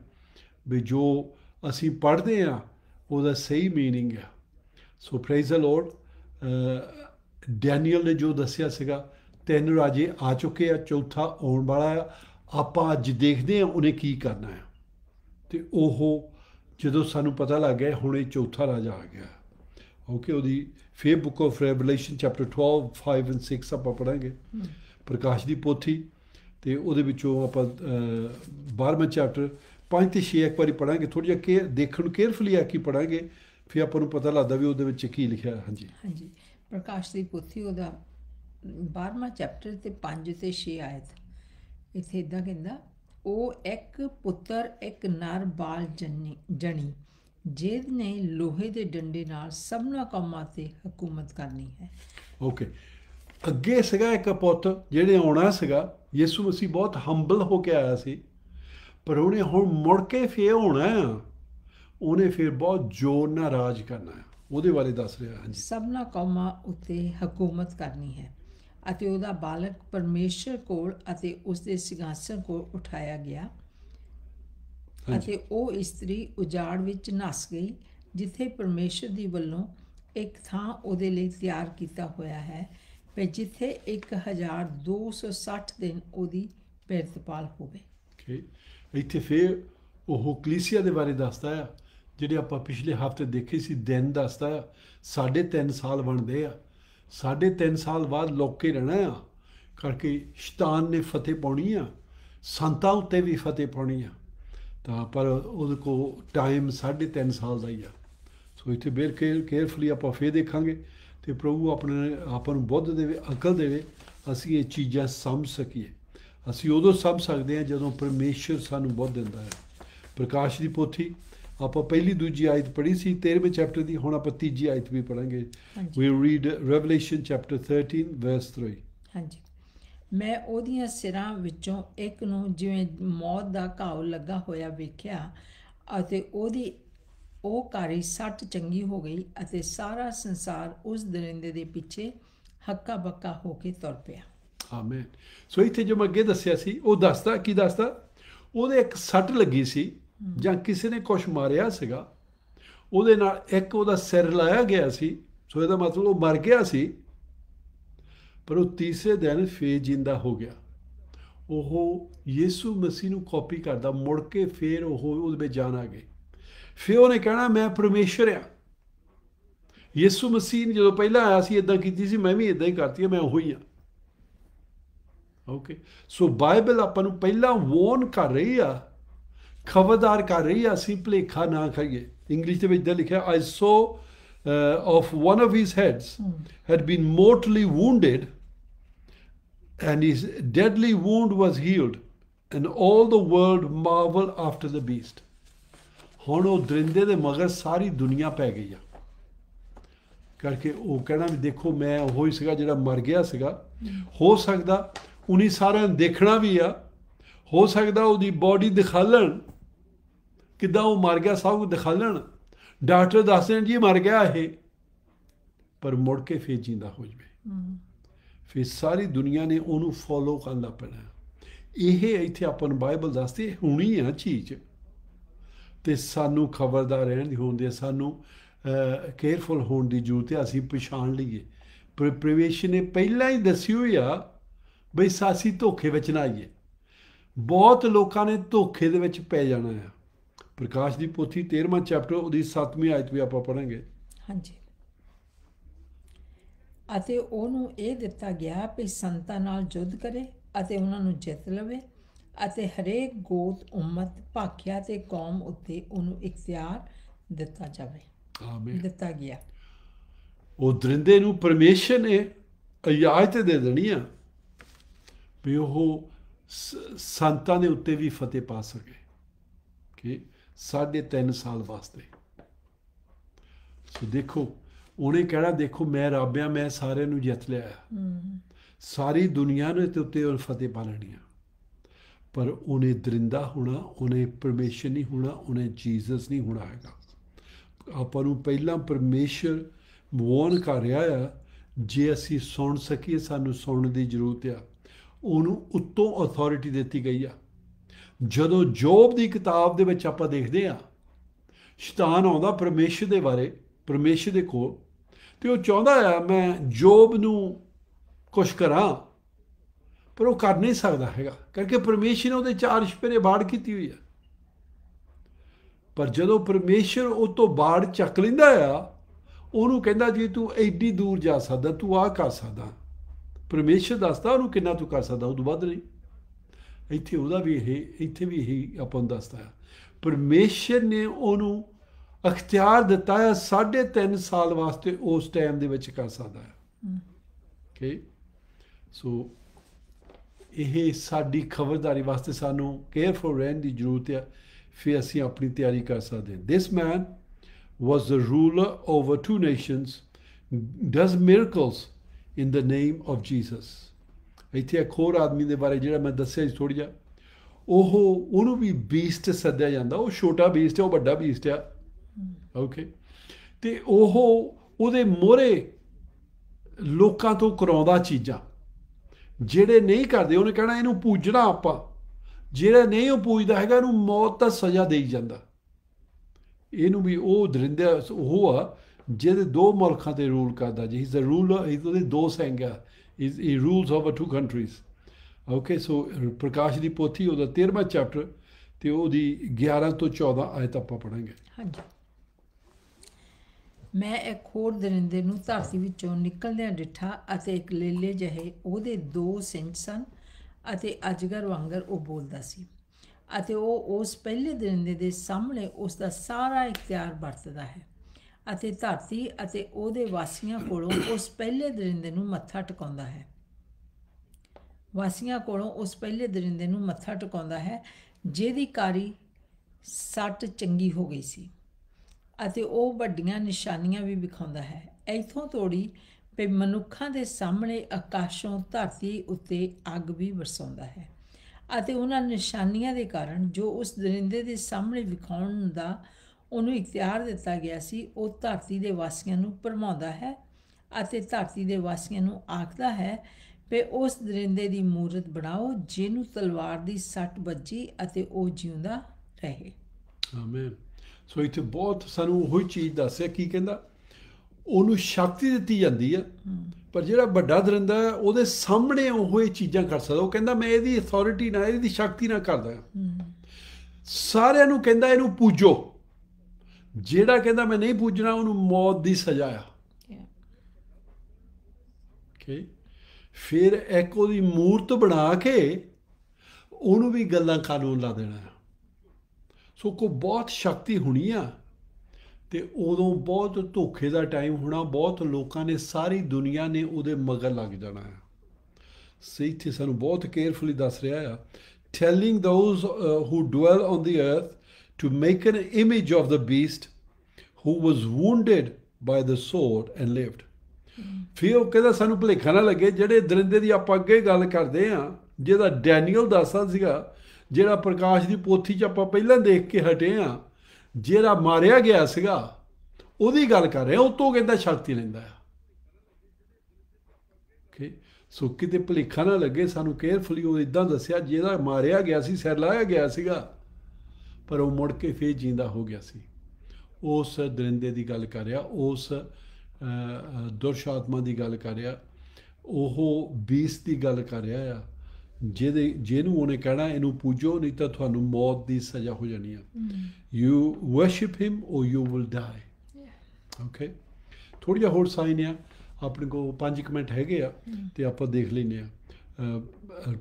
S2: ਵੀ ਜੋ ਅਸੀਂ ਪੜ੍ਹਦੇ ਆ ਉਹਦਾ ਸਹੀ ਮੀਨਿੰਗ ਆ so praise the Lord Daniel ਨੇ ਜੋ ਦੱਸਿਆ ਸੀਗਾ ਤਿੰਨ ਰਾਜੇ ਆ ਚੁੱਕੇ ਆ ਚੌਥਾ ਆਉਣ ਵਾਲਾ ਆ ਆਪਾਂ ਅੱਜ ਦੇਖਦੇ ਆ ਉਹਨੇ ਕੀ ਕਰਨਾ ਹੈ ਤੇ ਉਹ ਜਦੋਂ ਸਾਨੂੰ ਪਤਾ ਲੱਗ ਗਿਆ ਹੁਣ ਇਹ ਚੌਥਾ ਰਾਜਾ ਆ ਗਿਆ ਓਕੇ ਉਹਦੀ ਫੇਰ book of Revelation chapter 12 5 and 6 ਆਪਾਂ ਪੜਾਂਗੇ ਪ੍ਰਕਾਸ਼ ਦੀ ਪੋਥੀ ਤੇ ਉਹਦੇ ਵਿੱਚੋਂ ਆਪਾਂ 12ਵਾਂ ਚੈਪਟਰ 5 ਤੇ 6 ਇੱਕ ਵਾਰੀ ਪੜਾਂਗੇ ਥੋੜੀ ਜਿਹਾ ਕੇ ਦੇਖਣ ਕੇਅਰਫੁਲੀ ਆ ਕੀ ਪੜਾਂਗੇ ਫਿਰ ਆਪਾਂ ਨੂੰ ਪਤਾ ਲੱਗਦਾ ਵੀ ਉਹਦੇ ਵਿੱਚ ਕੀ ਲਿਖਿਆ
S1: ਹਾਂਜੀ ਹਾਂਜੀ ਪ੍ਰਕਾਸ਼ ਦੀ ਪੋਥੀ ਉਹਦਾ 12ਵਾਂ ਚੈਪਟਰ ਤੇ 5 ਤੇ 6 ਆਇਤ ਇੱਥੇ ਇਦਾਂ ਕਹਿੰਦਾ ਉਹ ਇੱਕ ਪੁੱਤਰ ਇੱਕ ਨਰ ਬਾਲ ਜਨਨੀ ਜਣੀ ਜੇਦ ਨੇ ਲੋਹੇ ਦੇ ਡੰਡੇ ਨਾਲ ਸਭਨਾ ਕੌਮਾਂ ਤੇ ਹਕੂਮਤ ਕਰਨੀ ਹੈ
S2: ਓਕੇ ਅੱਗੇ ਸਗਾ ਇੱਕ ਪੁੱਤ ਜਿਹੜੇ ਆਉਣਾ ਸੀਗਾ ਯਿਸੂ ਮਸੀਹ ਬਹੁਤ ਹੰਬਲ ਹੋ ਕੇ ਆਇਆ ਸੀ ਪਰ ਉਹਨੇ ਹੁਣ ਮੁੜ ਕੇ ਫੇਰ ਹੋਣਾ ਉਹਨੇ ਫਿਰ ਬਹੁਤ ਜ਼ੋਰ ਨਾਲ ਰਾਜ ਕਰਨਾ ਹੈ ਉਹਦੇ ਬਾਰੇ ਦੱਸ ਰਿਹਾ ਹਾਂਜੀ
S1: ਸਭਨਾ ਕੌਮਾਂ ਉੱਤੇ ਹਕੂਮਤ ਕਰਨੀ ਹੈ ਅਤੇ ਉਹਦਾ ਬਾਲਕ ਪਰਮੇਸ਼ਰ ਕੋਲ ਅਤੇ ਉਸ ਦੇ ਸਿੰਘਾਸਨ ਕੋਲ ਉਠਾਇਆ ਗਿਆ ਅਤੇ ਉਹ ਇਸਤਰੀ ਉਜਾੜ ਵਿੱਚ ਨਸ ਗਈ ਜਿੱਥੇ ਪਰਮੇਸ਼ਰ ਦੀ ਵੱਲੋਂ ਇੱਕ ਥਾਂ ਉਹਦੇ ਲਈ ਤਿਆਰ ਕੀਤਾ ਹੋਇਆ ਹੈ ਪਰ ਜਿੱਥੇ 1260 ਦਿਨ ਉਹਦੀ ਪੈਰਤਪਾਲ ਹੋਵੇ
S2: ਇੱਥੇ ਫਿਰ ਉਹ ਕਲੀਸਿਆ ਦੇ ਬਾਰੇ ਦੱਸਦਾ ਹੈ ਜਿਹੜੇ ਆਪਾਂ ਪਿਛਲੇ ਹਫਤੇ ਦੇਖੇ ਸੀ ਦਿਨ ਦੱਸਦਾ 3 ਸਾਲ ਬਣਦੇ ਆ ਸਾਢੇ 3 ਸਾਲ ਬਾਅਦ ਲੋਕੇ ਰਹਿਣਾ ਆ ਕਰਕੇ ਸ਼ਤਾਨ ਨੇ ਫਤਿਹ ਪਾਉਣੀ ਆ ਸੰਤਾਂ ਉੱਤੇ ਵੀ ਫਤਿਹ ਪਾਉਣੀ ਆ ਤਾਂ ਪਰ ਉਹਦੇ ਕੋ ਟਾਈਮ 3 ਸਾਲ ਦਾ ਹੀ ਆ ਸੋ ਇੱਥੇ ਬੇਰ ਕੇਅਰਫੁਲੀ ਆਪਾਂ ਫੇ ਦੇਖਾਂਗੇ ਤੇ ਪ੍ਰਭੂ ਆਪਣੇ ਆਪਾਂ ਨੂੰ ਬੁੱਧ ਦੇਵੇ ਅਕਲ ਦੇਵੇ ਅਸੀਂ ਇਹ ਚੀਜ਼ਾਂ ਸਮਝ ਸਕੀਏ ਅਸੀਂ ਉਦੋਂ ਸਮਝ ਸਕਦੇ ਹਾਂ ਜਦੋਂ ਪਰਮੇਸ਼ਰ ਸਾਨੂੰ ਬੁੱਧ ਦਿੰਦਾ ਹੈ ਪ੍ਰਕਾਸ਼ ਦੀ ਪੋਥੀ ਆਪਾਂ ਪਹਿਲੀ ਦੂਜੀ ਆਇਤ ਪੜ੍ਹੀ ਸੀ 13ਵੇਂ ਚੈਪਟਰ ਦੀ ਹੁਣ ਆਪਾਂ ਤੀਜੀ ਆਇਤ ਵੀ ਪੜਾਂਗੇ we read Revelation chapter 13 verse 3
S1: ਹਾਂਜੀ ਮੈਂ ਉਹਦੀਆਂ ਸਿਰਾਂ ਵਿੱਚੋਂ ਇੱਕ ਨੂੰ ਜਿਵੇਂ ਮੌਤ ਦਾ ਘਾਉ ਲੱਗਾ ਹੋਇਆ ਵੇਖਿਆ ਅਤੇ ਉਹਦੀ ਉਹ ਕਾਰੀ ਸੱਟ ਚੰਗੀ ਹੋ ਗਈ ਅਤੇ ਸਾਰਾ ਸੰਸਾਰ ਉਸ ਦਰਿੰਦੇ ਦੇ ਪਿੱਛੇ ਹੱਕਾ ਬੱਕਾ ਹੋ ਕੇ ਤੁਰ ਪਿਆ
S2: ਆਮੇਨ ਸੋ ਇੱਥੇ ਜੋ ਮੈਂ ਅੱਗੇ ਦੱਸਿਆ ਸੀ ਉਹ ਦੱਸਦਾ ਕੀ ਦੱਸਦਾ ਉਹਦੇ ਇੱਕ ਸੱਟ ਲੱਗੀ ਸੀ ਜਾਂ ਕਿਸੇ ਨੇ ਕੁਝ ਮਾਰਿਆ ਸੀਗਾ ਉਹਦੇ ਨਾਲ ਇੱਕ ਉਹਦਾ ਸਿਰ ਲਾਇਆ ਗਿਆ ਸੀ ਸੋ ਇਹਦਾ ਮਤਲਬ ਉਹ ਮਰ ਗਿਆ ਸੀ ਪਰ ਉਹ ਤੀਸਰੇ ਦਿਨ ਫੇਰ ਜਿੰਦਾ ਹੋ ਗਿਆ ਉਹ ਯਿਸੂ ਮਸੀਹ ਨੂੰ ਕਾਪੀ ਕਰਦਾ ਮੁੜ ਕੇ ਫੇਰ ਉਹ ਉਹਦੇ ਵਿੱਚ ਜਾਣ ਆ ਗਏ ਫੇਰ ਉਹਨੇ ਕਹਿਣਾ ਮੈਂ ਪਰਮੇਸ਼ਰ ਆ ਯਿਸੂ ਮਸੀਹ ਨੇ ਜਦੋਂ ਪਹਿਲਾਂ ਆਇਆ ਸੀ ਇਦਾਂ ਕੀਤੀ ਸੀ ਮੈਂ ਵੀ ਇਦਾਂ ਹੀ ਕਰਤੀ ਮੈਂ ਉਹੀ ਆ ਓਕੇ ਸੋ ਬਾਈਬਲ ਆਪਾਂ ਨੂੰ ਪਹਿਲਾਂ ਵਾਰਨ ਕਰ ਰਹੀ ਆ ਖਬਰਦਾਰ ਕਰ ਰਹੀ ਆ ਅਸੀਂ ਭਲੇਖਾ ਨਾ ਖਾਈਏ ਇੰਗਲਿਸ਼ ਦੇ ਵਿੱਚ ਦਾ ਲਿਖਿਆ I saw of one of his heads head been mortally wounded and his deadly wound was healed and 올 the world marvel after the beast ਹੁਣ ਉਹ ਦਰਿੰਦੇ ਦੇ ਮਗਰ ਸਾਰੀ ਦੁਨੀਆ ਪੈ ਗਈ ਆ ਕਰਕੇ ਉਹ ਕਹਿਣਾ ਵੀ ਦੇਖੋ ਮੈਂ ਉਹ ਹੀ ਸੀਗਾ ਜਿਹੜਾ ਮਰ ਗਿਆ ਸੀਗਾ ਹੋ ਸਕਦਾ ਉਨੀ ਸਾਰਿਆਂ ਨੇ ਦੇਖਣਾ ਵੀ ਆ ਹੋ ਸਕਦਾ ਉਹਦੀ ਬਾਡੀ ਦਿਖਾਲਣ ਕਿਦਾਂ ਉਹ ਮਰ ਗਿਆ ਸਭ ਕੁਝ ਦਿਖਾ ਲੈਣ ਡਾਕਟਰ ਦੱਸਦੇ ਜੀ ਮਰ ਗਿਆ ਇਹ ਪਰ ਮੁੜ ਕੇ ਫੇਰ ਜਿੰਦਾ ਹੋ ਜਵੇ ਫੇਰ ਸਾਰੀ ਦੁਨੀਆ ਨੇ ਉਹਨੂੰ ਫੋਲੋ ਕਰਨ ਪੈਣਾ ਇਹ ਇੱਥੇ ਆਪਾਂ ਨੂੰ ਬਾਈਬਲ ਦੱਸਦੀ ਹੁਣੀ ਹੈ ਚੀਜ਼ ਤੇ ਸਾਨੂੰ ਖਬਰਦਾਰ ਰਹਿਣ ਦੀ ਹੁੰਦੀ ਹੈ ਸਾਨੂੰ ਕੇਅਰਫੁਲ ਹੋਣ ਦੀ ਜ਼ਰੂਰਤ ਹੈ ਅਸੀਂ ਪਛਾਣ ਲਈਏ ਪ੍ਰੀਪਰੇਸ਼ਨ ਨੇ ਪਹਿਲਾਂ ਹੀ ਦੱਸੀ ਹੋਈ ਆ ਬਈ ਸਾਸੀ ਧੋਖੇ ਵਿੱਚ ਨਾ ਆਈਏ ਬਹੁਤ ਲੋਕਾਂ ਨੇ ਧੋਖੇ ਦੇ ਵਿੱਚ ਪੈ ਜਾਣਾ ਆ ਪ੍ਰਕਾਸ਼ ਦੀ ਪੋਥੀ 13ਵਾਂ ਚੈਪਟਰ ਉਹਦੀ 7ਵੀਂ ਆਇਤ ਵੀ ਆਪਾਂ ਪੜਾਂਗੇ
S1: ਹਾਂਜੀ ਅਤੇ ਉਹਨੂੰ ਇਹ ਦਿੱਤਾ ਗਿਆ ਕਿ ਸੰਤਾਂ ਨਾਲ ਜੁੱਧ ਕਰੇ ਅਤੇ ਉਹਨਾਂ ਨੂੰ ਜਿੱਤ ਲਵੇ ਅਤੇ ਹਰੇਕ ਗੋਤ ਉਮਤ ਭਾਖਿਆ ਤੇ ਕੌਮ ਉੱਤੇ ਉਹਨੂੰ ਇਖਤਿਆਰ ਦਿੱਤਾ ਜਾਵੇ ਆਮੀਨ ਦਿੱਤਾ ਗਿਆ
S2: ਉਹ ਦਰਿੰਦੇ ਨੂੰ ਪਰਮੇਸ਼ਰ ਨੇ ਆਇਤ ਦੇ ਦੇਣੀ ਆ ਵੀ ਉਹ ਸੰਤਾਂ ਦੇ ਉੱਤੇ ਵੀ ਫਤਿਹ ਪਾ ਸਕੇ ਕਿ 3.5 ਸਾਲ ਵਾਸਤੇ ਸੋ ਦੇਖੋ ਉਹਨੇ ਕਿਹਾ ਦੇਖੋ ਮੈਂ ਰਾਬਿਆ ਮੈਂ ਸਾਰਿਆਂ ਨੂੰ ਜਿੱਤ ਲਿਆ ਸਾਰੀ ਦੁਨੀਆ ਨੇ ਤੇ ਉੱਤੇ ਉਹ ਫਤਿਹ ਪਾ ਲੈਣੀ ਆ ਪਰ ਉਹਨੇ ਦਰਿੰਦਾ ਹੋਣਾ ਉਹਨੇ ਪਰਮੇਸ਼ਰ ਨਹੀਂ ਹੋਣਾ ਉਹਨੇ ਜੀਸਸ ਨਹੀਂ ਹੋਣਾ ਹੈਗਾ ਆਪਾਂ ਨੂੰ ਪਹਿਲਾਂ ਪਰਮੇਸ਼ਰ ਵਾਰਨ ਕਰ ਰਿਹਾ ਆ ਜੇ ਅਸੀਂ ਸੁਣ ਸਕੀਏ ਸਾਨੂੰ ਸੁਣਨ ਦੀ ਜ਼ਰੂਰਤ ਆ ਉਹਨੂੰ ਉੱਤੋਂ ਅਥਾਰਟੀ ਦਿੱਤੀ ਗਈ ਆ ਜਦੋਂ ਜੋਬ ਦੀ ਕਿਤਾਬ ਦੇ ਵਿੱਚ ਆਪਾਂ ਦੇਖਦੇ ਆ ਸ਼ੈਤਾਨ ਆਉਂਦਾ ਪਰਮੇਸ਼ਰ ਦੇ ਬਾਰੇ ਪਰਮੇਸ਼ਰ ਦੇ ਕੋਲ ਤੇ ਉਹ ਚਾਹੁੰਦਾ ਆ ਮੈਂ ਜੋਬ ਨੂੰ ਕੁਝ ਕਰਾਂ ਪਰ ਉਹ ਕਰ ਨਹੀਂ ਸਕਦਾ ਹੈਗਾ ਕਿਉਂਕਿ ਪਰਮੇਸ਼ਰ ਨੇ ਉਹਦੇ ਚਾਰ ਸ਼ਪਰੇ ਬਾੜ ਕੀਤੀ ਹੋਈ ਆ ਪਰ ਜਦੋਂ ਪਰਮੇਸ਼ਰ ਉਹ ਤੋਂ ਬਾੜ ਚੱਕ ਲਿੰਦਾ ਆ ਉਹਨੂੰ ਕਹਿੰਦਾ ਜੀ ਤੂੰ ਐਡੀ ਦੂਰ ਜਾ ਸਕਦਾ ਤੂੰ ਆ ਕਰ ਸਕਦਾ ਪਰਮੇਸ਼ਰ ਦੱਸਦਾ ਉਹਨੂੰ ਕਿੰਨਾ ਤੂੰ ਕਰ ਸਕਦਾ ਉਹ ਤੋਂ ਵੱਧ ਨਹੀਂ ਇੱਥੇ ਉਹਦਾ ਵੀ ਇਹ ਇੱਥੇ ਵੀ ਇਹੀ ਆਪਾਂ ਦੱਸਦਾ ਹੈ ਪਰਮੇਸ਼ਰ ਨੇ ਉਹਨੂੰ ਅਖਤਿਆਰ ਦਿੱਤਾ ਹੈ 3.5 ਸਾਲ ਵਾਸਤੇ ਉਸ ਟਾਈਮ ਦੇ ਵਿੱਚ ਕਰ ਸਕਦਾ ਹੈ ਓਕੇ ਸੋ ਇਹ ਸਾਡੀ ਖਬਰਦਾਰੀ ਵਾਸਤੇ ਸਾਨੂੰ ਕੇਅਰਫੁਲ ਰਹਿਣ ਦੀ ਜ਼ਰੂਰਤ ਹੈ ਫਿਰ ਅਸੀਂ ਆਪਣੀ ਤਿਆਰੀ ਕਰ ਸਕਦੇ ਹਾਂ this man was a ruler over two nations does miracles in the name of Jesus ਇੱਥੇ ਇੱਕ ਹੋਰ ਆਦਮੀ ਦੇ ਬਾਰੇ ਜਿਹੜਾ ਮੈਂ ਦੱਸਿਆ ਸੀ ਥੋੜੀ ਜਿਹਾ ਉਹ ਉਹਨੂੰ ਵੀ ਬੀਸਟ ਸੱਦਿਆ ਜਾਂਦਾ ਉਹ ਛੋਟਾ ਬੀਸਟ ਹੈ ਉਹ ਵੱਡਾ ਬੀਸਟ ਆ ਓਕੇ ਤੇ ਉਹ ਉਹਦੇ ਮੋਰੇ ਲੋਕਾਂ ਤੋਂ ਕਰਾਉਂਦਾ ਚੀਜ਼ਾਂ ਜਿਹੜੇ ਨਹੀਂ ਕਰਦੇ ਉਹਨੇ ਕਹਿਣਾ ਇਹਨੂੰ ਪੂਜਣਾ ਆਪਾਂ ਜਿਹੜਾ ਨਹੀਂ ਉਹ ਪੂਜਦਾ ਹੈਗਾ ਇਹਨੂੰ ਮੌਤ ਦਾ ਸਜ਼ਾ ਦੇਈ ਜਾਂਦਾ ਇਹਨੂੰ ਵੀ ਉਹ ਦਰਿੰਦਿਆ ਉਹ ਆ ਜਿਹਦੇ ਦੋ ਮੁਲਕਾਂ ਤੇ ਰੂਲ ਕਰਦਾ ਜੀ ਇਜ਼ ਅ ਰੂਲਰ ਇਹਦੇ ਦੋ ਸੈਂਗਾ is he rules over two countries okay so prakash ਦੀ ਪੋਥੀ ਉਹਦਾ 13ਵਾਂ ਚੈਪਟਰ ਤੇ ਉਹਦੀ 11 ਤੋਂ 14 ਆਇਤ ਆਪਾਂ ਪੜਾਂਗੇ
S1: ਹਾਂਜੀ ਮੈਂ ਇੱਕ ਹੋਰ ਦਰਿੰਦੇ ਨੂੰ ਧਰਤੀ ਵਿੱਚੋਂ ਨਿਕਲਦਿਆਂ ਡਿਠਾ ਅਤੇ ਇੱਕ ਲੇਲੇ ਜਿਹੇ ਉਹਦੇ ਦੋ ਸਿੰਗ ਸਨ ਅਤੇ ਅਜਗਰ ਵਾਂਗਰ ਉਹ ਬੋਲਦਾ ਸੀ ਅਤੇ ਉਹ ਉਸ ਪਹਿਲੇ ਦਰਿੰਦੇ ਦੇ ਸਾਹਮਣੇ ਉਸ ਦਾ ਸਾਰਾ ਇਖਤਿਆਰ ਵਰਤਦਾ ਹੈ ਅਤੇ ਧਰਤੀ ਅਤੇ ਉਹਦੇ ਵਾਸੀਆਂ ਕੋਲੋਂ ਉਸ ਪਹਿਲੇ ਦਰਿੰਦੇ ਨੂੰ ਮੱਥਾ ਟਿਕਾਉਂਦਾ ਹੈ ਵਾਸੀਆਂ ਕੋਲੋਂ ਉਸ ਪਹਿਲੇ ਦਰਿੰਦੇ ਨੂੰ ਮੱਥਾ ਟਿਕਾਉਂਦਾ ਹੈ ਜਿਹਦੀ ਕਾਰੀ ਸੱਟ ਚੰਗੀ ਹੋ ਗਈ ਸੀ ਅਤੇ ਉਹ ਵੱਡੀਆਂ ਨਿਸ਼ਾਨੀਆਂ ਵੀ ਵਿਖਾਉਂਦਾ ਹੈ ਇਥੋਂ ਤੋੜੀ ਪੇ ਮਨੁੱਖਾਂ ਦੇ ਸਾਹਮਣੇ ਆਕਾਸ਼ੋਂ ਧਰਤੀ ਉੱਤੇ ਅੱਗ ਵੀ ਵਰਸਾਉਂਦਾ ਹੈ ਅਤੇ ਉਹਨਾਂ ਨਿਸ਼ਾਨੀਆਂ ਦੇ ਕਾਰਨ ਜੋ ਉਸ ਦਰਿੰਦੇ ਦੇ ਸਾਹਮਣੇ ਵਿਖਾਉਣ ਦਾ ਉਹਨੂੰ ਇਖਤਿਆਰ ਦਿੱਤਾ ਗਿਆ ਸੀ ਉਹ ਧਰਤੀ ਦੇ ਵਾਸੀਆਂ ਨੂੰ ਪਰਮਾਉਂਦਾ ਹੈ ਅਤੇ ਧਰਤੀ ਦੇ ਵਾਸੀਆਂ ਨੂੰ ਆਖਦਾ ਹੈ ਕਿ ਉਸ ਦਰਿੰਦੇ ਦੀ ਮੂਰਤ ਬਣਾਓ ਜਿਹਨੂੰ ਤਲਵਾਰ ਦੀ ਸੱਟ ਵੱਜੀ ਅਤੇ ਉਹ ਜਿਉਂਦਾ ਰਹੇ
S3: ਆਮੇਨ
S2: ਸੋ ਇੱਥੇ ਬਹੁਤ ਸਾਨੂੰ ਹੀ ਚੀਜ਼ ਦੱਸਿਆ ਕੀ ਕਹਿੰਦਾ ਉਹਨੂੰ ਸ਼ਕਤੀ ਦਿੱਤੀ ਜਾਂਦੀ ਹੈ ਪਰ ਜਿਹੜਾ ਵੱਡਾ ਦਰਿੰਦਾ ਹੈ ਉਹਦੇ ਸਾਹਮਣੇ ਉਹ ਇਹ ਚੀਜ਼ਾਂ ਕਰ ਸਕਦਾ ਉਹ ਕਹਿੰਦਾ ਮੈਂ ਇਹਦੀ ਅਥਾਰਟੀ ਨਾਲ ਇਹਦੀ ਸ਼ਕਤੀ ਨਾਲ ਕਰਦਾ ਸਾਰਿਆਂ ਨੂੰ ਕਹਿੰਦਾ ਇਹਨੂੰ ਪੂਜੋ ਜਿਹੜਾ ਕਹਿੰਦਾ ਮੈਂ ਨਹੀਂ ਪੂਜਣਾ ਉਹਨੂੰ ਮੌਤ ਦੀ ਸਜ਼ਾ ਆ ਓਕੇ ਫਿਰ ਐਕੋ ਦੀ ਮੂਰਤ ਬਣਾ ਕੇ ਉਹਨੂੰ ਵੀ ਗੱਲਾਂ ਕਾਨੂੰਨ ਲਾ ਦੇਣਾ ਸੋ ਕੋ ਬਹੁਤ ਸ਼ਕਤੀ ਹੋਣੀ ਆ ਤੇ ਉਦੋਂ ਬਹੁਤ ਧੋਖੇ ਦਾ ਟਾਈਮ ਹੋਣਾ ਬਹੁਤ ਲੋਕਾਂ ਨੇ ਸਾਰੀ ਦੁਨੀਆ ਨੇ ਉਹਦੇ ਮਗਰ ਲੱਗ ਜਾਣਾ ਹੈ ਸੇ ਇੱਥੇ ਸਾਨੂੰ ਬਹੁਤ ਕੇਅਰਫੁਲੀ ਦੱਸ ਰਿਹਾ ਆ ਟੈਲਿੰਗ ਦੋਸ ਹੂ ਡਵੈਲ ਔਨ ਦੀ ਅਰਥ to make an image of the beast who was wounded by the sword and lived ਫਿਰ ਉਹ ਕਹਿੰਦਾ ਸਾਨੂੰ ਭੁਲੇਖਾ ਨਾ ਲੱਗੇ ਜਿਹੜੇ ਦਰਿੰਦੇ ਦੀ ਆਪਾਂ ਅੱਗੇ ਗੱਲ ਕਰਦੇ ਆ ਜਿਹਦਾ ਡੈਨੀਅਲ ਦੱਸਦਾ ਸੀਗਾ ਜਿਹੜਾ ਪ੍ਰਕਾਸ਼ ਦੀ ਪੋਥੀ 'ਚ ਆਪਾਂ ਪਹਿਲਾਂ ਦੇਖ ਕੇ ਹਟੇ ਆ ਜਿਹੜਾ ਮਾਰਿਆ ਗਿਆ ਸੀਗਾ ਉਹਦੀ ਗੱਲ ਕਰ ਰਿਹਾ ਉਹ ਤੋਂ ਕਹਿੰਦਾ ਸ਼ਕਤੀ ਲੈਂਦਾ ਆ ਕਿ ਸੋ ਕਿਤੇ ਭੁਲੇਖਾ ਨਾ ਲੱਗੇ ਸਾਨੂੰ ਕੇਅਰਫੁਲੀ ਉਹ ਇਦਾਂ ਦੱਸਿਆ ਜਿਹੜਾ ਮਾਰਿਆ ਗਿਆ ਸੀ ਸਿਰ ਲਾਇਆ ਗਿਆ ਸੀਗਾ ਪਰ ਉਹ ਮੁੜ ਕੇ ਫੇਰ ਜਿੰਦਾ ਹੋ ਗਿਆ ਸੀ ਉਸ ਦਰਿੰਦੇ ਦੀ ਗੱਲ ਕਰ ਰਿਹਾ ਉਸ ਦੁਰਸ਼ਾਤਮਾ ਦੀ ਗੱਲ ਕਰ ਰਿਹਾ ਉਹ ਬੀਸ ਦੀ ਗੱਲ ਕਰ ਰਿਹਾ ਆ ਜਿਹਦੇ ਜਿਹਨੂੰ ਉਹਨੇ ਕਹਿਣਾ ਇਹਨੂੰ ਪੂਜੋ ਨਹੀਂ ਤਾਂ ਤੁਹਾਨੂੰ ਮੌਤ ਦੀ ਸਜ਼ਾ ਹੋ ਜਾਣੀ ਆ you worship him or you will die okay ਥੋੜੀ ਹੋਰ ਸਾਈਨ ਆ ਆਪਣੇ ਕੋ 5 ਮਿੰਟ ਹੈਗੇ ਆ ਤੇ ਆਪਾਂ ਦੇਖ ਲੈਨੇ ਆ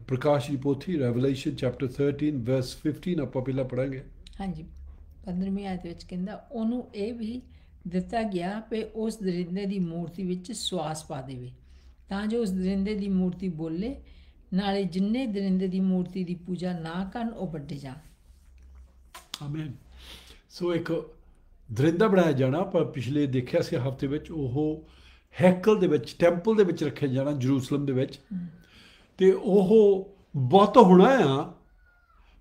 S2: ਪ੍ਰਕਾਸ਼ੀ ਪੋਥੀ ਰੈਵਲੇਸ਼ਨ ਚੈਪਟਰ 13 ਵਰਸ 15 ਆਪਾਂ ਪਹਿਲਾਂ ਪੜਾਂਗੇ
S1: ਹਾਂਜੀ 15ਵੀਂ ਆਇਤ ਵਿੱਚ ਕਹਿੰਦਾ ਉਹਨੂੰ ਇਹ ਵੀ ਦਿੱਤਾ ਗਿਆ ਕਿ ਉਸ ਦਰਿੰਦੇ ਦੀ ਮੂਰਤੀ ਵਿੱਚ ਸਵਾਸ ਪਾ ਦੇਵੇ ਤਾਂ ਜੋ ਉਸ ਦਰਿੰਦੇ ਦੀ ਮੂਰਤੀ ਬੋਲੇ ਨਾਲੇ ਜਿੰਨੇ ਦਰਿੰਦੇ ਦੀ ਮੂਰਤੀ ਦੀ ਪੂਜਾ ਨਾ ਕਰਨ ਉਹ ਵੱਡੇ ਜਾ
S2: ਆਮੇਨ ਸੋ ਇੱਕ ਦਰਿੰਦਾ ਬਣਾਇਆ ਜਾਣਾ ਪਰ ਪਿਛਲੇ ਦੇਖਿਆ ਸੀ ਹਫਤੇ ਵਿੱਚ ਉਹ ਹੈਕਲ ਦੇ ਵਿੱਚ ਟੈਂਪਲ ਦੇ ਵਿੱਚ ਰੱਖਿਆ ਜਾਣਾ ਜਰੂਸਲਮ ਦੇ ਵਿੱਚ ਤੇ ਉਹ ਬਹੁਤ ਹੋਣਾ ਆ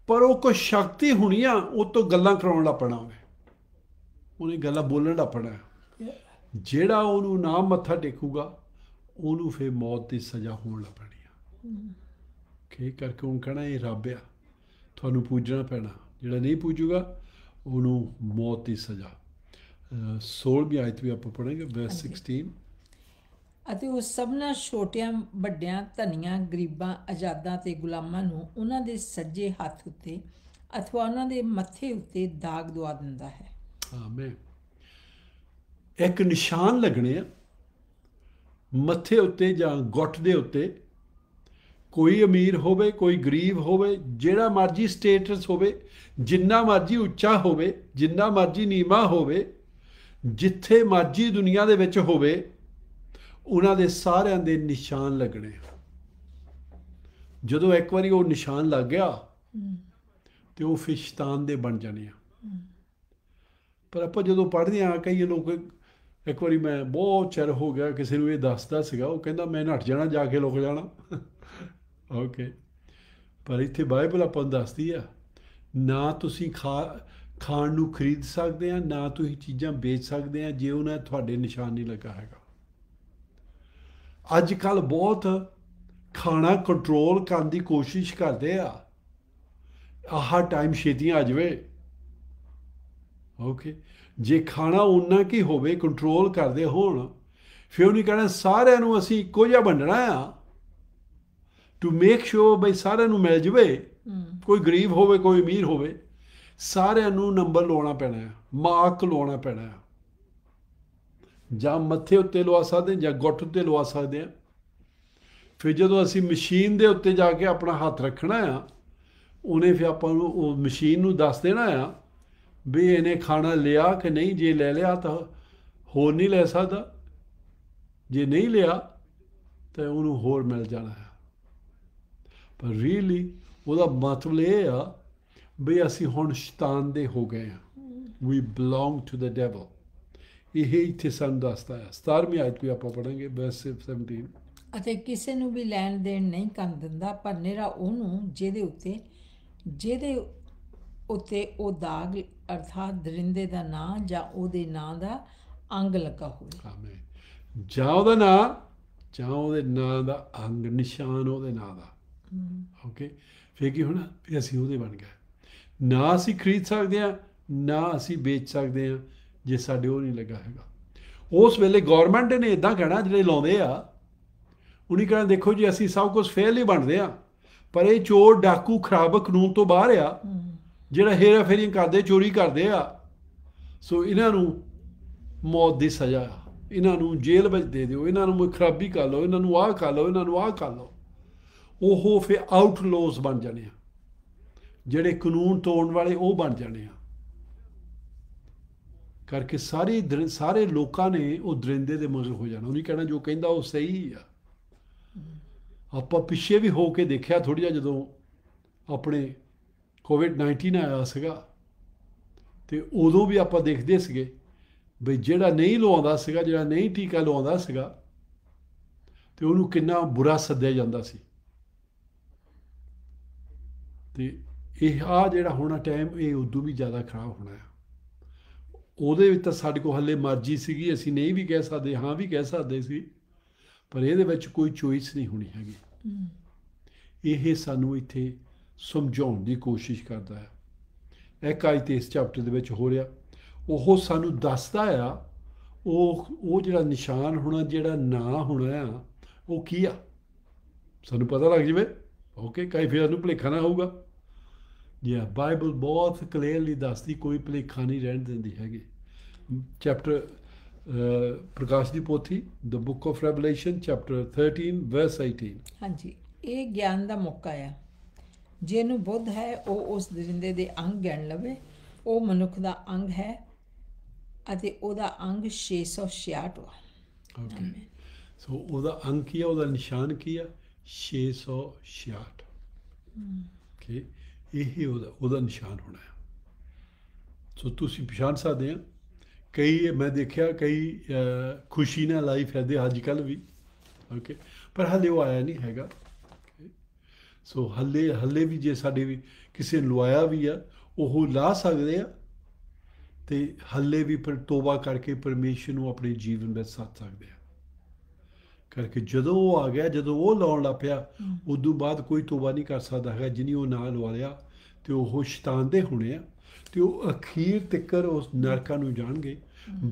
S2: ਪਰ ਉਹ ਕੋਈ ਸ਼ਕਤੀ ਹੋਣੀ ਆ ਉਹ ਤੋਂ ਗੱਲਾਂ ਕਰਾਉਣ ਲੱਪਣਾ ਹੋਵੇ ਉਹਨੇ ਗੱਲਾਂ ਬੋਲਣ ਲੱਪਣਾ ਜਿਹੜਾ ਉਹਨੂੰ ਨਾ ਮੱਥਾ ਟੇਕੂਗਾ ਉਹਨੂੰ ਫੇ ਮੌਤ ਦੀ ਸਜ਼ਾ ਹੋਣ ਲੱਪਣੀ
S3: ਆ
S2: ਕੀ ਕਰਕੇ ਉਹ ਕਹਣਾ ਇਹ ਰੱਬ ਆ ਤੁਹਾਨੂੰ ਪੂਜਣਾ ਪੈਣਾ ਜਿਹੜਾ ਨਹੀਂ ਪੂਜੂਗਾ ਉਹਨੂੰ ਮੌਤ ਦੀ ਸਜ਼ਾ ਵੀ ਆਇਤ ਵੀ ਆਪਾਂ ਪੜਾਂਗੇ ਬੈਸ 16
S1: ਅਤੇ ਉਹ ਸਭਨਾ ਛੋਟਿਆਂ ਵੱਡਿਆਂ ਧਨੀਆਂ ਗਰੀਬਾਂ ਆਜ਼ਾਦਾਂ ਤੇ ਗੁਲਾਮਾਂ ਨੂੰ ਉਹਨਾਂ ਦੇ ਸੱਜੇ ਹੱਥ ਉੱਤੇ ਅਥਵਾ ਉਹਨਾਂ ਦੇ ਮੱਥੇ ਉੱਤੇ ਦਾਗ ਦਵਾ ਦਿੰਦਾ ਹੈ
S2: ਆਮੇਨ ਇੱਕ ਨਿਸ਼ਾਨ ਲੱਗਣੇ ਆ ਮੱਥੇ ਉੱਤੇ ਜਾਂ ਗੁੱਟ ਦੇ ਉੱਤੇ ਕੋਈ ਅਮੀਰ ਹੋਵੇ ਕੋਈ ਗਰੀਬ ਹੋਵੇ ਜਿਹੜਾ ਮਰਜੀ ਸਟੇਟਸ ਹੋਵੇ ਜਿੰਨਾ ਮਰਜੀ ਉੱਚਾ ਹੋਵੇ ਜਿੰਨਾ ਮਰਜੀ ਨੀਵਾ ਹੋਵੇ ਜਿੱਥੇ ਮਰਜੀ ਦੁਨੀਆ ਦੇ ਵਿੱਚ ਹੋਵੇ ਉਹਨਾਂ ਦੇ ਸਾਰਿਆਂ ਦੇ ਨਿਸ਼ਾਨ ਲੱਗਣੇ ਜਦੋਂ ਇੱਕ ਵਾਰੀ ਉਹ ਨਿਸ਼ਾਨ ਲੱਗ ਗਿਆ ਤੇ ਉਹ ਫਿਸ਼ਤਾਨ ਦੇ ਬਣ ਜਾਣੇ ਆ ਪਰ ਆਪਾਂ ਜਦੋਂ ਪੜ੍ਹਦੇ ਆ ਕਈ ਲੋਕ ਇੱਕ ਵਾਰੀ ਮੈਂ ਬਹੁਤ ਚਿਰ ਹੋ ਗਿਆ ਕਿਸੇ ਨੂੰ ਇਹ ਦੱਸਦਾ ਸੀਗਾ ਉਹ ਕਹਿੰਦਾ ਮੈਂ ਹਟ ਜਾਣਾ ਜਾ ਕੇ ਲੁਕ ਜਾਣਾ ਓਕੇ ਪਰ ਇੱਥੇ ਬਾਈਬਲ ਆਪਾਂ ਦੱਸਦੀ ਆ ਨਾ ਤੁਸੀਂ ਖਾ ਖਾਣ ਨੂੰ ਖਰੀਦ ਸਕਦੇ ਆ ਨਾ ਤੁਸੀਂ ਚੀਜ਼ਾਂ ਵੇਚ ਸਕਦੇ ਆ ਜੇ ਉਹਨਾਂ ਤੁਹਾਡੇ ਨਿਸ਼ਾਨ ਨਹੀਂ ਲੱਗਾ ਹੈਗਾ ਅੱਜ ਕੱਲ ਬਹੁਤ ਖਾਣਾ ਕੰਟਰੋਲ ਕਰਨ ਦੀ ਕੋਸ਼ਿਸ਼ ਕਰਦੇ ਆ ਆਹ ਟਾਈਮ ਛੇਤੀ ਆ ਜਵੇ ਓਕੇ ਜੇ ਖਾਣਾ ਉਹਨਾਂ ਕੀ ਹੋਵੇ ਕੰਟਰੋਲ ਕਰਦੇ ਹੋਣ ਫਿਰ ਉਹ ਨਹੀਂ ਕਹਿਣਾ ਸਾਰਿਆਂ ਨੂੰ ਅਸੀਂ ਇੱਕੋ ਜਿਹਾ ਬੰਡਣਾ ਆ ਟੂ ਮੇਕ ਸ਼ੋਰ ਬਈ ਸਾਰਿਆਂ ਨੂੰ ਮਿਲ ਜਵੇ ਕੋਈ ਗਰੀਬ ਹੋਵੇ ਕੋਈ ਅਮੀਰ ਹੋਵੇ ਸਾਰਿਆਂ ਨੂੰ ਨੰਬਰ ਲਾਉਣਾ ਪੈਣਾ ਹੈ ਮਾਰਕ ਲਾਉਣਾ ਪੈਣਾ ਹੈ ਜਾਂ ਮੱਥੇ ਉੱਤੇ ਲਵਾ ਸਕਦੇ ਜਾਂ ਗੁੱਟ ਉੱਤੇ ਲਵਾ ਸਕਦੇ ਆ ਫਿਰ ਜਦੋਂ ਅਸੀਂ ਮਸ਼ੀਨ ਦੇ ਉੱਤੇ ਜਾ ਕੇ ਆਪਣਾ ਹੱਥ ਰੱਖਣਾ ਆ ਉਹਨੇ ਫਿਰ ਆਪਾਂ ਨੂੰ ਉਹ ਮਸ਼ੀਨ ਨੂੰ ਦੱਸ ਦੇਣਾ ਆ ਵੀ ਇਹਨੇ ਖਾਣਾ ਲਿਆ ਕਿ ਨਹੀਂ ਜੇ ਲੈ ਲਿਆ ਤਾਂ ਹੋਰ ਨਹੀਂ ਲੈ ਸਕਦਾ ਜੇ ਨਹੀਂ ਲਿਆ ਤਾਂ ਉਹਨੂੰ ਹੋਰ ਮਿਲ ਜਾਣਾ ਹੈ ਪਰ ਰੀਲੀ ਉਹਦਾ ਮਤਲਬ ਇਹ ਆ ਵੀ ਅਸੀਂ ਹੁਣ ਸ਼ੈਤਾਨ ਦੇ ਹੋ ਗਏ ਆ we belong to the devil ਇਹ ਇੱਥੇ ਸਾਨੂੰ ਦੱਸਦਾ ਹੈ 17ਵੀਂ ਆਇਤ ਕੋਈ ਆਪਾਂ ਪੜਾਂਗੇ ਵਰਸ 17
S1: ਅਤੇ ਕਿਸੇ ਨੂੰ ਵੀ ਲੈਣ ਦੇਣ ਨਹੀਂ ਕਰਨ ਦਿੰਦਾ ਪਰ ਨੇਰਾ ਉਹਨੂੰ ਜਿਹਦੇ ਉੱਤੇ ਜਿਹਦੇ ਉੱਤੇ ਉਹ ਦਾਗ ਅਰਥਾਤ ਦਰਿੰਦੇ ਦਾ ਨਾਂ ਜਾਂ ਉਹਦੇ ਨਾਂ ਦਾ ਅੰਗ ਲੱਗਾ ਹੋਵੇ ਆਮੇਨ
S2: ਜਾਂ ਉਹਦਾ ਨਾਂ ਜਾਂ ਉਹਦੇ ਨਾਂ ਦਾ ਅੰਗ ਨਿਸ਼ਾਨ ਉਹਦੇ ਨਾਂ ਦਾ ਓਕੇ ਫੇਰ ਕੀ ਹੋਣਾ ਫੇ ਅਸੀਂ ਉਹਦੇ ਬਣ ਗਏ ਨਾ ਅਸੀਂ ਖਰੀਦ ਸਕਦੇ ਆ ਨਾ ਅਸੀਂ ਵੇਚ ਸਕਦੇ ਆ ਜੇ ਸਾਡੇ ਉਹ ਨਹੀਂ ਲੱਗਾ ਹੈਗਾ ਉਸ ਵੇਲੇ ਗਵਰਨਮੈਂਟ ਨੇ ਇਦਾਂ ਕਹਿਣਾ ਜਿਹੜੇ ਲਾਉਂਦੇ ਆ ਉਹਨੇ ਕਹਿੰਦੇ ਦੇਖੋ ਜੀ ਅਸੀਂ ਸਭ ਕੁਝ ਫੇਲ ਹੀ ਬਣਦੇ ਆ ਪਰ ਇਹ ਚੋਰ ਡਾਕੂ ਖਰਾਬ ਕਾਨੂੰਨ ਤੋਂ ਬਾਹਰ ਆ ਜਿਹੜਾ ਹੇਰਾ ਫੇਰੀਆਂ ਕਰਦੇ ਚੋਰੀ ਕਰਦੇ ਆ ਸੋ ਇਹਨਾਂ ਨੂੰ ਮੌਤ ਦੀ ਸਜ਼ਾ ਇਹਨਾਂ ਨੂੰ ਜੇਲ੍ਹ ਵਿੱਚ ਦੇ ਦਿਓ ਇਹਨਾਂ ਨੂੰ ਖਰਾਬੀ ਕਰ ਲਓ ਇਹਨਾਂ ਨੂੰ ਆਹ ਕਰ ਲਓ ਇਹਨਾਂ ਨੂੰ ਆਹ ਕਰ ਲਓ ਉਹ ਫੇ ਆਊਟਲੋਸ ਬਣ ਜਾਣੇ ਆ ਜਿਹੜੇ ਕਾਨੂੰਨ ਤੋੜਨ ਵਾਲੇ ਉਹ ਬਣ ਜਾਣੇ ਆ ਕਰਕੇ ਸਾਰੇ ਸਾਰੇ ਲੋਕਾਂ ਨੇ ਉਹ ਦਰਿੰਦੇ ਦੇ ਮਗਰ ਹੋ ਜਾਣਾ ਉਹਨੇ ਕਹਿਣਾ ਜੋ ਕਹਿੰਦਾ ਉਹ ਸਹੀ ਆ ਆਪਾਂ ਪਿੱਛੇ ਵੀ ਹੋ ਕੇ ਦੇਖਿਆ ਥੋੜੀ ਜਿਹਾ ਜਦੋਂ ਆਪਣੇ ਕੋਵਿਡ-19 ਆਇਆ ਸੀਗਾ ਤੇ ਉਦੋਂ ਵੀ ਆਪਾਂ ਦੇਖਦੇ ਸੀਗੇ ਵੀ ਜਿਹੜਾ ਨਹੀਂ ਲਵਾਉਂਦਾ ਸੀਗਾ ਜਿਹੜਾ ਨਹੀਂ ਟੀਕਾ ਲਵਾਉਂਦਾ ਸੀਗਾ ਤੇ ਉਹਨੂੰ ਕਿੰਨਾ ਬੁਰਾ ਸੱਦਿਆ ਜਾਂਦਾ ਸੀ ਤੇ ਇਹ ਆ ਜਿਹੜਾ ਹੁਣ ਟਾਈਮ ਇਹ ਉਦੋਂ ਵੀ ਜ਼ਿਆਦਾ ਖਰਾਬ ਹੋਣਾ ਹੈ ਉਹਦੇ ਵਿੱਚ ਤਾਂ ਸਾਡੇ ਕੋਲ ਹੱਲੇ ਮਰਜ਼ੀ ਸੀਗੀ ਅਸੀਂ ਨਹੀਂ ਵੀ ਕਹਿ ਸਕਦੇ ਹਾਂ ਵੀ ਕਹਿ ਸਕਦੇ ਸੀ ਪਰ ਇਹਦੇ ਵਿੱਚ ਕੋਈ ਚੋਇਸ ਨਹੀਂ ਹੋਣੀ ਹੈਗੀ ਇਹ ਸਾਨੂੰ ਇੱਥੇ ਸਮਝਾਉਣ ਦੀ ਕੋਸ਼ਿਸ਼ ਕਰਦਾ ਹੈ ਇਹ ਕਾਇਤ ਇਸ ਚੈਪਟਰ ਦੇ ਵਿੱਚ ਹੋ ਰਿਹਾ ਉਹ ਸਾਨੂੰ ਦੱਸਦਾ ਆ ਉਹ ਉਹ ਜਿਹੜਾ ਨਿਸ਼ਾਨ ਹੋਣਾ ਜਿਹੜਾ ਨਾ ਹੋਣਾ ਆ ਉਹ ਕੀ ਆ ਸਾਨੂੰ ਪਤਾ ਲੱਗ ਜਵੇ ਓਕੇ ਕਾਇ ਫਿਰ ਨੂੰ ਭੁਲੇਖਾ ਨਾ ਹੋਊਗਾ ਯਾ ਬਾਈਬਲ ਬਹੁਤ ਕਲੀਅਰਲੀ ਦੱਸਦੀ ਕੋਈ ਭਲੇਖਾ ਨਹੀਂ ਰਹਿਣ ਦਿੰਦੀ ਹੈਗੀ ਚੈਪਟਰ ਪ੍ਰਕਾਸ਼ ਦੀ ਪੋਥੀ the book of Revelation chapter 13 verse 18
S1: ਹਾਂਜੀ ਇਹ ਗਿਆਨ ਦਾ ਮੌਕਾ ਆ ਜਿਹਨੂੰ ਬੁੱਧ ਹੈ ਉਹ ਉਸ ਜਿੰਦੇ ਦੇ ਅੰਗ ਗਿਣ ਲਵੇ ਉਹ ਮਨੁੱਖ ਦਾ ਅੰਗ ਹੈ ਅਤੇ ਉਹਦਾ ਅੰਗ 666
S3: ਓਕੇ
S2: ਸੋ ਉਹਦਾ ਅੰਕ ਕੀ ਉਹਦਾ ਨਿਸ਼ਾਨ ਕੀ ਆ 666
S3: ਓਕੇ
S2: ਇਹ ਉਹਦਾ ਉਹਦਾ ਨਿਸ਼ਾਨ ਹੋਣਾ ਹੈ ਸੋ ਤੁਸੀਂ ਪਛਾਣ ਸਕਦੇ ਆ ਕਈ ਮੈਂ ਦੇਖਿਆ ਕਈ ਖੁਸ਼ੀ ਨਾਲ ਲਾਈਫ ਹੈ ਦੇ ਅੱਜ ਕੱਲ ਵੀ ਓਕੇ ਪਰ ਹਲੇ ਉਹ ਆਇਆ ਨਹੀਂ ਹੈਗਾ ਸੋ ਹੱਲੇ ਹੱਲੇ ਵੀ ਜੇ ਸਾਡੇ ਵੀ ਕਿਸੇ ਨੂੰ ਲਵਾਇਆ ਵੀ ਆ ਉਹ ਲਾ ਸਕਦੇ ਆ ਤੇ ਹੱਲੇ ਵੀ ਪਰ ਤੋਬਾ ਕਰਕੇ ਪਰਮੇਸ਼ਰ ਨੂੰ ਆਪਣੇ ਜੀਵਨ ਵਿੱਚ ਸਾਥ ਸਕਦੇ ਆ ਕਰਕੇ ਜਦੋਂ ਉਹ ਆ ਗਿਆ ਜਦੋਂ ਉਹ ਲਾਉਣ ਲੱਪਿਆ ਉਦੋਂ ਬਾਅਦ ਕੋਈ ਤੋਬਾ ਨਹੀਂ ਕਰ ਸਕਦਾ ਹੈਗਾ ਜਿਨੀ ਉਹ ਨਾਲ ਵਾਲਿਆ ਤੇ ਉਹ ਸ਼ੈਤਾਨ ਦੇ ਹੋਣੇ ਆ ਤੇ ਉਹ ਅਖੀਰ ਤੱਕਰ ਉਸ ਨਰਕਾਂ ਨੂੰ ਜਾਣਗੇ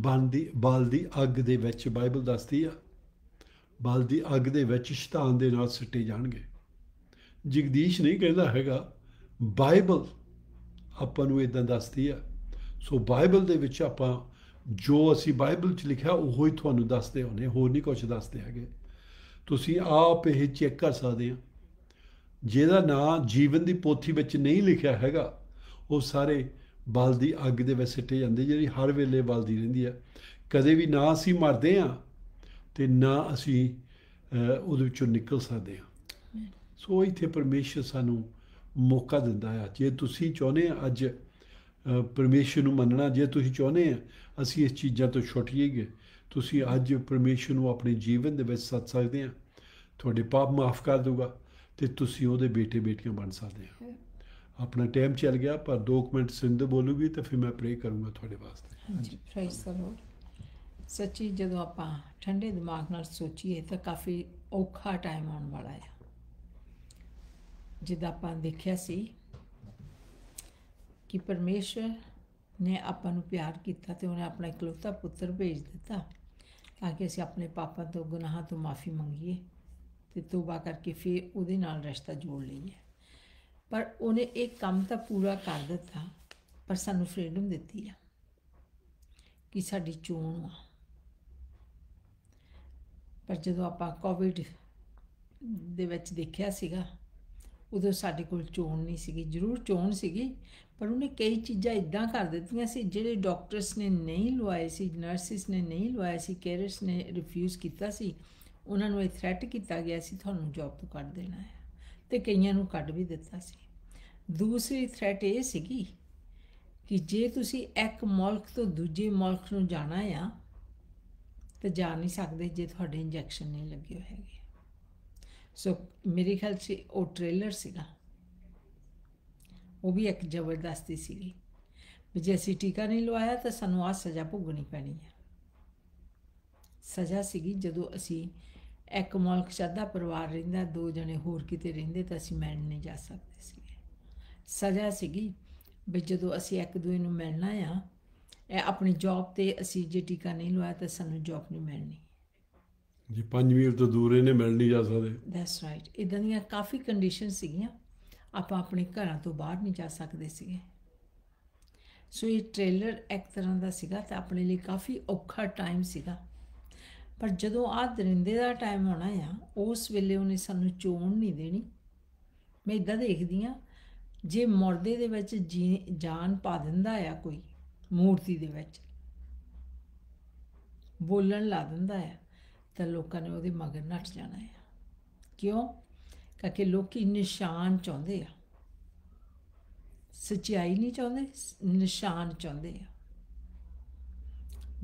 S2: ਬੰਦੀ ਬਾਲ ਦੀ ਅੱਗ ਦੇ ਵਿੱਚ ਬਾਈਬਲ ਦੱਸਦੀ ਆ ਬਾਲ ਦੀ ਅੱਗ ਦੇ ਵਿੱਚ ਸ਼ੈਤਾਨ ਦੇ ਨਾਲ ਸਿੱਟੇ ਜਾਣਗੇ ਜਗਦੀਸ਼ ਨਹੀਂ ਕਹਿੰਦਾ ਹੈਗਾ ਬਾਈਬਲ ਆਪਾਂ ਨੂੰ ਇਦਾਂ ਦੱਸਦੀ ਆ ਸੋ ਬਾਈਬਲ ਦੇ ਵਿੱਚ ਆਪਾਂ ਜੋ ਅਸੀਂ ਬਾਈਬਲ 'ਚ ਲਿਖਿਆ ਉਹ ਹੀ ਤੁਹਾਨੂੰ ਦੱਸਦੇ ਹੋਣੇ ਹੋਰ ਨਹੀਂ ਕੁਝ ਦੱਸਦੇ ਹੈਗੇ ਤੁਸੀਂ ਆਪ ਇਹ ਚੈੱਕ ਕਰ ਸਕਦੇ ਆ ਜਿਹਦਾ ਨਾਂ ਜੀਵਨ ਦੀ ਪੋਥੀ ਵਿੱਚ ਨਹੀਂ ਲਿਖਿਆ ਹੈਗਾ ਉਹ ਸਾਰੇ ਬਲ ਦੀ ਅੱਗ ਦੇ ਵਿੱਚ ਸਿੱਟੇ ਜਾਂਦੇ ਜਿਹੜੀ ਹਰ ਵੇਲੇ ਬਲਦੀ ਰਹਿੰਦੀ ਆ ਕਦੇ ਵੀ ਨਾ ਅਸੀਂ ਮਰਦੇ ਆ ਤੇ ਨਾ ਅਸੀਂ ਉਹਦੇ ਵਿੱਚੋਂ ਨਿਕਲ ਸਕਦੇ ਆ ਸੋ ਇੱਥੇ ਪਰਮੇਸ਼ਰ ਸਾਨੂੰ ਮੌਕਾ ਦਿੰਦਾ ਆ ਜੇ ਤੁਸੀਂ ਚਾਹੁੰਦੇ ਆ ਅੱਜ ਪਰਮੇਸ਼ਰ ਨੂੰ ਮੰਨਣਾ ਜੇ ਤੁਸੀਂ ਚਾਹੁੰਦੇ ਆ ਅਸੀਂ ਇਸ ਚੀਜ਼ਾਂ ਤੋਂ ਛੁੱਟੀਏਗੇ ਤੁਸੀਂ ਅੱਜ ਪਰਮੇਸ਼ਰ ਨੂੰ ਆਪਣੇ ਜੀਵਨ ਦੇ ਵਿੱਚ ਸੱਦ ਸਕਦੇ ਆ ਤੁਹਾਡੇ ਪਾਪ ਮਾਫ ਕਰ ਦੂਗਾ ਤੇ ਤੁਸੀਂ ਉਹਦੇ ਬੇਟੇ ਬੇਟੀਆਂ ਬਣ ਸਕਦੇ ਆ ਆਪਣਾ ਟਾਈਮ ਚੱਲ ਗਿਆ ਪਰ 2 ਮਿੰਟ ਸਿੰਧ ਬੋਲੂਗੀ ਤੇ ਫਿਰ ਮੈਂ ਪ੍ਰੇ ਕਰੂੰਗਾ ਤੁਹਾਡੇ ਵਾਸਤੇ
S1: ਹਾਂਜੀ ਪ੍ਰਾਈਸ ਕਰੋ ਸੱਚੀ ਜਦੋਂ ਆਪਾਂ ਠੰਡੇ ਦਿਮਾਗ ਨਾਲ ਸੋਚੀਏ ਤਾਂ ਕਾਫੀ ਔਖਾ ਟਾਈਮ ਆਉਣ ਵਾਲਾ ਹੈ ਜਿੱਦਾਂ ਆਪਾਂ ਦੇਖਿਆ ਸੀ ਕਿ ਪਰਮੇਸ਼ਰ ਨੇ ਆਪਾਂ ਨੂੰ ਪਿਆਰ ਕੀਤਾ ਤੇ ਉਹਨੇ ਆਪਣਾ ਇਕਲੌਤਾ ਪੁੱਤਰ ਭੇਜ ਦਿੱਤਾ ਤਾਂ ਕਿ ਅਸੀਂ ਆਪਣੇ ਪਾਪਾਂ ਤੋਂ ਗੁਨਾਹਾਂ ਤੋਂ ਮਾਫੀ ਮੰਗੀਏ ਤੇ ਤੋਬਾ ਕਰਕੇ ਫਿਰ ਉਹਦੇ ਨਾਲ ਰਿਸ਼ਤਾ ਜੋੜ ਲਈਏ ਪਰ ਉਹਨੇ ਇੱਕ ਕੰਮ ਤਾਂ ਪੂਰਾ ਕਰ ਦਿੱਤਾ ਪਰ ਸਾਨੂੰ ਫ੍ਰੀडम ਦਿੱਤੀ ਆ ਕਿ ਸਾਡੀ ਚੋਣ ਆ ਪਰ ਜਦੋਂ ਆਪਾਂ ਕੋਵਿਡ ਦੇ ਵਿੱਚ ਦੇਖਿਆ ਸੀਗਾ ਉਦੋਂ ਸਾਡੇ ਕੋਲ ਚੋਣ ਨਹੀਂ ਸੀਗੀ ਜ਼ਰੂਰ ਚੋਣ ਸੀਗੀ ਪਰ ਉਹਨੇ ਕਈ ਚੀਜ਼ਾਂ ਇਦਾਂ ਕਰ ਦਿੱਤੀਆਂ ਸੀ ਜਿਹੜੇ ਡਾਕਟਰਸ ਨੇ ਨਹੀਂ ਲਵਾਏ ਸੀ ਨਰਸਿਸ ਨੇ ਨਹੀਂ ਲਵਾਏ ਸੀ ਕੇਅਰਸ ਨੇ ਰਿਫਿਊਜ਼ ਕੀਤਾ ਸੀ ਉਹਨਾਂ ਨੂੰ ਇਹ ਥ੍ਰੈਟ ਕੀਤਾ ਗਿਆ ਸੀ ਤੁਹਾਨੂੰ ਜੌਬ ਤੋਂ ਕੱਢ ਦੇਣਾ ਹੈ ਤੇ ਕਈਆਂ ਨੂੰ ਕੱਢ ਵੀ ਦਿੱਤਾ ਸੀ ਦੂਸਰੀ ਥ੍ਰੈਟ ਇਹ ਸੀਗੀ ਕਿ ਜੇ ਤੁਸੀਂ ਇੱਕ ਮੁਲਕ ਤੋਂ ਦੂਜੇ ਮੁਲਕ ਨੂੰ ਜਾਣਾ ਆ ਤੇ ਜਾ ਨਹੀਂ ਸਕਦੇ ਜੇ ਤੁਹਾਡੇ ਇੰਜੈਕਸ਼ਨ ਨਹੀਂ ਲੱਗੇ ਹੋਏ ਹੈਗੇ ਸੋ ਮੇਰੇ ਖਿਆਲ 'ਚ ਉਹ ਟ੍ਰੇਲਰ ਸੀਗਾ ਉਹ ਵੀ ਇੱਕ ਜ਼ਬਰਦਸਤੀ ਸੀਗੀ ਵੀ ਜੇ ਅਸੀਂ ਟੀਕਾ ਨਹੀਂ ਲਵਾਇਆ ਤਾਂ ਸਾਨੂੰ ਆ ਸਜ਼ਾ ਭੁਗਣੀ ਪੈਣੀ ਹੈ ਸਜ਼ਾ ਸੀਗੀ ਜਦੋਂ ਅਸੀਂ ਇੱਕ ਮੌਲਕ ਸਾਦਾ ਪਰਿਵਾਰ ਰਹਿੰਦਾ ਦੋ ਜਣੇ ਹੋਰ ਕਿਤੇ ਰਹਿੰਦੇ ਤਾਂ ਅਸੀਂ ਮਿਲਣ ਨਹੀਂ ਜਾ ਸਕਦੇ ਸੀ ਸਜ਼ਾ ਸੀਗੀ ਵੀ ਜਦੋਂ ਅਸੀਂ ਇੱਕ ਦੂਜੇ ਨੂੰ ਮਿਲਣਾ ਆ ਇਹ ਆਪਣੀ ਜੌਬ ਤੇ ਅਸੀਂ ਜੇ ਟੀਕਾ ਨਹੀਂ ਲਵਾਇਆ ਤਾਂ ਸਾਨੂੰ ਜੌਬ ਨਹੀਂ ਮਿਲਣੀ
S2: ਜੀ 5 ਮੀਲ ਤੋਂ ਦੂਰ ਇਹਨੇ ਮਿਲ ਨਹੀਂ ਜਾ ਸਕਦੇ
S1: ਦੈਟਸ ਰਾਈਟ ਇਦਾਂ ਦੀਆਂ ਕਾਫੀ ਕੰਡੀਸ਼ਨ ਸੀਗੀਆਂ ਆਪਾਂ ਆਪਣੇ ਘਰਾਂ ਤੋਂ ਬਾਹਰ ਨਹੀਂ ਜਾ ਸਕਦੇ ਸੀਗੇ ਸੋ ਇਹ ਟ੍ਰੇਲਰ ਇੱਕ ਤਰ੍ਹਾਂ ਦਾ ਸੀਗਾ ਤੇ ਆਪਣੇ ਲਈ ਕਾਫੀ ਔਖਾ ਟਾਈਮ ਸੀਗਾ ਪਰ ਜਦੋਂ ਆ ਦਰਿੰਦੇ ਦਾ ਟਾਈਮ ਆਉਣਾ ਆ ਉਸ ਵੇਲੇ ਉਹਨੇ ਸਾਨੂੰ ਚੋਣ ਨਹੀਂ ਦੇਣੀ ਮੈਂ ਇਦਾਂ ਦੇਖਦੀ ਆ ਜੇ ਮਰਦੇ ਦੇ ਵਿੱਚ ਜਾਨ ਪਾ ਦਿੰਦਾ ਆ ਕੋਈ ਮੂਰਤੀ ਦੇ ਵਿੱਚ ਬੋਲਣ ਲਾ ਦਿੰਦਾ ਆ ਤਾਂ ਲੋਕਾਂ ਨੇ ਉਹਦੇ ਮਗਰ ਨੱਟ ਜਾਣਾ ਆ ਕਿਉਂ ਕਿ ਲੋਕੀ ਨਿਸ਼ਾਨ ਚਾਹੁੰਦੇ ਆ ਸੱਚਾਈ ਨਹੀਂ ਚਾਹੁੰਦੇ ਨਿਸ਼ਾਨ ਚਾਹੁੰਦੇ ਆ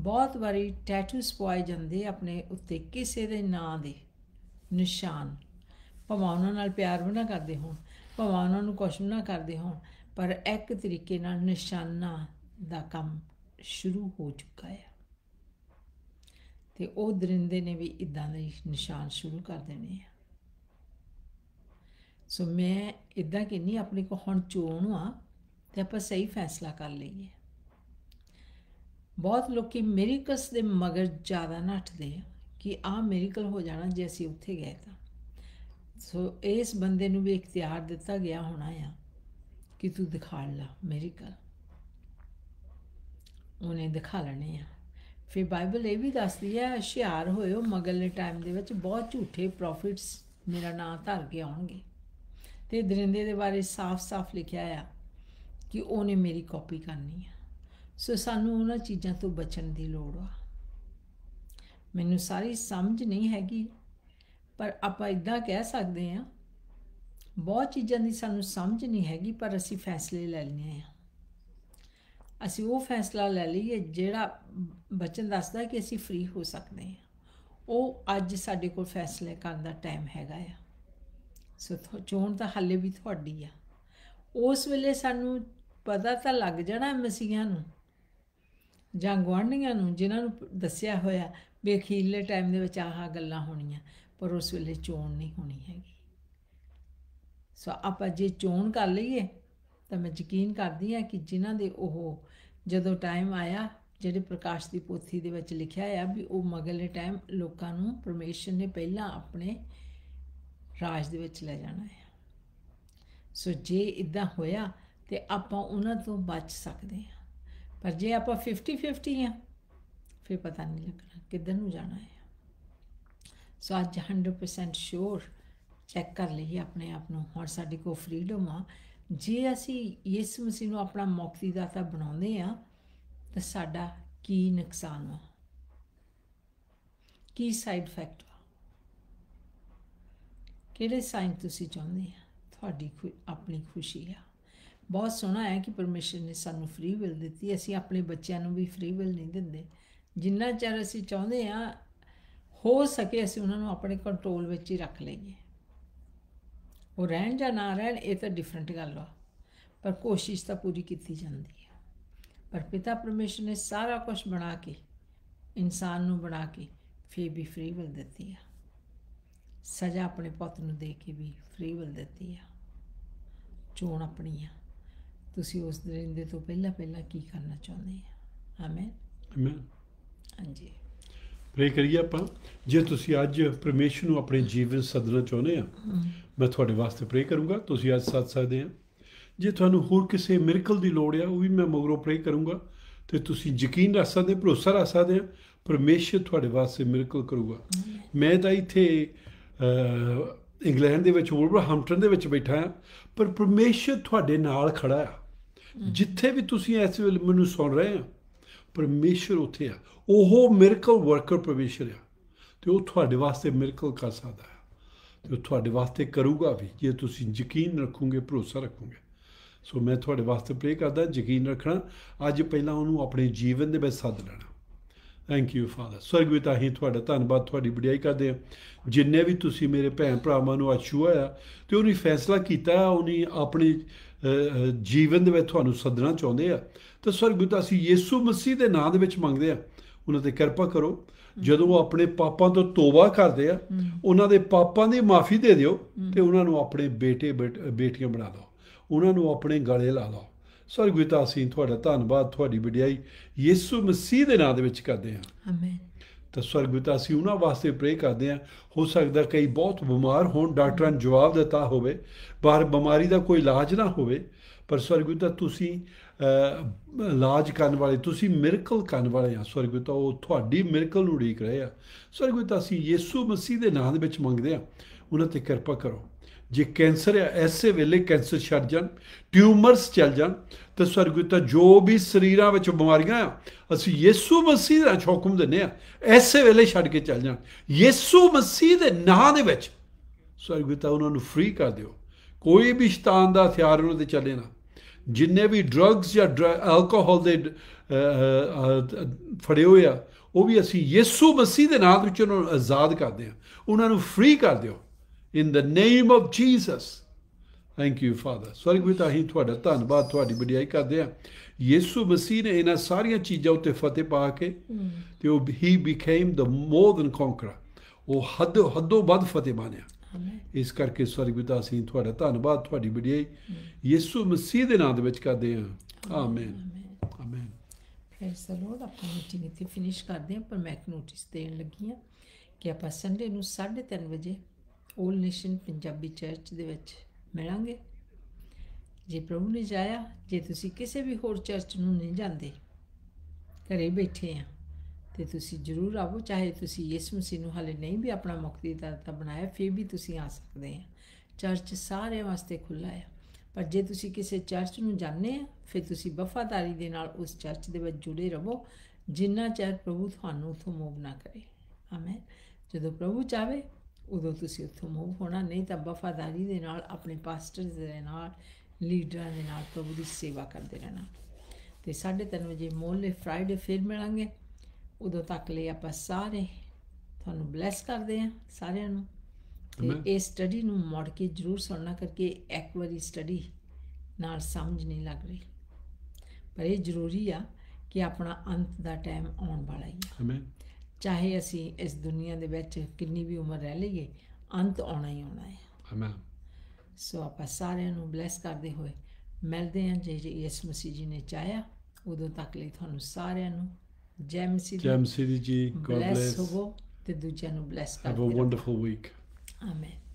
S1: ਬਹੁਤ ਵਾਰੀ ਟੈਟੂਸ ਪਵਾਏ ਜਾਂਦੇ ਆਪਣੇ ਉੱਤੇ ਕਿਸੇ ਦੇ ਨਾਂ ਦੇ ਨਿਸ਼ਾਨ ਭਾਵੇਂ ਉਹਨਾਂ ਨਾਲ ਪਿਆਰ ਵੀ ਨਾ ਕਰਦੇ ਹੋਣ ਭਾਵੇਂ ਉਹਨਾਂ ਨੂੰ ਕੁਝ ਨਾ ਕਰਦੇ ਹੋਣ ਪਰ ਇੱਕ ਤਰੀਕੇ ਨਾਲ ਨਿਸ਼ਾਨਾ ਦਾ ਕੰਮ ਸ਼ੁਰੂ ਹੋ ਚੁੱਕਾ ਹੈ ਤੇ ਉਹ ਦਰਿੰਦੇ ਨੇ ਵੀ ਇਦਾਂ ਦੇ ਨਿਸ਼ਾਨ ਸ਼ੁਰੂ ਕਰ ਦੇਣੇ ਆ ਸੋ ਮੈਂ ਇਦਾਂ ਕਿ ਨਹੀਂ ਆਪਣੇ ਕੋ ਹੁਣ ਚੋਣ ਆ ਤੇ ਆਪਾਂ ਸਹੀ ਫੈਸਲਾ ਕਰ ਲਈਏ ਬਹੁਤ ਲੋਕੀ ਮੈਰੀਕਲਸ ਦੇ ਮਗਰ ਜ਼ਿਆਦਾ ਨੱਠਦੇ ਆ ਕਿ ਆ ਮੈਰੀਕਲ ਹੋ ਜਾਣਾ ਜੇ ਅਸੀਂ ਉੱਥੇ ਗਏ ਤਾਂ ਸੋ ਇਸ ਬੰਦੇ ਨੂੰ ਵੀ ਇਖਤਿਆਰ ਦਿੱਤਾ ਗਿਆ ਹੋਣਾ ਆ ਕਿ ਤੂੰ ਦਿਖਾ ਲੈ ਮੈਰੀਕਲ ਉਹਨੇ ਦਿਖਾ ਲੈਣੇ ਆ ਫਿਰ ਬਾਈਬਲ ਇਹ ਵੀ ਦੱਸਦੀ ਹੈ ਹਸ਼ਿਆਰ ਹੋਇਓ ਦੇ ਟਾਈਮ ਦੇ ਵਿੱਚ ਬਹੁਤ ਝੂਠੇ ਪ੍ਰੋਫਿਟਸ ਮੇਰਾ ਨਾਮ ਧਰ ਕੇ ਆਉਣਗੇ ਤੇ ਦਰਿੰਦੇ ਦੇ ਬਾਰੇ ਸਾਫ਼-ਸਾਫ਼ ਲਿਖਿਆ ਆ ਕਿ ਉਹਨੇ ਮੇਰੀ ਕਾਪੀ ਕਰਨੀ ਆ ਸੋ ਸਾਨੂੰ ਉਹਨਾਂ ਚੀਜ਼ਾਂ ਤੋਂ ਬਚਣ ਦੀ ਲੋੜ ਆ ਮੈਨੂੰ ਸਾਰੀ ਸਮਝ ਨਹੀਂ ਹੈਗੀ ਪਰ ਆਪਾਂ ਇਦਾਂ ਕਹਿ ਸਕਦੇ ਆ ਬਹੁਤ ਚੀਜ਼ਾਂ ਦੀ ਸਾਨੂੰ ਸਮਝ ਨਹੀਂ ਹੈਗੀ ਪਰ ਅਸੀਂ ਫੈਸਲੇ ਲੈ ਲੈਣੇ ਆ ਅਸੀਂ ਉਹ ਫੈਸਲਾ ਲੈ ਲਈਏ ਜਿਹੜਾ ਬਚਨ ਦੱਸਦਾ ਕਿ ਅਸੀਂ ਫ੍ਰੀ ਹੋ ਸਕਦੇ ਆ ਉਹ ਅੱਜ ਸਾਡੇ ਕੋਲ ਫੈਸਲੇ ਕਰਨ ਦਾ ਟਾਈਮ ਹੈਗਾ ਆ ਸੋ ਚੋਣ ਤਾਂ ਹੱਲੇ ਵੀ ਤੁਹਾਡੀ ਆ ਉਸ ਵੇਲੇ ਸਾਨੂੰ ਪਤਾ ਤਾਂ ਲੱਗ ਜਾਣਾ ਮਸੀਹਾਂ ਨੂੰ ਜਾਂ ਗਵਾਂਡੀਆਂ ਨੂੰ ਜਿਨ੍ਹਾਂ ਨੂੰ ਦੱਸਿਆ ਹੋਇਆ ਵੀ ਅਖੀਰਲੇ ਟਾਈਮ ਦੇ ਵਿੱਚ ਆਹ ਗੱਲਾਂ ਹੋਣੀਆਂ ਪਰ ਉਸ ਵੇਲੇ ਚੋਣ ਨਹੀਂ ਹੋਣੀ ਹੈਗੀ ਸੋ ਆਪਾਂ ਜੇ ਚੋਣ ਕਰ ਲਈਏ ਤਾਂ ਮੈਂ ਯਕੀਨ ਕਰਦੀ ਹਾਂ ਕਿ ਜਿਨ੍ਹਾਂ ਦੇ ਉਹ ਜਦੋਂ ਟਾਈਮ ਆਇਆ ਜਿਹੜੇ ਪ੍ਰਕਾਸ਼ ਦੀ ਪੋਥੀ ਦੇ ਵਿੱਚ ਲਿਖਿਆ ਆ ਵੀ ਉਹ ਮਗਲੇ ਟਾਈਮ ਲੋਕਾਂ ਨੂੰ ਪਰਮੇਸ਼ਰ ਨੇ ਪਹਿਲਾਂ ਆਪਣੇ ਰਾਜ ਦੇ ਵਿੱਚ ਲੈ ਜਾਣਾ ਹੈ ਸੋ ਜੇ ਇਦਾਂ ਹੋਇਆ ਤੇ ਆਪਾਂ ਉਹਨਾਂ ਤੋਂ ਬਚ ਸਕਦੇ ਹਾਂ ਪਰ ਜੇ ਆਪਾਂ 50 50 ਆ ਫਿਰ ਪਤਾ ਨਹੀਂ ਲੱਗਣਾ ਕਿੱਧਰ ਨੂੰ ਜਾਣਾ ਹੈ ਸੋ ਅੱਜ 100% ਸ਼ੋਰ ਚੈੱਕ ਕਰ ਲਈਏ ਆਪਣੇ ਆਪ ਨੂੰ ਹੁਣ ਸਾਡੀ ਕੋ ਫਰੀडम ਆ ਜੇ ਅਸੀਂ ਇਸ ਮਸੀਹ ਨੂੰ ਆਪਣਾ ਮੌਕਤੀ ਦਾਤਾ ਬਣਾਉਂਦੇ ਆ ਤਾਂ ਸਾਡਾ ਕੀ ਨੁਕਸਾਨ ਆ ਕੀ ਸਾਈਡ ਇਫੈਕਟ ਕਿਹੜੇ ਸਾਈਨ ਤੁਸੀਂ ਚਾਹੁੰਦੇ ਆ ਤੁਹਾਡੀ ਆਪਣੀ ਖੁਸ਼ੀ ਆ ਬਹੁਤ ਸੋਹਣਾ ਹੈ ਕਿ ਪਰਮੇਸ਼ਰ ਨੇ ਸਾਨੂੰ ਫ੍ਰੀ ਵਿਲ ਦਿੱਤੀ ਅਸੀਂ ਆਪਣੇ ਬੱਚਿਆਂ ਨੂੰ ਵੀ ਫ੍ਰੀ ਵਿਲ ਨਹੀਂ ਦਿੰਦੇ ਜਿੰਨਾ ਚਿਰ ਅਸੀਂ ਚਾਹੁੰਦੇ ਆ ਹੋ ਸਕੇ ਅਸੀਂ ਉਹਨਾਂ ਨੂੰ ਆਪਣੇ ਕੰਟਰੋਲ ਵਿੱਚ ਹੀ ਰੱਖ ਲਈਏ ਉਹ ਰਹਿਣ ਜਾਂ ਨਾ ਰਹਿਣ ਇਹ ਤਾਂ ਡਿਫਰੈਂਟ ਗੱਲ ਆ ਪਰ ਕੋਸ਼ਿਸ਼ ਤਾਂ ਪੂਰੀ ਕੀਤੀ ਜਾਂਦੀ ਹੈ ਪਰ ਪਿਤਾ ਪਰਮੇਸ਼ਰ ਨੇ ਸਾਰਾ ਕੁਝ ਬਣਾ ਕੇ ਇਨਸਾਨ ਨੂੰ ਬਣਾ ਕੇ ਫੇਰ ਵੀ ਫ੍ਰੀ ਵਿਲ ਦਿੱਤੀ ਆ ਸਜ਼ਾ ਆਪਣੇ ਪੁੱਤ ਨੂੰ ਦੇ ਕੇ ਵੀ ਫ੍ਰੀ ਬਲ ਦਿੱਤੀ ਆ ਚੋਣ ਆਪਣੀ ਆ ਤੁਸੀਂ ਉਸ ਦਿਨ ਦੇ ਤੋਂ ਪਹਿਲਾਂ ਪਹਿਲਾਂ ਕੀ ਕਰਨਾ ਚਾਹੁੰਦੇ ਆ ਆਮੇਨ ਆਮੇਨ ਹਾਂਜੀ
S2: ਪ੍ਰੇ ਕਰੀਏ ਆਪਾਂ ਜੇ ਤੁਸੀਂ ਅੱਜ ਪਰਮੇਸ਼ਰ ਨੂੰ ਆਪਣੇ ਜੀਵਨ ਸਦਨਾ ਚਾਹੁੰਦੇ ਆ ਮੈਂ ਤੁਹਾਡੇ ਵਾਸਤੇ ਪ੍ਰੇ ਕਰੂੰਗਾ ਤੁਸੀਂ ਅੱਜ ਸੱਦ ਸਕਦੇ ਆ ਜੇ ਤੁਹਾਨੂੰ ਹੋਰ ਕਿਸੇ ਮਿਰਕਲ ਦੀ ਲੋੜ ਆ ਉਹ ਵੀ ਮੈਂ ਮਗਰੋਂ ਪ੍ਰੇ ਕਰੂੰਗਾ ਤੇ ਤੁਸੀਂ ਯਕੀਨ ਰੱਖ ਸਕਦੇ ਭਰੋਸਾ ਰੱਖ ਸਕਦੇ ਆ ਪਰਮੇਸ਼ਰ ਤੁਹਾਡੇ ਵਾਸਤੇ ਮਿਰਕਲ ਕਰੂਗਾ ਮੈਂ ਤਾਂ ਇੱਥੇ ਇੰਗਲੈਂਡ ਦੇ ਵਿੱਚ ਹੰਪਟਨ ਦੇ ਵਿੱਚ ਬੈਠਾ ਹਾਂ ਪਰ ਪਰਮੇਸ਼ਰ ਤੁਹਾਡੇ ਨਾਲ ਖੜਾ ਆ ਜਿੱਥੇ ਵੀ ਤੁਸੀਂ ਇਸ ਵੇਲੇ ਮੈਨੂੰ ਸੁਣ ਰਹੇ ਆ ਪਰਮੇਸ਼ਰ ਉੱਥੇ ਆ ਉਹ ਮਿਰਕਲ ਵਰਕਰ ਪਰਮੇਸ਼ਰ ਆ ਤੇ ਉਹ ਤੁਹਾਡੇ ਵਾਸਤੇ ਮਿਰਕਲ ਕਰ ਸਕਦਾ ਹੈ ਤੇ ਉਹ ਤੁਹਾਡੇ ਵਾਸਤੇ ਕਰੂਗਾ ਵੀ ਜੇ ਤੁਸੀਂ ਯਕੀਨ ਰੱਖੋਗੇ ਭਰੋਸਾ ਰੱਖੋਗੇ ਸੋ ਮੈਂ ਤੁਹਾਡੇ ਵਾਸਤੇ ਪ੍ਰੇ ਕਰਦਾ ਯਕੀਨ ਰੱਖਣਾ ਅੱਜ ਪਹਿਲਾਂ ਉਹਨੂੰ ਆਪਣੇ ਜੀਵਨ ਦੇ ਵਿੱਚ ਸੱਦ ਲੈਣਾ ਥੈਂਕ ਯੂ ਫਾਦਰ ਸਵਰਗ ਵਿੱਚ ਆਹੀ ਤੁਹਾਡਾ ਧੰਨਵਾਦ ਤੁਹਾਡੀ ਵਡਿਆਈ ਕਰਦੇ ਆ ਜਿੰਨੇ ਵੀ ਤੁਸੀਂ ਮੇਰੇ ਭੈਣ ਭਰਾਵਾਂ ਨੂੰ ਅਛੂਆ ਆ ਤੇ ਉਹਨੇ ਫੈਸਲਾ ਕੀਤਾ ਉਹਨੇ ਆਪਣੀ ਜੀਵਨ ਦੇ ਵਿੱਚ ਤੁਹਾਨੂੰ ਸੱਦਣਾ ਚਾਹੁੰਦੇ ਆ ਤੇ ਸਵਰਗ ਵਿੱਚ ਅਸੀਂ ਯਿਸੂ ਮਸੀਹ ਦੇ ਨਾਮ ਦੇ ਵਿੱਚ ਮੰਗਦੇ ਆ ਉਹਨਾਂ ਤੇ ਕਿਰਪਾ ਕਰੋ ਜਦੋਂ ਉਹ ਆਪਣੇ ਪਾਪਾਂ ਤੋਂ ਤੋਬਾ ਕਰਦੇ ਆ ਉਹਨਾਂ ਦੇ ਪਾਪਾਂ ਦੀ ਮਾਫੀ ਦੇ ਦਿਓ ਤੇ ਉਹਨਾਂ ਨੂੰ ਆਪਣੇ ਬੇਟੇ ਬੇਟੀਆਂ ਬਣਾ ਦਿਓ ਉਹਨਾਂ ਨੂੰ ਆਪਣੇ ਗਲੇ ਲਾ ਲਓ ਵਿੱਚ ਅਸੀਂ ਤੁਹਾਡਾ ਧੰਨਵਾਦ ਤੁਹਾਡੀ ਵਡਿਆਈ ਯਿਸੂ ਮਸੀਹ ਦੇ ਨਾਮ ਦੇ ਵਿੱਚ ਕਰਦੇ ਹਾਂ ਆਮੇਨ ਤਾਂ ਵਿੱਚ ਅਸੀਂ ਉਹਨਾਂ ਵਾਸਤੇ ਪ੍ਰੇ ਕਰਦੇ ਹਾਂ ਹੋ ਸਕਦਾ ਕਈ ਬਹੁਤ ਬਿਮਾਰ ਹੋਣ ਡਾਕਟਰਾਂ ਨੇ ਜਵਾਬ ਦਿੱਤਾ ਹੋਵੇ ਬਾਹਰ ਬਿਮਾਰੀ ਦਾ ਕੋਈ ਇਲਾਜ ਨਾ ਹੋਵੇ ਪਰ ਵਿੱਚ ਤੁਸੀਂ ਇਲਾਜ ਕਰਨ ਵਾਲੇ ਤੁਸੀਂ ਮਿਰਕਲ ਕਰਨ ਵਾਲੇ ਆ ਵਿੱਚ ਉਹ ਤੁਹਾਡੀ ਮਿਰਕਲ ਉਡੀਕ ਰਹੇ ਆ ਵਿੱਚ ਅਸੀਂ ਯਿਸੂ ਮਸੀਹ ਦੇ ਨਾਮ ਦੇ ਵਿੱਚ ਮੰਗਦੇ ਆ ਉਹਨਾਂ ਤੇ ਕਿਰਪਾ ਕਰੋ ਜੇ ਕੈਂਸਰ ਹੈ ਐਸੇ ਵੇਲੇ ਕੈਂਸਰ ਛੱਡ ਜਾਣ ਟਿਊਮਰਸ ਚੱਲ ਜਾਣ ਤੇ ਸਰਗੁਤਾ ਜੋ ਵੀ ਸਰੀਰਾਂ ਵਿੱਚ ਬਿਮਾਰੀਆਂ ਆ ਅਸੀਂ ਯਿਸੂ ਮਸੀਹ ਦਾ ਹੁਕਮ ਦਿੰਨੇ ਆ ਐਸੇ ਵੇਲੇ ਛੱਡ ਕੇ ਚੱਲ ਜਾਣ ਯਿਸੂ ਮਸੀਹ ਦੇ ਨਾਂ ਦੇ ਵਿੱਚ ਸਰਗੁਤਾ ਉਹਨਾਂ ਨੂੰ ਫ੍ਰੀ ਕਰ ਦਿਓ ਕੋਈ ਵੀ ਸ਼ਤਾਨ ਦਾ ਹਥਿਆਰ ਉਹਨਾਂ ਤੇ ਚੱਲੇ ਨਾ ਜਿੰਨੇ ਵੀ ਡਰੱਗਸ ਜਾਂ ਅਲਕੋਹਲ ਦੇ ਫੜੇ ਹੋਏ ਆ ਉਹ ਵੀ ਅਸੀਂ ਯਿਸੂ ਮਸੀਹ ਦੇ ਨਾਮ ਵਿੱਚ ਉਹਨਾਂ ਨੂੰ ਆਜ਼ਾਦ ਕਰਦੇ ਆ ਉਹਨਾਂ ਨੂੰ ਫ੍ਰੀ ਕਰ ਦਿਓ in the name of Jesus thank you father ਸਵਰਗਵਿਤਾ ਹੀ ਤੁਹਾਡਾ ਧੰਨਵਾਦ ਤੁਹਾਡੀ ਵਡਿਆਈ ਕਰਦੇ ਆ ਯਿਸੂ ਮਸੀਹ ਨੇ ਇਹਨਾਂ ਸਾਰੀਆਂ ਚੀਜ਼ਾਂ ਉੱਤੇ ਫਤਿਹ ਪਾ ਕੇ ਤੇ ਉਹ ਹੀ ਬਿਕੇਮ ਦ ਮੋਰ ਦਨ ਕੰਕਰਰ ਉਹ ਹੱਦ ਹੱਦੋਂ ਵੱਧ ਫਤਿਹ ਬਣਿਆ ਇਸ ਕਰਕੇ ਸਵਰਗਵਿਤਾ ਅਸੀਂ ਤੁਹਾਡਾ ਧੰਨਵਾਦ ਤੁਹਾਡੀ ਵਡਿਆਈ ਯਿਸੂ ਮਸੀਹ ਦੇ ਨਾਮ ਦੇ ਵਿੱਚ ਕਰਦੇ ਆ amen amen
S1: praise the Lord ਆਪਾਂ ਮੀਟਿੰਗ ਇੱਥੇ ਫਿਨਿਸ਼ ਕਰਦੇ ਆ ਪਰ ਮੈਂ ਇੱਕ ਨੋਟਿਸ ਦੇਣ ਲੱਗੀ ਆ ਕਿ ਆਪਾਂ ਸੰਡੇ ਨੂੰ 3:30 ਵਜੇ ਓਲ ਨੇਸ਼ਨ ਪੰਜਾਬੀ ਚਰਚ ਦੇ ਵਿੱਚ ਮਿਲਾਂਗੇ ਜੇ ਪ੍ਰਭੂ ਨੇ ਜਾਇਆ ਜੇ ਤੁਸੀਂ ਕਿਸੇ ਵੀ ਹੋਰ ਚਰਚ ਨੂੰ ਨਹੀਂ ਜਾਂਦੇ ਘਰੇ ਬੈਠੇ ਆ ਤੇ ਤੁਸੀਂ ਜਰੂਰ ਆਵੋ ਚਾਹੇ ਤੁਸੀਂ ਯਿਸੂ ਮਸੀਹ ਨੂੰ ਹਲੇ ਨਹੀਂ ਵੀ ਆਪਣਾ ਮੁਕਤੀਦਾਤਾ ਬਣਾਇਆ ਫਿਰ ਵੀ ਤੁਸੀਂ ਆ ਸਕਦੇ ਆ ਚਰਚ ਸਾਰੇ ਵਾਸਤੇ ਖੁੱਲਾ ਆ ਪਰ ਜੇ ਤੁਸੀਂ ਕਿਸੇ ਚਰਚ ਨੂੰ ਜਾਣਦੇ ਆ ਫਿਰ ਤੁਸੀਂ ਵਫਾਦਾਰੀ ਦੇ ਨਾਲ ਉਸ ਚਰਚ ਦੇ ਵਿੱਚ ਜੁੜੇ ਰਹੋ ਜਿੰਨਾ ਚਿਰ ਪ੍ਰਭੂ ਤੁਹਾਨੂੰ ਉਥੋਂ ਮੂਵ ਨਾ ਕਰੇ ਆਮੇਨ ਜਦੋਂ ਪ੍ਰਭੂ ਚਾਵੇ ਉਦੋਂ ਤੁਸੀਂ ਉੱਥੋਂ ਮੂਵ ਹੋਣਾ ਨਹੀਂ ਤਾਂ ਵਫਾਦਾਰੀ ਦੇ ਨਾਲ ਆਪਣੇ ਪਾਸਟਰ ਦੇ ਨਾਲ ਲੀਡਰਾਂ ਦੇ ਨਾਲ ਪ੍ਰਭੂ ਦੀ ਸੇਵਾ ਕਰਦੇ ਰਹਿਣਾ ਤੇ 3:30 ਵਜੇ ਮੋਲੇ ਫਰਾਈਡੇ ਫਿਰ ਮਿਲਾਂਗੇ ਉਦੋਂ ਤੱਕ ਲਈ ਆਪਾਂ ਸਾਰੇ ਤੁਹਾਨੂੰ ਬਲੇਸ ਕਰਦੇ ਆ ਸਾਰਿਆਂ ਨੂੰ ਤੇ ਇਹ ਸਟੱਡੀ ਨੂੰ ਮੋੜ ਕੇ ਜਰੂਰ ਸੁਣਨਾ ਕਰਕੇ ਇੱਕ ਵਾਰੀ ਸਟੱਡੀ ਨਾਲ ਸਮਝ ਨਹੀਂ ਲੱਗ ਰਹੀ ਪਰ ਇਹ ਜ਼ਰੂਰੀ ਆ ਕਿ ਆਪਣਾ ਅੰਤ ਦਾ ਟਾਈਮ ਆਉਣ ਵਾਲਾ ਹੀ ਹੈ ਆਮੇਨ ਚਾਹੇ ਅਸੀਂ ਇਸ ਦੁਨੀਆ ਦੇ ਵਿੱਚ ਕਿੰਨੀ ਵੀ ਉਮਰ ਰਹਿ ਲਈਏ ਅੰਤ ਆਉਣਾ ਹੀ ਆਉਣਾ ਹੈ ਅਮਨ ਸੋ ਆਪਾਂ ਸਾਰਿਆਂ ਨੂੰ ਬlesਸ ਕਰਦੇ ਹੋਏ ਮਿਲਦੇ ਹਾਂ ਜੇ ਇਸ ਮਸੀਹ ਜੀ ਨੇ ਚਾਹਿਆ ਉਦੋਂ ਤੱਕ ਲਈ ਤੁਹਾਨੂੰ ਸਾਰਿਆਂ ਨੂੰ ਜੈ ਮਸੀਹ ਜੈ ਮਸੀਹ ਜੀ ਗੋਡ ਬlesਸ ਹੋਵੋ ਤੇ ਦੂਜਿਆਂ ਨੂੰ ਬlesਸ ਕਰਦੇ
S2: have
S3: a wonderful week
S1: Aman